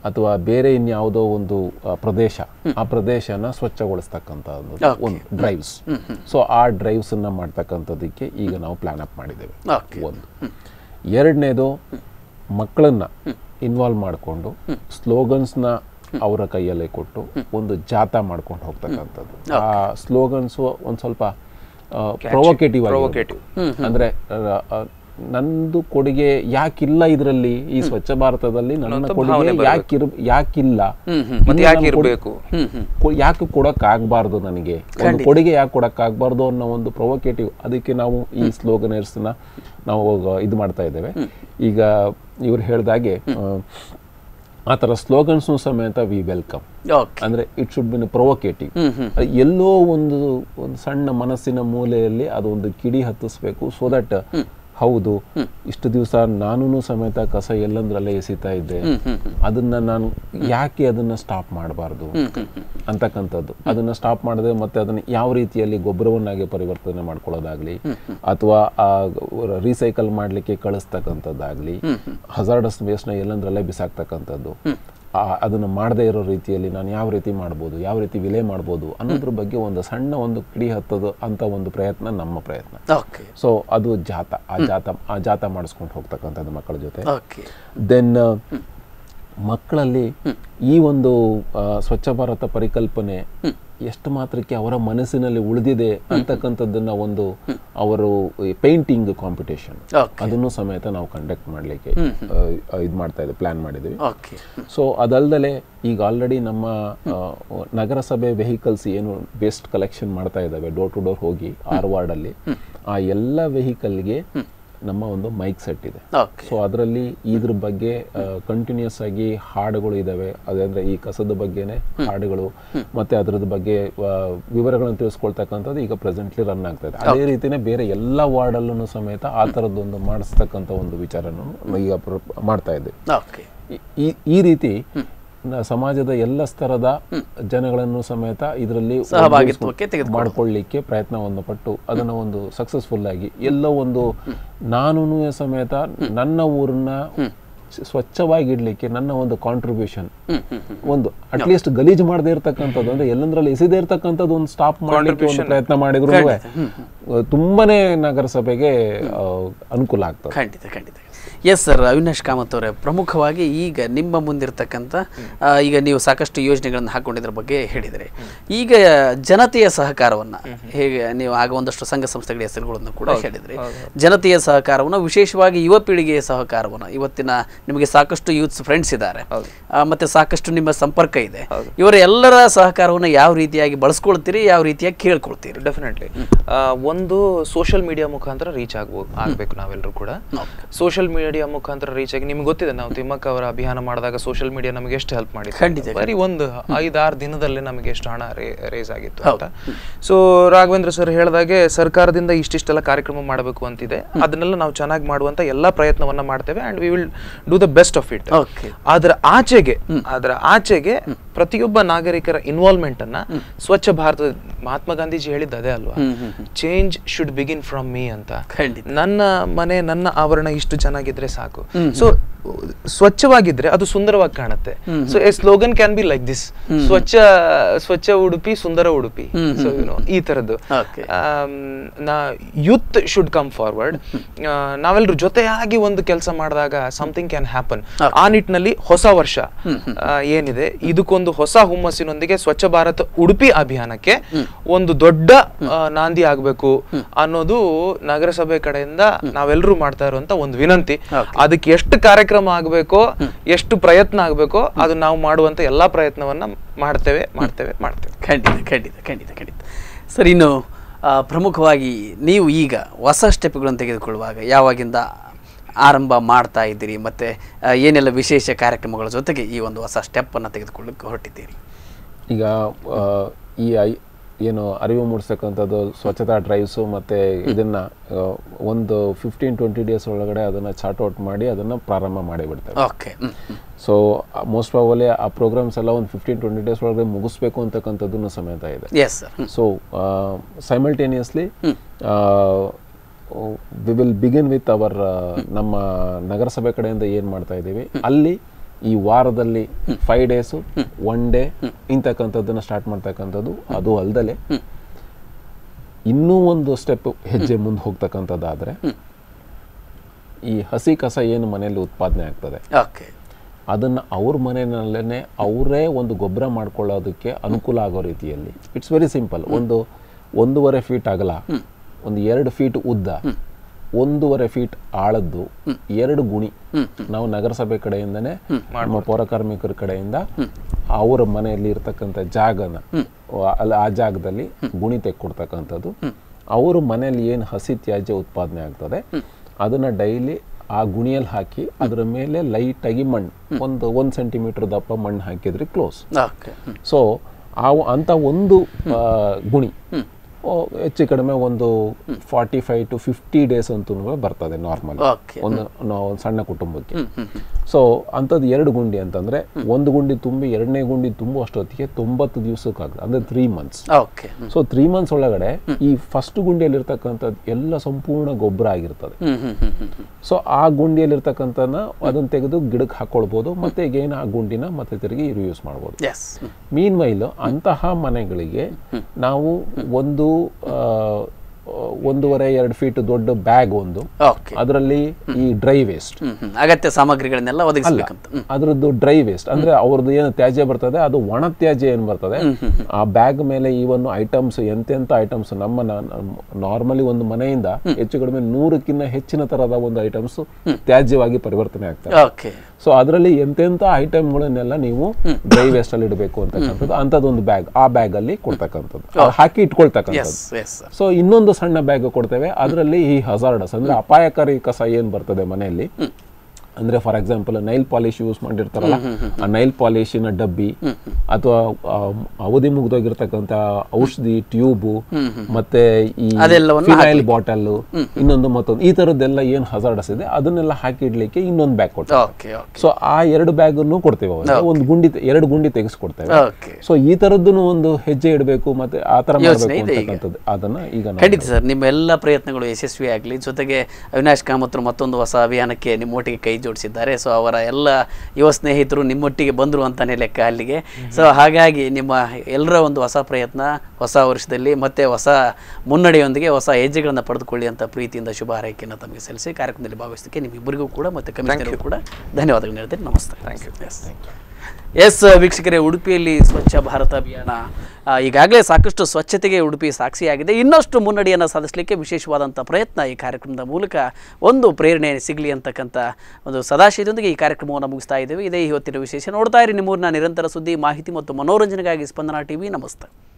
ಅಥವಾ ಬೇರೆ ಇನ್ಯಾವುದೋ ಒಂದು ಪ್ರದೇಶ ಆ ಪ್ರದೇಶನ ಸ್ವಚ್ಛಗೊಳಿಸ್ತಕ್ಕಂಥದ್ದು ಒಂದು ಡ್ರೈವ್ಸ್ ಸೊ ಆ ಡ್ರೈವ್ಸನ್ನು ಮಾಡ್ತಕ್ಕಂಥದ್ದಕ್ಕೆ ಈಗ ನಾವು ಪ್ಲಾನ್ ಅಪ್ ಮಾಡಿದ್ದೇವೆ ಒಂದು ಎರಡನೇದು ಮಕ್ಕಳನ್ನ ಇನ್ವಾಲ್ವ್ ಮಾಡಿಕೊಂಡು ಸ್ಲೋಗನ್ಸ್ನ ಅವರ ಕೈಯಲ್ಲೇ ಕೊಟ್ಟು ಒಂದು ಜಾಥಾ ಮಾಡ್ಕೊಂಡು ಹೋಗ್ತಕ್ಕಂಥದ್ದು ಆ ಸ್ಲೋಗನ್ಸ್ ಒಂದು ಸ್ವಲ್ಪ ಪ್ರೊವೊಕೇಟಿವ್ ಪ್ರೊವೊಕೇಟಿವ್ ಅಂದರೆ ನಂದು ಕೊಡುಗೆ ಯಾಕಿಲ್ಲ ಇದರಲ್ಲಿ ಈ ಸ್ವಚ್ಛ ಭಾರತದಲ್ಲಿ ನನ್ನ ಕೊಡುಗೆ ಯಾಕಿರ್ ಯಾಕಿಲ್ಲ ಯಾಕೆ ಕೊಡಕ್ ಆಗ್ಬಾರ್ದು ನನಗೆ ಒಂದು ಕೊಡುಗೆ ಯಾಕೆ ಕೊಡಕ್ ಆಗ್ಬಾರ್ದು ಅನ್ನೋ ಒಂದು ಪ್ರೊವೊಕೇಟಿವ್ ಅದಕ್ಕೆ ನಾವು ಈ ಸ್ಲೋಗನರ್ಸ್ನ ನಾವು ಇದು ಮಾಡ್ತಾ ಇದ್ದೇವೆ ಈಗ ಇವ್ರು ಹೇಳ್ದಾಗೆ ಆ ತರ ಸ್ಲೋಗನ್ಸ್ ಸಮೇತ ವಿ ವೆಲ್ಕಮ್ ಅಂದ್ರೆ ಇಟ್ ಶುಡ್ ಬಿನ್ ಪ್ರೊವೊಕೇಟಿವ್ ಎಲ್ಲೋ ಒಂದು ಒಂದು ಸಣ್ಣ ಮನಸ್ಸಿನ ಮೂಲೆಯಲ್ಲಿ ಅದೊಂದು ಕಿಡಿ ಹತ್ತಿಸ್ಬೇಕು ಸೊ ದಟ್ ಹೌದು ಇಷ್ಟು ದಿವಸ ನಾನು ಸಮೇತ ಕಸ ಎಲ್ಲಂದ್ರಲ್ಲೇ ಎಸಿತಾ ಇದ್ದೆ ಅದನ್ನ ನಾನು ಯಾಕೆ ಅದನ್ನ ಸ್ಟಾಪ್ ಮಾಡಬಾರ್ದು ಅಂತಕ್ಕಂಥದ್ದು ಅದನ್ನ ಸ್ಟಾಪ್ ಮಾಡದೆ ಮತ್ತೆ ಅದನ್ನ ಯಾವ ರೀತಿಯಲ್ಲಿ ಗೊಬ್ಬರವನ್ನಾಗಿ ಪರಿವರ್ತನೆ ಮಾಡ್ಕೊಳ್ಳೋದಾಗ್ಲಿ ಅಥವಾ ಆ ರೀಸೈಕಲ್ ಮಾಡ್ಲಿಕ್ಕೆ ಕಳಿಸ್ತಕ್ಕಂಥದ್ದಾಗ್ಲಿ ಹಜಾರ್ಡಸ್ ನ ಎಲ್ಲಂದ್ರಲ್ಲೇ ಬಿಸಾಕ್ತಕ್ಕಂಥದ್ದು ಅದನ್ನು ಮಾಡದೇ ಇರೋ ರೀತಿಯಲ್ಲಿ ನಾನು ಯಾವ ರೀತಿ ಮಾಡ್ಬೋದು ಯಾವ ರೀತಿ ವಿಲೇ ಮಾಡ್ಬೋದು ಅನ್ನೋದ್ರ ಬಗ್ಗೆ ಒಂದು ಸಣ್ಣ ಒಂದು ಕಿಡಿ ಹತ್ತೋದು ಅಂತ ಒಂದು ಪ್ರಯತ್ನ ನಮ್ಮ ಪ್ರಯತ್ನ ಸೊ ಅದು ಜಾತ ಆ ಜಾತ ಆ ಜಾತ ಮಾಡಿಸ್ಕೊಂಡು ಹೋಗ್ತಕ್ಕಂಥದ್ದು ಮಕ್ಕಳ ಜೊತೆ ದೆನ್ ಮಕ್ಕಳಲ್ಲಿ ಈ ಒಂದು ಸ್ವಚ್ಛ ಭಾರತ ಪರಿಕಲ್ಪನೆ ಎಷ್ಟು ಮಾತ್ರಕ್ಕೆ ಅವರ ಮನಸ್ಸಿನಲ್ಲಿ ಉಳಿದಿದೆ ಅಂತಕ್ಕಂಥದ್ದನ್ನ ಒಂದು ಅವರು ಪೇಂಟಿಂಗ್ ಕಾಂಪಿಟೇಷನ್ ಅದನ್ನು ಸಮೇತ ನಾವು ಕಂಡಕ್ಟ್ ಮಾಡಲಿಕ್ಕೆ ಇದು ಮಾಡ್ತಾ ಇದ್ದೀವಿ ಪ್ಲಾನ್ ಮಾಡಿದ್ವಿ ಸೊ ಅದಲ್ದಲೆ ಈಗ ಆಲ್ರೆಡಿ ನಮ್ಮ ನಗರಸಭೆ ವೆಹಿಕಲ್ಸ್ ಏನು ಬೆಸ್ಟ್ ಕಲೆಕ್ಷನ್ ಮಾಡ್ತಾ ಇದ್ದಾವೆ ಡೋರ್ ಟು ಡೋರ್ ಹೋಗಿ ಆರ್ ಅಲ್ಲಿ ಆ ಎಲ್ಲ ವೆಹಿಕಲ್ಗೆ ನಮ್ಮ ಒಂದು ಮೈಕ್ ಸೆಟ್ ಇದೆ ಸೊ ಅದರಲ್ಲಿ ಇದ್ರ ಬಗ್ಗೆ ಕಂಟಿನ್ಯೂಸ್ ಆಗಿ ಹಾಡುಗಳು ಇದಾವೆ ಅದಂದ್ರೆ ಈ ಕಸದ ಬಗ್ಗೆನೆ ಹಾಡುಗಳು ಮತ್ತೆ ಅದರದ ಬಗ್ಗೆ ವಿವರಗಳನ್ನು ತಿಳಿಸ್ಕೊಳ್ತಕ್ಕಂಥದ್ದು ಈಗ ಪ್ರೆಸೆಂಟ್ಲಿ ರನ್ ಆಗ್ತಾ ಇದೆ ಅದೇ ರೀತಿನೇ ಬೇರೆ ಎಲ್ಲ ಅಲ್ಲೂ ಸಮೇತ ಆ ಥರದ್ದೊಂದು ಮಾಡಿಸ್ತಕ್ಕಂಥ ಒಂದು ವಿಚಾರನೂ ಈಗ ಮಾಡ್ತಾ ಇದ್ದೇವೆ ಈ ರೀತಿ ಸಮಾಜದ ಎಲ್ಲ ಸ್ತರದ ಜನಗಳನ್ನು ಸಮೇತ ಇದರಲ್ಲಿ ಸಹಭಾಗಿತ್ವಕ್ಕೆ ಮಾಡಿಕೊಳ್ಳಿಕ್ಕೆ ಪ್ರಯತ್ನವನ್ನು ಪಟ್ಟು ಅದನ್ನು ಒಂದು ಸಕ್ಸಸ್ಫುಲ್ ಆಗಿ ಎಲ್ಲ ಒಂದು ನಾನು ಸಮೇತ ನನ್ನ ಊರನ್ನ ಸ್ವಚ್ಛವಾಗಿಡ್ಲಿಕ್ಕೆ ನನ್ನ ಒಂದು ಕಾಂಟ್ರಿಬ್ಯೂಷನ್ ಒಂದು ಅಟ್ಲೀಸ್ಟ್ ಗಲೀಜು ಮಾಡದೇ ಇರ್ತಕ್ಕಂಥದ್ದು ಅಂದ್ರೆ ಎಲ್ಲಂದ್ರಲ್ಲಿ ಎಸೆದೇ ಇರ್ತಕ್ಕಂಥದ್ದು ಒಂದು ಸ್ಟಾಪ್ ಮಾಡಲಿಕ್ಕೆ ಒಂದು ಪ್ರಯತ್ನ ಮಾಡಿದ್ರು ತುಂಬಾನೇ ನಗರಸಭೆಗೆ ಅನುಕೂಲ ಆಗ್ತದೆ ಖಂಡಿತ ಖಂಡಿತ ಎಸ್ ಸರ್ ಅವಿನಾಶ್ ಕಾಮತ್ ಅವರೇ ಪ್ರಮುಖವಾಗಿ ಈಗ ನಿಮ್ಮ ಮುಂದಿರ್ತಕ್ಕಂಥ ಈಗ ನೀವು ಸಾಕಷ್ಟು ಯೋಜನೆಗಳನ್ನು ಹಾಕೊಂಡಿದ್ರ ಬಗ್ಗೆ ಹೇಳಿದರೆ ಈಗ ಜನತೆಯ ಸಹಕಾರವನ್ನ ಹೇಗೆ ನೀವು ಆಗ ಒಂದಷ್ಟು ಸಂಘ ಸಂಸ್ಥೆಗಳ ಹೆಸರುಗಳನ್ನು ಕೂಡ ಹೇಳಿದ್ರಿ ಜನತೆಯ ಸಹಕಾರವನ್ನು ವಿಶೇಷವಾಗಿ ಯುವ ಪೀಳಿಗೆಯ ಸಹಕಾರವನ್ನು ಇವತ್ತಿನ ನಿಮಗೆ ಸಾಕಷ್ಟು ಯೂತ್ಸ್ ಫ್ರೆಂಡ್ಸ್ ಇದ್ದಾರೆ ಮತ್ತೆ ಸಾಕಷ್ಟು ನಿಮ್ಮ ಸಂಪರ್ಕ ಇದೆ ಇವರ ಎಲ್ಲರ ಯಾವ ರೀತಿಯಾಗಿ ಬಳಸ್ಕೊಳ್ತೀರಿ ಯಾವ ರೀತಿಯಾಗಿ ಕೇಳ್ಕೊಳ್ತೀರಿ ಡೆಫಿನೆಟ್ಲಿ ಒಂದು ಸೋಷಿಯಲ್ ಮೀಡಿಯಾ ಮುಖಾಂತರ ರೀಚ್ ಆಗ್ಬೋದು ಆಗ್ಬೇಕು ನಾವೆಲ್ಲರೂ ಕೂಡ ಸೋಷಿಯಲ್ ಮೀಡಿಯಾ ರೇಡಿಯೋ ಮುಖಾಂತರ ರೀಚ್ ಆಗಿ ನಿಮ್ಗೆ ಗೊತ್ತಿದೆ ನಾವು ತಿಮ್ಮಕ್ಕ ಅವರ ಅಭಿಯಾನ ಮಾಡಿದಾಗ ಸೋಷಿಯಲ್ ಮೀಡಿಯಾ ನಮಗೆ ಎಷ್ಟು ಹೆಲ್ಪ್ ಮಾಡಿದೆ ಖಂಡಿತ ಬರೀ ಒಂದು ಐದಾರು ದಿನದಲ್ಲೇ ನಮಗೆ ಎಷ್ಟು ಹಣ ರೇಸ್ ಆಗಿತ್ತು ಅಂತ ಸೊ ರಾಘವೇಂದ್ರ ಸರ್ ಹೇಳಿದಾಗೆ ಸರ್ಕಾರದಿಂದ ಇಷ್ಟಿಷ್ಟೆಲ್ಲ ಕಾರ್ಯಕ್ರಮ ಮಾಡಬೇಕು ಅಂತಿದೆ ಅದನ್ನೆಲ್ಲ ನಾವು ಚೆನ್ನಾಗಿ ಮಾಡುವಂತ ಎಲ್ಲ ಪ್ರಯತ್ನವನ್ನ ಮಾಡ್ತೇವೆ and we will do the best of it ಅದರ ಆಚೆಗೆ ಅದರ ಆಚೆಗೆ ಪ್ರತಿಯೊಬ್ಬ ನಾಗರಿಕರ ಇನ್ವಾಲ್ವ್ಮೆಂಟ್ ಅನ್ನ ಸ್ವಚ್ಛ ಭಾರತ ಮಹಾತ್ಮ ಗಾಂಧೀಜಿ ಹೇಳಿದ್ದ ಅದೇ ಅಲ್ವಾ change should begin from me ಅಂತ ನನ್ನ ಮನೆ ನನ್ನ ಆವರಣ ಇಷ್ಟು ಚೆನ್ನಾಗಿದೆ ಇದ್ರೆ ಸಾಕು ಸೊ ಸ್ವಚ್ಛವಾಗಿದ್ರೆ ಅದು ಸುಂದರವಾಗಿ ಕಾಣುತ್ತೆ so a slogan can be like this ಸ್ವಚ್ಛ ಸ್ವಚ್ಛ ಉಡುಪಿ ಸುಂದರ ಉಡುಪಿ ಈ ತರದ್ದು ನಾ ಯೂತ್ ಶುಡ್ ಕಮ್ ಫಾರ್ವರ್ಡ್ ನಾವೆಲ್ಲರೂ ಜೊತೆಯಾಗಿ ಒಂದು ಕೆಲಸ ಮಾಡಿದಾಗ ಸಮಥಿಂಗ್ ಕ್ಯಾನ್ ಹ್ಯಾಪನ್ ಆ ನಿಟ್ಟಿನಲ್ಲಿ ಹೊಸ ವರ್ಷ ಏನಿದೆ ಇದಕ್ಕೊಂದು ಹೊಸ ಹುಮ್ಮಸ್ಸಿನೊಂದಿಗೆ ಸ್ವಚ್ಛ ಭಾರತ ಉಡುಪಿ ಅಭಿಯಾನಕ್ಕೆ ಒಂದು ದೊಡ್ಡ ನಾಂದಿ ಆಗಬೇಕು ಅನ್ನೋದು ನಗರಸಭೆ ಕಡೆಯಿಂದ ನಾವೆಲ್ಲರೂ ಮಾಡ್ತಾ ಇರುವಂತ ಒಂದು ವಿನಂತಿ ಅದಕ್ಕೆ ಎಷ್ಟು ಕಾರ್ಯಕ್ರಮ ಆಗಬೇಕೋ ಎಷ್ಟು ಪ್ರಯತ್ನ ಆಗಬೇಕೋ ಅದು ನಾವು ಮಾಡುವಂತ ಎಲ್ಲಾ ಪ್ರಯತ್ನವನ್ನ ಮಾಡ್ತೇವೆ ಮಾಡ್ತೇವೆ ಮಾಡ್ತೇವೆ ಖಂಡಿತ ಖಂಡಿತ ಖಂಡಿತ ಖಂಡಿತ ಸರ್ ಇನ್ನು ಪ್ರಮುಖವಾಗಿ ನೀವು ಈಗ ಹೊಸ ಸ್ಟೆಪ್ಗಳನ್ನು ತೆಗೆದುಕೊಳ್ಳುವಾಗ ಯಾವಾಗಿಂದ ಆರಂಭ ಮಾಡ್ತಾ ಇದ್ದೀರಿ ಮತ್ತೆ ಏನೆಲ್ಲ ವಿಶೇಷ ಕಾರ್ಯಕ್ರಮಗಳ ಜೊತೆಗೆ ಈ ಒಂದು ಹೊಸ ಅನ್ನು ತೆಗೆದುಕೊಳ್ಳಕ್ಕೆ ಹೊರಟಿದ್ದೀರಿ ಈಗ ಈ ಏನು ಅರಿವು ಮೂಡಿಸ್ತಕ್ಕಂಥದ್ದು ಸ್ವಚ್ಛತಾ ಡ್ರೈವ್ಸು ಮತ್ತು ಇದನ್ನು ಒಂದು ಫಿಫ್ಟೀನ್ ಟ್ವೆಂಟಿ ಡೇಸ್ ಒಳಗಡೆ ಅದನ್ನು ಚಾರ್ಟ್ ಔಟ್ ಮಾಡಿ ಅದನ್ನು ಪ್ರಾರಂಭ ಮಾಡಿಬಿಡ್ತಾರೆ ಓಕೆ ಸೊ ಮೋಸ್ಟ್ ಪ್ರಾಬಲಿ ಆ ಪ್ರೋಗ್ರಾಮ್ಸ್ ಎಲ್ಲ ಒಂದು ಫಿಫ್ಟೀನ್ ಟ್ವೆಂಟಿ ಡೇಸ್ ಒಳಗಡೆ ಮುಗಿಸ್ಬೇಕು ಅಂತಕ್ಕಂಥದ್ದು ಸಮೇತ ಇದೆ so simultaneously we will begin with our ನಮ್ಮ ನಗರಸಭೆ ಕಡೆಯಿಂದ ಏನು ಮಾಡ್ತಾ ಇದ್ದೀವಿ ಅಲ್ಲಿ ಈ ವಾರದಲ್ಲಿ ಫೈವ್ ಡೇಸು ಒನ್ ಡೇ ಇಂತಕ್ಕಂಥದ್ದನ್ನು ಸ್ಟಾರ್ಟ್ ಮಾಡ್ತಕ್ಕಂಥದ್ದು ಅದು ಅಲ್ಲದೆ ಇನ್ನೂ ಒಂದು ಸ್ಟೆಪ್ ಹೆಜ್ಜೆ ಮುಂದೆ ಹೋಗ್ತಕ್ಕಂಥದ್ದಾದರೆ ಈ ಹಸಿ ಕಸ ಏನು ಮನೆಯಲ್ಲಿ ಉತ್ಪಾದನೆ ಆಗ್ತದೆ ಅದನ್ನು ಅವ್ರ ಮನೆಯಲ್ಲೇ ಅವರೇ ಒಂದು ಗೊಬ್ಬರ ಮಾಡ್ಕೊಳ್ಳೋದಕ್ಕೆ ಅನುಕೂಲ ಆಗೋ ರೀತಿಯಲ್ಲಿ ಇಟ್ಸ್ ವೆರಿ ಸಿಂಪಲ್ ಒಂದು ಒಂದೂವರೆ ಫೀಟ್ ಅಗಲ ಒಂದು ಎರಡು ಫೀಟ್ ಉದ್ದ ಒಂದೂವರೆ ಫೀಟ್ ಆಳದ್ದು ಎರಡು ಗುಣಿ ನಾವು ನಗರಸಭೆ ಕಡೆಯಿಂದನೇ ನಮ್ಮ ಪೌರಕಾರ್ಮಿಕರ ಕಡೆಯಿಂದ ಅವರ ಮನೆಯಲ್ಲಿ ಇರತಕ್ಕಂಥ ಜಾಗನ ಅಲ್ಲಿ ಆ ಜಾಗದಲ್ಲಿ ಗುಣಿ ತೆಕ್ಕೊಡ್ತಕ್ಕಂಥದ್ದು ಅವರ ಮನೆಯಲ್ಲಿ ಏನು ಹಸಿ ತ್ಯಾಜ್ಯ ಉತ್ಪಾದನೆ ಆಗ್ತದೆ ಅದನ್ನ ಡೈಲಿ ಆ ಗುಣಿಯಲ್ಲಿ ಹಾಕಿ ಅದರ ಮೇಲೆ ಲೈಟಾಗಿ ಮಣ್ಣು ಒಂದು ಒಂದು ಸೆಂಟಿಮೀಟರ್ ದಪ್ಪ ಮಣ್ಣು ಹಾಕಿದ್ರೆ ಕ್ಲೋಸ್ ಸೊ ಆ ಅಂತ ಒಂದು ಗುಣಿ ಹೆಚ್ಚು ಕಡಿಮೆ ಒಂದು forty five to fifty days ಅಂತ ಬರ್ತದೆ ನಾರ್ಮಲ್ ಒಂದು ಸಣ್ಣ ಕುಟುಂಬಕ್ಕೆ ಸೊ ಅಂಥದ್ದು ಎರಡು ಗುಂಡಿ ಅಂತಂದ್ರೆ ಒಂದು ಗುಂಡಿ ತುಂಬಿ ಎರಡನೇ ಗುಂಡಿ ತುಂಬುವಷ್ಟೊತ್ತಿಗೆ ಅಷ್ಟೊತ್ತಿಗೆ ತೊಂಬತ್ತು ದಿವಸಕ್ಕಾಗುತ್ತೆ ಅಂದರೆ three months so three months ಒಳಗಡೆ ಈ ಫಸ್ಟ್ ಗುಂಡಿಯಲ್ಲಿರ್ತಕ್ಕಂಥದ್ದು ಎಲ್ಲ ಸಂಪೂರ್ಣ ಗೊಬ್ಬರ ಆಗಿರ್ತದೆ ಸೊ ಆ ಗುಂಡಿಯಲ್ಲಿರ್ತಕ್ಕಂಥ ಅದನ್ನ ತೆಗೆದು ಗಿಡಕ್ಕೆ ಹಾಕೊಳ್ಬಹುದು ಮತ್ತೆ ಏನು ಆ ಗುಂಡಿನ ಮತ್ತೆ ತಿರುಗಿ ರಿಯೂಸ್ ಮಾಡ್ಬೋದು ಮೀನ್ ಮೈಲು ಅಂತಹ ಮನೆಗಳಿಗೆ ನಾವು ಒಂದು ಒಂದೂವರೆ ಎರಡು ಫೀಟ್ ದೊಡ್ಡ ಬ್ಯಾಗ್ ಒಂದು ಅದರಲ್ಲಿ ಈ ಡ್ರೈ ವೇಸ್ಟ್ ಅಗತ್ಯ ಸಾಮಗ್ರಿಗಳನ್ನೆಲ್ಲ ಒದಗಿಸಬೇಕಂತ ಅದರದ್ದು ಡ್ರೈ ವೇಸ್ಟ್ ಅಂದ್ರೆ ಅವ್ರದ್ದು ಏನು ತ್ಯಾಜ್ಯ ಬರ್ತದೆ ಅದು ಒಣ ತ್ಯಾಜ್ಯ ಏನು ಬರ್ತದೆ ಆ ಬ್ಯಾಗ್ ಮೇಲೆ ಈ ಒಂದು ಐಟಮ್ಸ್ ಎಂತೆಂತ ಐಟಮ್ಸ್ ನಮ್ಮ ನಾರ್ಮಲಿ ಒಂದು ಮನೆಯಿಂದ ಹೆಚ್ಚು ಕಡಿಮೆ ನೂರಕ್ಕಿಂತ ಹೆಚ್ಚಿನ ತರಹದ ಒಂದು ಐಟಮ್ಸ್ ತ್ಯಾಜ್ಯವಾಗಿ ಪರಿವರ್ತನೆ ಆಗ್ತದೆ ಸೊ ಅದರಲ್ಲಿ ಎಂತೆಂಥ ಐಟಮ್ಗಳನ್ನೆಲ್ಲ ನೀವು ಡ್ರೈ ವೇಸ್ಟ್ ಅಲ್ಲಿ ಇಡಬೇಕು ಅಂತಕ್ಕಂಥದ್ದು ಅಂಥದ್ದೊಂದು ಬ್ಯಾಗ್ ಆ ಬ್ಯಾಗ್ ಅಲ್ಲಿ ಕೊಡ್ತಕ್ಕಂಥದ್ದು ಹಾಕಿ ಇಟ್ಕೊಳ್ತಕ್ಕಂಥದ್ದು ಸೊ ಇನ್ನೊಂದು ಸಣ್ಣ ಬ್ಯಾಗ್ ಕೊಡ್ತೇವೆ ಅದರಲ್ಲಿ ಈ ಹಜಾರ್ಡಸ್ ಅಂದ್ರೆ ಅಪಾಯಕಾರಿ ಕಸ ಏನ್ ಬರ್ತದೆ ಮನೆಯಲ್ಲಿ ಅಂದ್ರೆ for example nail polish use ಮಾಡಿರ್ತಾರಲ್ಲ ಆ ನೈಲ್ ಪಾಲಿಶಿನ ಡಬ್ಬಿ ಅಥವಾ ಅವಧಿ ಮುಗಿದೋಗಿರ್ತಕ್ಕಂತ ಔಷಧಿ ಟ್ಯೂಬ್ ಮತ್ತೆ ಈ ಫಿನೈಲ್ ಬಾಟಲ್ ಇನ್ನೊಂದು ಮತ್ತೊಂದು ಈ ತರದ್ದೆಲ್ಲ ಏನ್ ಹಜಾರ್ಡಸ್ ಇದೆ ಅದನ್ನೆಲ್ಲ ಹಾಕಿ ಇಡ್ಲಿಕ್ಕೆ ಇನ್ನೊಂದು ಬ್ಯಾಗ್ ಕೊಡ್ತೇವೆ ಸೊ ಆ ಎರಡು ಬ್ಯಾಗ್ ಕೊಡ್ತೇವೆ ಒಂದು ಗುಂಡಿ ಎರಡು ಗುಂಡಿ ತೆಗೆಸ್ಕೊಡ್ತೇವೆ ಸೊ ಈ ತರದ್ದು ಒಂದು ಹೆಜ್ಜೆ ಇಡಬೇಕು ಮತ್ತೆ ಆ ತರ ಅದನ್ನ ಈಗ ಖಂಡಿತ ಸರ್ ನಿಮ್ಮ ಎಲ್ಲ ಪ್ರಯತ್ನಗಳು ಯಶಸ್ವಿ ಆಗಲಿ ಜೊತೆಗೆ ಅವಿನಾಶ್ ಕಾಮತ್ರು ಮತ್ತೊಂದು ಹೊಸ ಅಭಿಯಾನಕ್ಕೆ ನಿಮ್ಮ ಒಟ್ಟಿಗೆ ಕೈ ಜೋಡಿಸಿದ್ದಾರೆ ಸೊ ಅವರ ಎಲ್ಲ ಯುವ ಸ್ನೇಹಿತರು ನಿಮ್ಮೊಟ್ಟಿಗೆ ಬಂದರು ಅಂತಲೇ ಲೆಕ್ಕ ಅಲ್ಲಿಗೆ ಸೊ ಹಾಗಾಗಿ ನಿಮ್ಮ ಎಲ್ಲರ ಒಂದು ಹೊಸ ಪ್ರಯತ್ನ ಹೊಸ ವರ್ಷದಲ್ಲಿ ಮತ್ತೆ ಹೊಸ ಮುನ್ನಡೆಯೊಂದಿಗೆ ಹೊಸ ಹೆಜ್ಜೆಗಳನ್ನು ಪಡೆದುಕೊಳ್ಳಿ ಅಂತ ಪ್ರೀತಿಯಿಂದ ಶುಭ ಹಾರೈಕೆಯನ್ನು ತಮಗೆ ಸಲ್ಲಿಸಿ ಕಾರ್ಯಕ್ರಮದಲ್ಲಿ ನಿಮ್ಮ ನಿಮ್ಮಿಬ್ಬರಿಗೂ ಕೂಡ ಮತ್ತೆ ಕಮಿಷನರಿಗೂ ಕೂಡ ಧನ್ಯವಾದಗಳು ಹೇಳ್ತೇನೆ ನಮಸ್ತೆ ಥ್ಯಾಂಕ್ ಯು ಎಸ್ ವೀಕ್ಷಕರೇ ಉಡುಪಿಯಲ್ಲಿ ಸ್ವಚ್ಛ ಭಾರತ ಅಭಿಯಾನ ಈಗಾಗಲೇ ಸಾಕಷ್ಟು ಸ್ವಚ್ಛತೆಗೆ ಉಡುಪಿ ಸಾಕ್ಷಿಯಾಗಿದೆ ಇನ್ನಷ್ಟು ಮುನ್ನಡೆಯನ್ನು ಸಾಧಿಸಲಿಕ್ಕೆ ವಿಶೇಷವಾದಂಥ ಪ್ರಯತ್ನ ಈ ಕಾರ್ಯಕ್ರಮದ ಮೂಲಕ ಒಂದು ಪ್ರೇರಣೆ ಸಿಗಲಿ ಅಂತಕ್ಕಂಥ ಒಂದು ಸದಾಶಯದೊಂದಿಗೆ ಈ ಕಾರ್ಯಕ್ರಮವನ್ನು ಮುಗಿಸ್ತಾ ಇದ್ದೇವೆ ಇದೇ ಇವತ್ತಿನ ವಿಶೇಷ ನೋಡ್ತಾ ಇರಿ ನಿಮ್ಮೂರಿನ ನಿರಂತರ ಸುದ್ದಿ ಮಾಹಿತಿ ಮತ್ತು ಮನೋರಂಜನೆಗಾಗಿ ಸ್ಪಂದನಾ ವಿ ನಮಸ್ತೆ